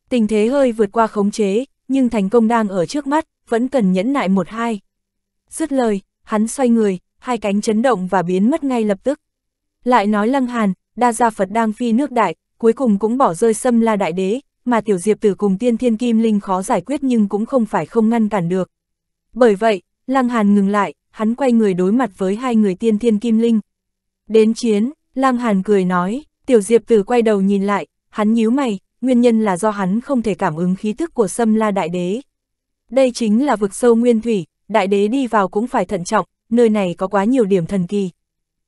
Tình thế hơi vượt qua khống chế, nhưng thành công đang ở trước mắt, vẫn cần nhẫn nại một hai. Dứt lời, hắn xoay người, hai cánh chấn động và biến mất ngay lập tức. Lại nói lăng hàn, đa gia Phật đang phi nước đại, cuối cùng cũng bỏ rơi xâm la đại đế, mà tiểu diệp tử cùng tiên thiên kim linh khó giải quyết nhưng cũng không phải không ngăn cản được. Bởi vậy, Lăng Hàn ngừng lại, hắn quay người đối mặt với hai người tiên thiên kim linh. Đến chiến, Lăng Hàn cười nói, tiểu diệp tử quay đầu nhìn lại, hắn nhíu mày, nguyên nhân là do hắn không thể cảm ứng khí tức của Sâm La Đại Đế. Đây chính là vực sâu nguyên thủy, Đại Đế đi vào cũng phải thận trọng, nơi này có quá nhiều điểm thần kỳ.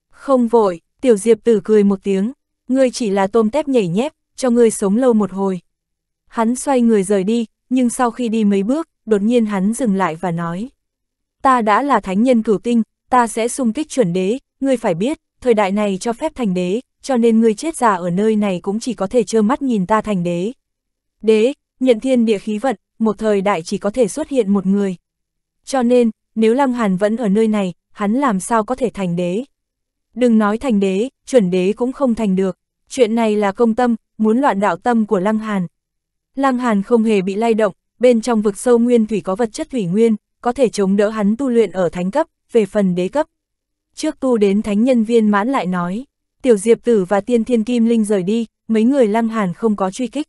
Không vội, tiểu diệp tử cười một tiếng, ngươi chỉ là tôm tép nhảy nhép, cho ngươi sống lâu một hồi. Hắn xoay người rời đi, nhưng sau khi đi mấy bước, đột nhiên hắn dừng lại và nói. Ta đã là thánh nhân cửu tinh, ta sẽ xung kích chuẩn đế, ngươi phải biết, thời đại này cho phép thành đế, cho nên ngươi chết già ở nơi này cũng chỉ có thể trơ mắt nhìn ta thành đế. Đế, nhận thiên địa khí vận, một thời đại chỉ có thể xuất hiện một người. Cho nên, nếu Lăng Hàn vẫn ở nơi này, hắn làm sao có thể thành đế. Đừng nói thành đế, chuẩn đế cũng không thành được. Chuyện này là công tâm, muốn loạn đạo tâm của Lăng Hàn, Lam Hàn không hề bị lay động, bên trong vực sâu nguyên thủy có vật chất thủy nguyên, có thể chống đỡ hắn tu luyện ở thánh cấp, về phần đế cấp. Trước tu đến thánh nhân viên mãn lại nói, Tiểu Diệp Tử và Tiên Thiên Kim Linh rời đi, mấy người Lam Hàn không có truy kích.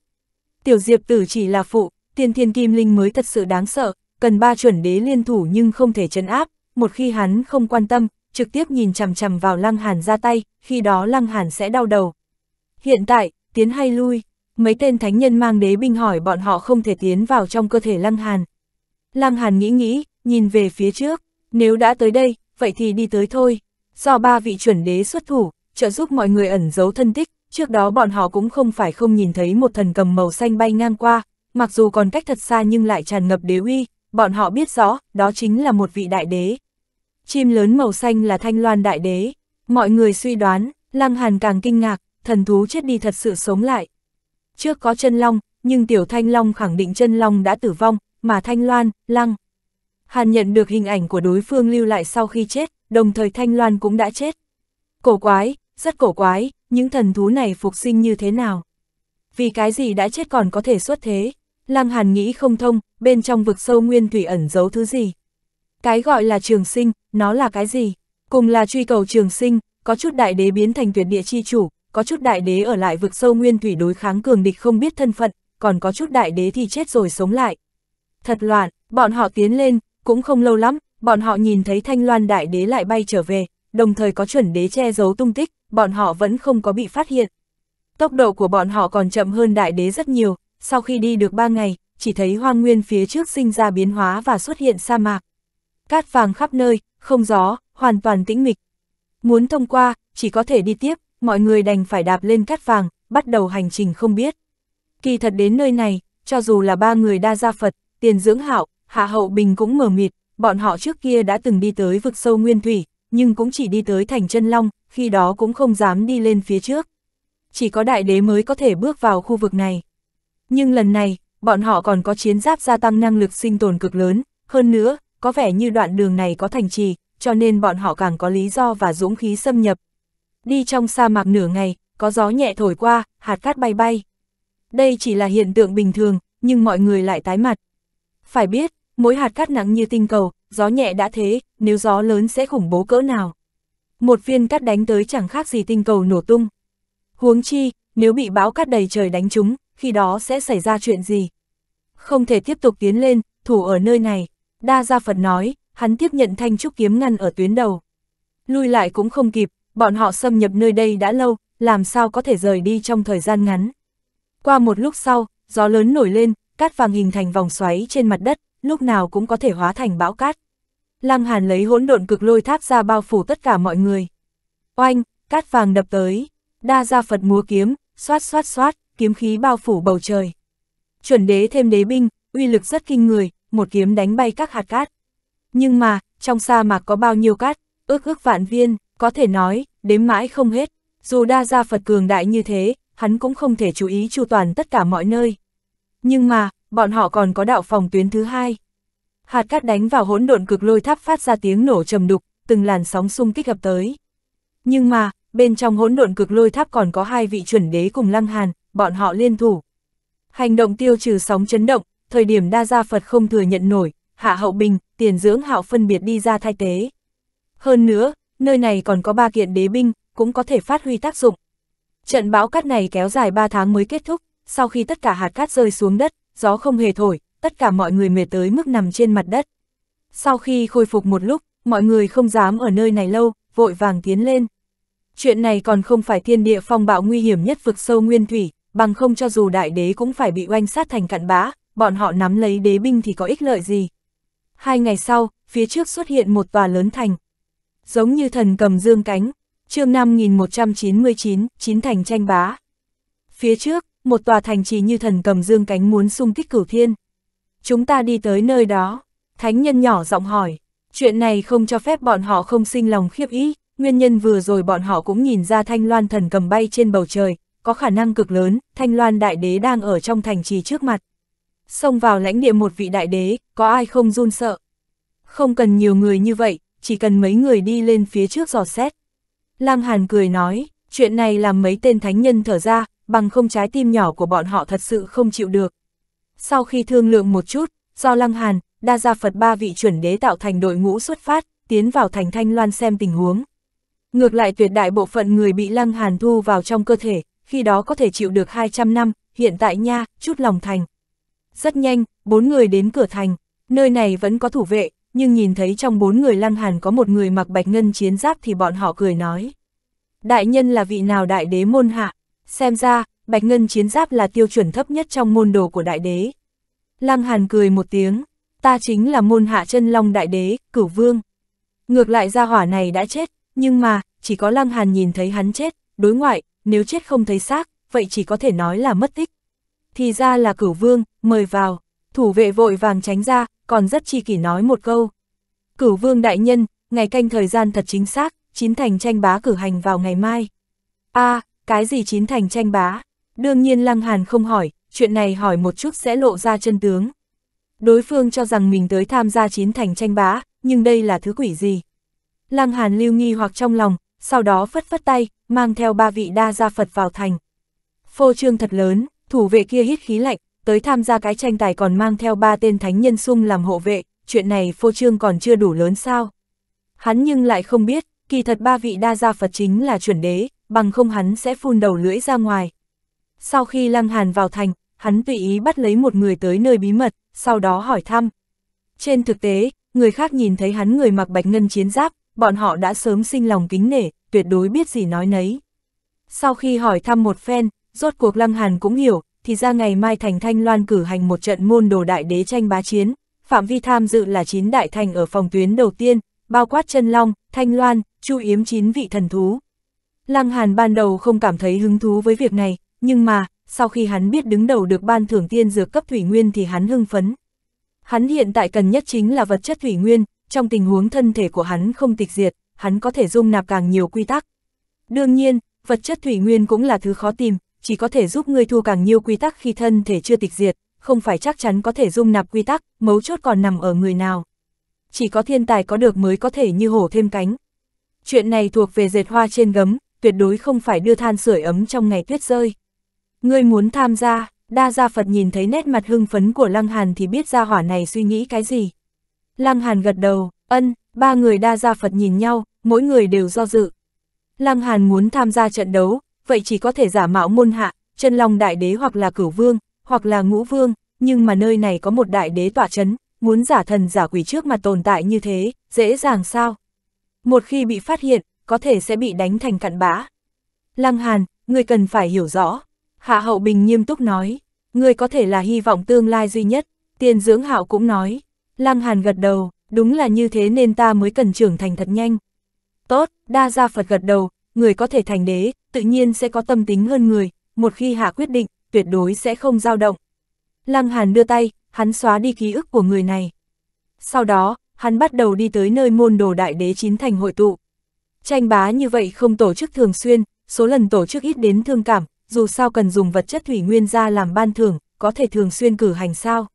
Tiểu Diệp Tử chỉ là phụ, Tiên Thiên Kim Linh mới thật sự đáng sợ, cần ba chuẩn đế liên thủ nhưng không thể chấn áp, một khi hắn không quan tâm, trực tiếp nhìn chằm chằm vào Lăng Hàn ra tay, khi đó Lăng Hàn sẽ đau đầu. Hiện tại, tiến hay lui, mấy tên thánh nhân mang đế binh hỏi bọn họ không thể tiến vào trong cơ thể Lăng Hàn. Lăng Hàn nghĩ nghĩ, nhìn về phía trước, nếu đã tới đây, vậy thì đi tới thôi. Do ba vị chuẩn đế xuất thủ, trợ giúp mọi người ẩn giấu thân tích, trước đó bọn họ cũng không phải không nhìn thấy một thần cầm màu xanh bay ngang qua, mặc dù còn cách thật xa nhưng lại tràn ngập đế uy, bọn họ biết rõ, đó chính là một vị đại đế. Chim lớn màu xanh là thanh loan đại đế, mọi người suy đoán, Lăng Hàn càng kinh ngạc, thần thú chết đi thật sự sống lại trước có chân long, nhưng tiểu thanh long khẳng định chân long đã tử vong, mà thanh loan, lăng. Hàn nhận được hình ảnh của đối phương lưu lại sau khi chết, đồng thời thanh loan cũng đã chết. Cổ quái, rất cổ quái, những thần thú này phục sinh như thế nào? Vì cái gì đã chết còn có thể xuất thế? Lăng Hàn nghĩ không thông, bên trong vực sâu nguyên thủy ẩn giấu thứ gì? Cái gọi là trường sinh, nó là cái gì? Cùng là truy cầu trường sinh, có chút đại đế biến thành tuyệt địa chi chủ, có chút đại đế ở lại vực sâu nguyên thủy đối kháng cường địch không biết thân phận, còn có chút đại đế thì chết rồi sống lại. Thật loạn, bọn họ tiến lên, cũng không lâu lắm, bọn họ nhìn thấy thanh loan đại đế lại bay trở về, đồng thời có chuẩn đế che giấu tung tích, bọn họ vẫn không có bị phát hiện. Tốc độ của bọn họ còn chậm hơn đại đế rất nhiều, sau khi đi được 3 ngày, chỉ thấy hoang nguyên phía trước sinh ra biến hóa và xuất hiện sa mạc. Cát vàng khắp nơi, không gió, hoàn toàn tĩnh mịch. Muốn thông qua, chỉ có thể đi tiếp, mọi người đành phải đạp lên cát vàng, bắt đầu hành trình không biết. Kỳ thật đến nơi này, cho dù là ba người đa gia Phật, tiền dưỡng hạo, hạ hậu bình cũng mở mịt, bọn họ trước kia đã từng đi tới vực sâu nguyên thủy, nhưng cũng chỉ đi tới thành chân long, khi đó cũng không dám đi lên phía trước. Chỉ có đại đế mới có thể bước vào khu vực này. Nhưng lần này, bọn họ còn có chiến giáp gia tăng năng lực sinh tồn cực lớn, hơn nữa, có vẻ như đoạn đường này có thành trì, cho nên bọn họ càng có lý do và dũng khí xâm nhập, đi trong sa mạc nửa ngày, có gió nhẹ thổi qua, hạt cát bay bay. Đây chỉ là hiện tượng bình thường, nhưng mọi người lại tái mặt. Phải biết, mỗi hạt cát nặng như tinh cầu, gió nhẹ đã thế, nếu gió lớn sẽ khủng bố cỡ nào. Một viên cát đánh tới chẳng khác gì tinh cầu nổ tung. Huống chi, nếu bị bão cát đầy trời đánh trúng, khi đó sẽ xảy ra chuyện gì? Không thể tiếp tục tiến lên, thủ ở nơi này. Đa Gia Phật nói, hắn tiếp nhận thanh trúc kiếm ngăn ở tuyến đầu. Lui lại cũng không kịp, bọn họ xâm nhập nơi đây đã lâu, làm sao có thể rời đi trong thời gian ngắn. Qua một lúc sau, gió lớn nổi lên, cát vàng hình thành vòng xoáy trên mặt đất, lúc nào cũng có thể hóa thành bão cát. Lăng Hàn lấy hỗn độn cực lôi tháp ra bao phủ tất cả mọi người. Oanh, cát vàng đập tới, đa gia Phật múa kiếm, xoát xoát xoát, kiếm khí bao phủ bầu trời. Chuẩn đế thêm đế binh, uy lực rất kinh người, một kiếm đánh bay các hạt cát. Nhưng mà, trong sa mạc có bao nhiêu cát, ước ước vạn viên. Có thể nói, đếm mãi không hết, dù đa gia Phật cường đại như thế, hắn cũng không thể chú ý chu toàn tất cả mọi nơi. Nhưng mà, bọn họ còn có đạo phòng tuyến thứ hai. Hạt cát đánh vào hỗn độn cực lôi tháp phát ra tiếng nổ trầm đục, từng làn sóng xung kích hợp tới. Nhưng mà, bên trong hỗn độn cực lôi tháp còn có hai vị chuẩn đế cùng lăng hàn, bọn họ liên thủ. Hành động tiêu trừ sóng chấn động, thời điểm đa gia Phật không thừa nhận nổi, hạ hậu bình, tiền dưỡng hạo phân biệt đi ra thay tế. Hơn nữa, nơi này còn có ba kiện đế binh, cũng có thể phát huy tác dụng. Trận bão cát này kéo dài 3 tháng mới kết thúc, sau khi tất cả hạt cát rơi xuống đất, gió không hề thổi, tất cả mọi người mệt tới mức nằm trên mặt đất. Sau khi khôi phục một lúc, mọi người không dám ở nơi này lâu, vội vàng tiến lên. Chuyện này còn không phải thiên địa phong bạo nguy hiểm nhất vực sâu nguyên thủy, bằng không cho dù đại đế cũng phải bị oanh sát thành cặn bã, bọn họ nắm lấy đế binh thì có ích lợi gì. Hai ngày sau, phía trước xuất hiện một tòa lớn thành, giống như thần cầm dương cánh, chương 5199, chín thành tranh bá. Phía trước, một tòa thành trì như thần cầm dương cánh muốn xung kích cửu thiên. Chúng ta đi tới nơi đó, thánh nhân nhỏ giọng hỏi, chuyện này không cho phép bọn họ không sinh lòng khiếp ý, nguyên nhân vừa rồi bọn họ cũng nhìn ra thanh loan thần cầm bay trên bầu trời, có khả năng cực lớn, thanh loan đại đế đang ở trong thành trì trước mặt. Xông vào lãnh địa một vị đại đế, có ai không run sợ? Không cần nhiều người như vậy, chỉ cần mấy người đi lên phía trước dò xét. Lăng Hàn cười nói, chuyện này làm mấy tên thánh nhân thở ra, bằng không trái tim nhỏ của bọn họ thật sự không chịu được. Sau khi thương lượng một chút, do Lăng Hàn, đa gia Phật ba vị chuẩn đế tạo thành đội ngũ xuất phát, tiến vào thành Thanh Loan xem tình huống. Ngược lại tuyệt đại bộ phận người bị Lăng Hàn thu vào trong cơ thể, khi đó có thể chịu được 200 năm, hiện tại nha, chút lòng thành. Rất nhanh, bốn người đến cửa thành, nơi này vẫn có thủ vệ, nhưng nhìn thấy trong bốn người Lăng Hàn có một người mặc bạch ngân chiến giáp thì bọn họ cười nói. Đại nhân là vị nào đại đế môn hạ? Xem ra, bạch ngân chiến giáp là tiêu chuẩn thấp nhất trong môn đồ của đại đế. Lăng Hàn cười một tiếng, ta chính là môn hạ chân long đại đế, cửu vương. Ngược lại gia hỏa này đã chết, nhưng mà, chỉ có Lăng Hàn nhìn thấy hắn chết, đối ngoại, nếu chết không thấy xác, vậy chỉ có thể nói là mất tích. Thì ra là cửu vương, mời vào, thủ vệ vội vàng tránh ra, còn rất chi kỷ nói một câu. Cửu vương đại nhân, ngày canh thời gian thật chính xác, chín thành tranh bá cử hành vào ngày mai. a à, cái gì chín thành tranh bá? Đương nhiên Lăng Hàn không hỏi, chuyện này hỏi một chút sẽ lộ ra chân tướng. Đối phương cho rằng mình tới tham gia chín thành tranh bá, nhưng đây là thứ quỷ gì? Lăng Hàn lưu nghi hoặc trong lòng, sau đó phất phất tay, mang theo ba vị đa gia Phật vào thành. Phô trương thật lớn, thủ vệ kia hít khí lạnh, tới tham gia cái tranh tài còn mang theo ba tên thánh nhân sung làm hộ vệ, chuyện này phô trương còn chưa đủ lớn sao. Hắn nhưng lại không biết, kỳ thật ba vị đa gia Phật chính là chuẩn đế, bằng không hắn sẽ phun đầu lưỡi ra ngoài. Sau khi Lăng Hàn vào thành, hắn tùy ý bắt lấy một người tới nơi bí mật, sau đó hỏi thăm. Trên thực tế, người khác nhìn thấy hắn người mặc bạch ngân chiến giáp, bọn họ đã sớm sinh lòng kính nể, tuyệt đối biết gì nói nấy. Sau khi hỏi thăm một phen, rốt cuộc Lăng Hàn cũng hiểu, thì ra ngày mai thành Thanh Loan cử hành một trận môn đồ đại đế tranh bá chiến, phạm vi tham dự là 9 đại thành ở phòng tuyến đầu tiên, bao quát chân long, thanh loan, chu yếm 9 vị thần thú. Lăng Hàn ban đầu không cảm thấy hứng thú với việc này, nhưng mà, sau khi hắn biết đứng đầu được ban thưởng tiên dược cấp thủy nguyên thì hắn hưng phấn. Hắn hiện tại cần nhất chính là vật chất thủy nguyên, trong tình huống thân thể của hắn không tịch diệt, hắn có thể dung nạp càng nhiều quy tắc. Đương nhiên, vật chất thủy nguyên cũng là thứ khó tìm, chỉ có thể giúp ngươi thu càng nhiều quy tắc khi thân thể chưa tịch diệt, không phải chắc chắn có thể dung nạp quy tắc, mấu chốt còn nằm ở người nào. Chỉ có thiên tài có được mới có thể như hổ thêm cánh. Chuyện này thuộc về dệt hoa trên gấm, tuyệt đối không phải đưa than sưởi ấm trong ngày tuyết rơi. Ngươi muốn tham gia, đa gia Phật nhìn thấy nét mặt hưng phấn của Lăng Hàn thì biết ra hỏa này suy nghĩ cái gì. Lăng Hàn gật đầu, ân, ba người đa gia Phật nhìn nhau, mỗi người đều do dự. Lăng Hàn muốn tham gia trận đấu, vậy chỉ có thể giả mạo môn hạ, chân long đại đế hoặc là cửu vương, hoặc là ngũ vương, nhưng mà nơi này có một đại đế tỏa chấn, muốn giả thần giả quỷ trước mà tồn tại như thế, dễ dàng sao? Một khi bị phát hiện, có thể sẽ bị đánh thành cặn bã. Lăng Hàn, người cần phải hiểu rõ. Hạ Hậu Bình nghiêm túc nói, người có thể là hy vọng tương lai duy nhất, tiền dưỡng hạo cũng nói. Lăng Hàn gật đầu, đúng là như thế nên ta mới cần trưởng thành thật nhanh. Tốt, đa gia Phật gật đầu, người có thể thành đế, tự nhiên sẽ có tâm tính hơn người, một khi hạ quyết định, tuyệt đối sẽ không dao động. Lăng Hàn đưa tay, hắn xóa đi ký ức của người này. Sau đó, hắn bắt đầu đi tới nơi môn đồ đại đế chín thành hội tụ. Tranh bá như vậy không tổ chức thường xuyên, số lần tổ chức ít đến thương cảm, dù sao cần dùng vật chất thủy nguyên ra làm ban thưởng, có thể thường xuyên cử hành sao.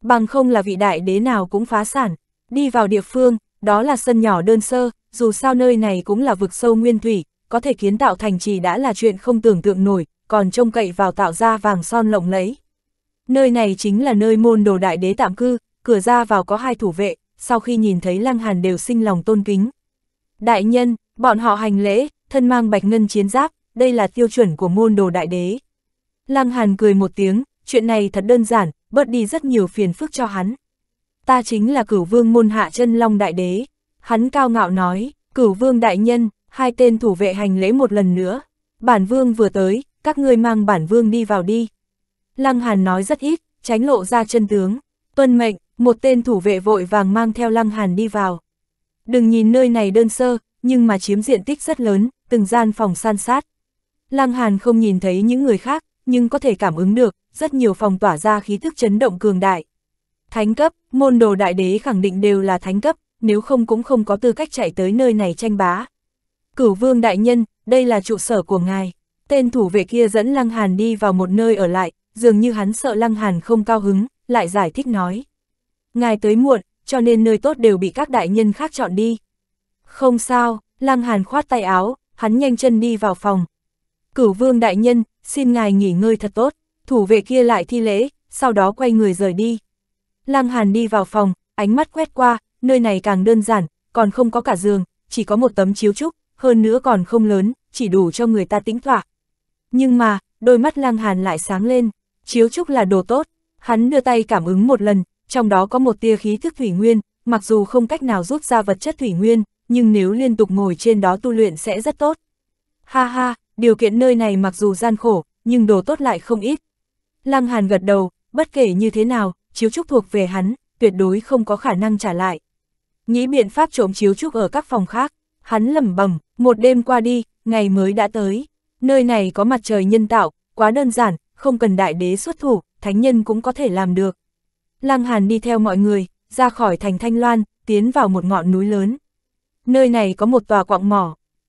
Bằng không là vị đại đế nào cũng phá sản, đi vào địa phương, đó là sân nhỏ đơn sơ, dù sao nơi này cũng là vực sâu nguyên thủy, có thể kiến tạo thành trì đã là chuyện không tưởng tượng nổi, còn trông cậy vào tạo ra vàng son lộng lẫy. Nơi này chính là nơi môn đồ đại đế tạm cư, cửa ra vào có hai thủ vệ, sau khi nhìn thấy Lăng Hàn đều sinh lòng tôn kính. Đại nhân, bọn họ hành lễ, thân mang bạch ngân chiến giáp, đây là tiêu chuẩn của môn đồ đại đế. Lăng Hàn cười một tiếng, chuyện này thật đơn giản, bớt đi rất nhiều phiền phức cho hắn. Ta chính là cửu vương môn hạ chân long đại đế. Hắn cao ngạo nói, cửu vương đại nhân, hai tên thủ vệ hành lễ một lần nữa. Bản vương vừa tới, các ngươi mang bản vương đi vào đi. Lăng Hàn nói rất ít, tránh lộ ra chân tướng. Tuân mệnh, một tên thủ vệ vội vàng mang theo Lăng Hàn đi vào. Đừng nhìn nơi này đơn sơ, nhưng mà chiếm diện tích rất lớn, từng gian phòng san sát. Lăng Hàn không nhìn thấy những người khác, nhưng có thể cảm ứng được, rất nhiều phòng tỏa ra khí thức chấn động cường đại. Thánh cấp, môn đồ đại đế khẳng định đều là thánh cấp, nếu không cũng không có tư cách chạy tới nơi này tranh bá. Cửu vương đại nhân, đây là trụ sở của ngài. Tên thủ vệ kia dẫn Lăng Hàn đi vào một nơi ở lại, dường như hắn sợ Lăng Hàn không cao hứng, lại giải thích nói. Ngài tới muộn, cho nên nơi tốt đều bị các đại nhân khác chọn đi. Không sao, Lăng Hàn khoát tay áo, hắn nhanh chân đi vào phòng. Cửu vương đại nhân, xin ngài nghỉ ngơi thật tốt, thủ vệ kia lại thi lễ, sau đó quay người rời đi. Lăng Hàn đi vào phòng, ánh mắt quét qua, nơi này càng đơn giản, còn không có cả giường, chỉ có một tấm chiếu trúc, hơn nữa còn không lớn, chỉ đủ cho người ta tĩnh thỏa. Nhưng mà, đôi mắt lang hàn lại sáng lên, chiếu trúc là đồ tốt, hắn đưa tay cảm ứng một lần, trong đó có một tia khí thức thủy nguyên, mặc dù không cách nào rút ra vật chất thủy nguyên, nhưng nếu liên tục ngồi trên đó tu luyện sẽ rất tốt. Ha ha, điều kiện nơi này mặc dù gian khổ, nhưng đồ tốt lại không ít. Lăng Hàn gật đầu, bất kể như thế nào, chiếu trúc thuộc về hắn, tuyệt đối không có khả năng trả lại. Nghĩ biện pháp trộm chiếu trúc ở các phòng khác hắn lẩm bẩm, một đêm qua đi, ngày mới đã tới. Nơi này có mặt trời nhân tạo, quá đơn giản, không cần đại đế xuất thủ, thánh nhân cũng có thể làm được. Lăng Hàn đi theo mọi người, ra khỏi thành Thanh Loan, tiến vào một ngọn núi lớn. Nơi này có một tòa quạng mỏ,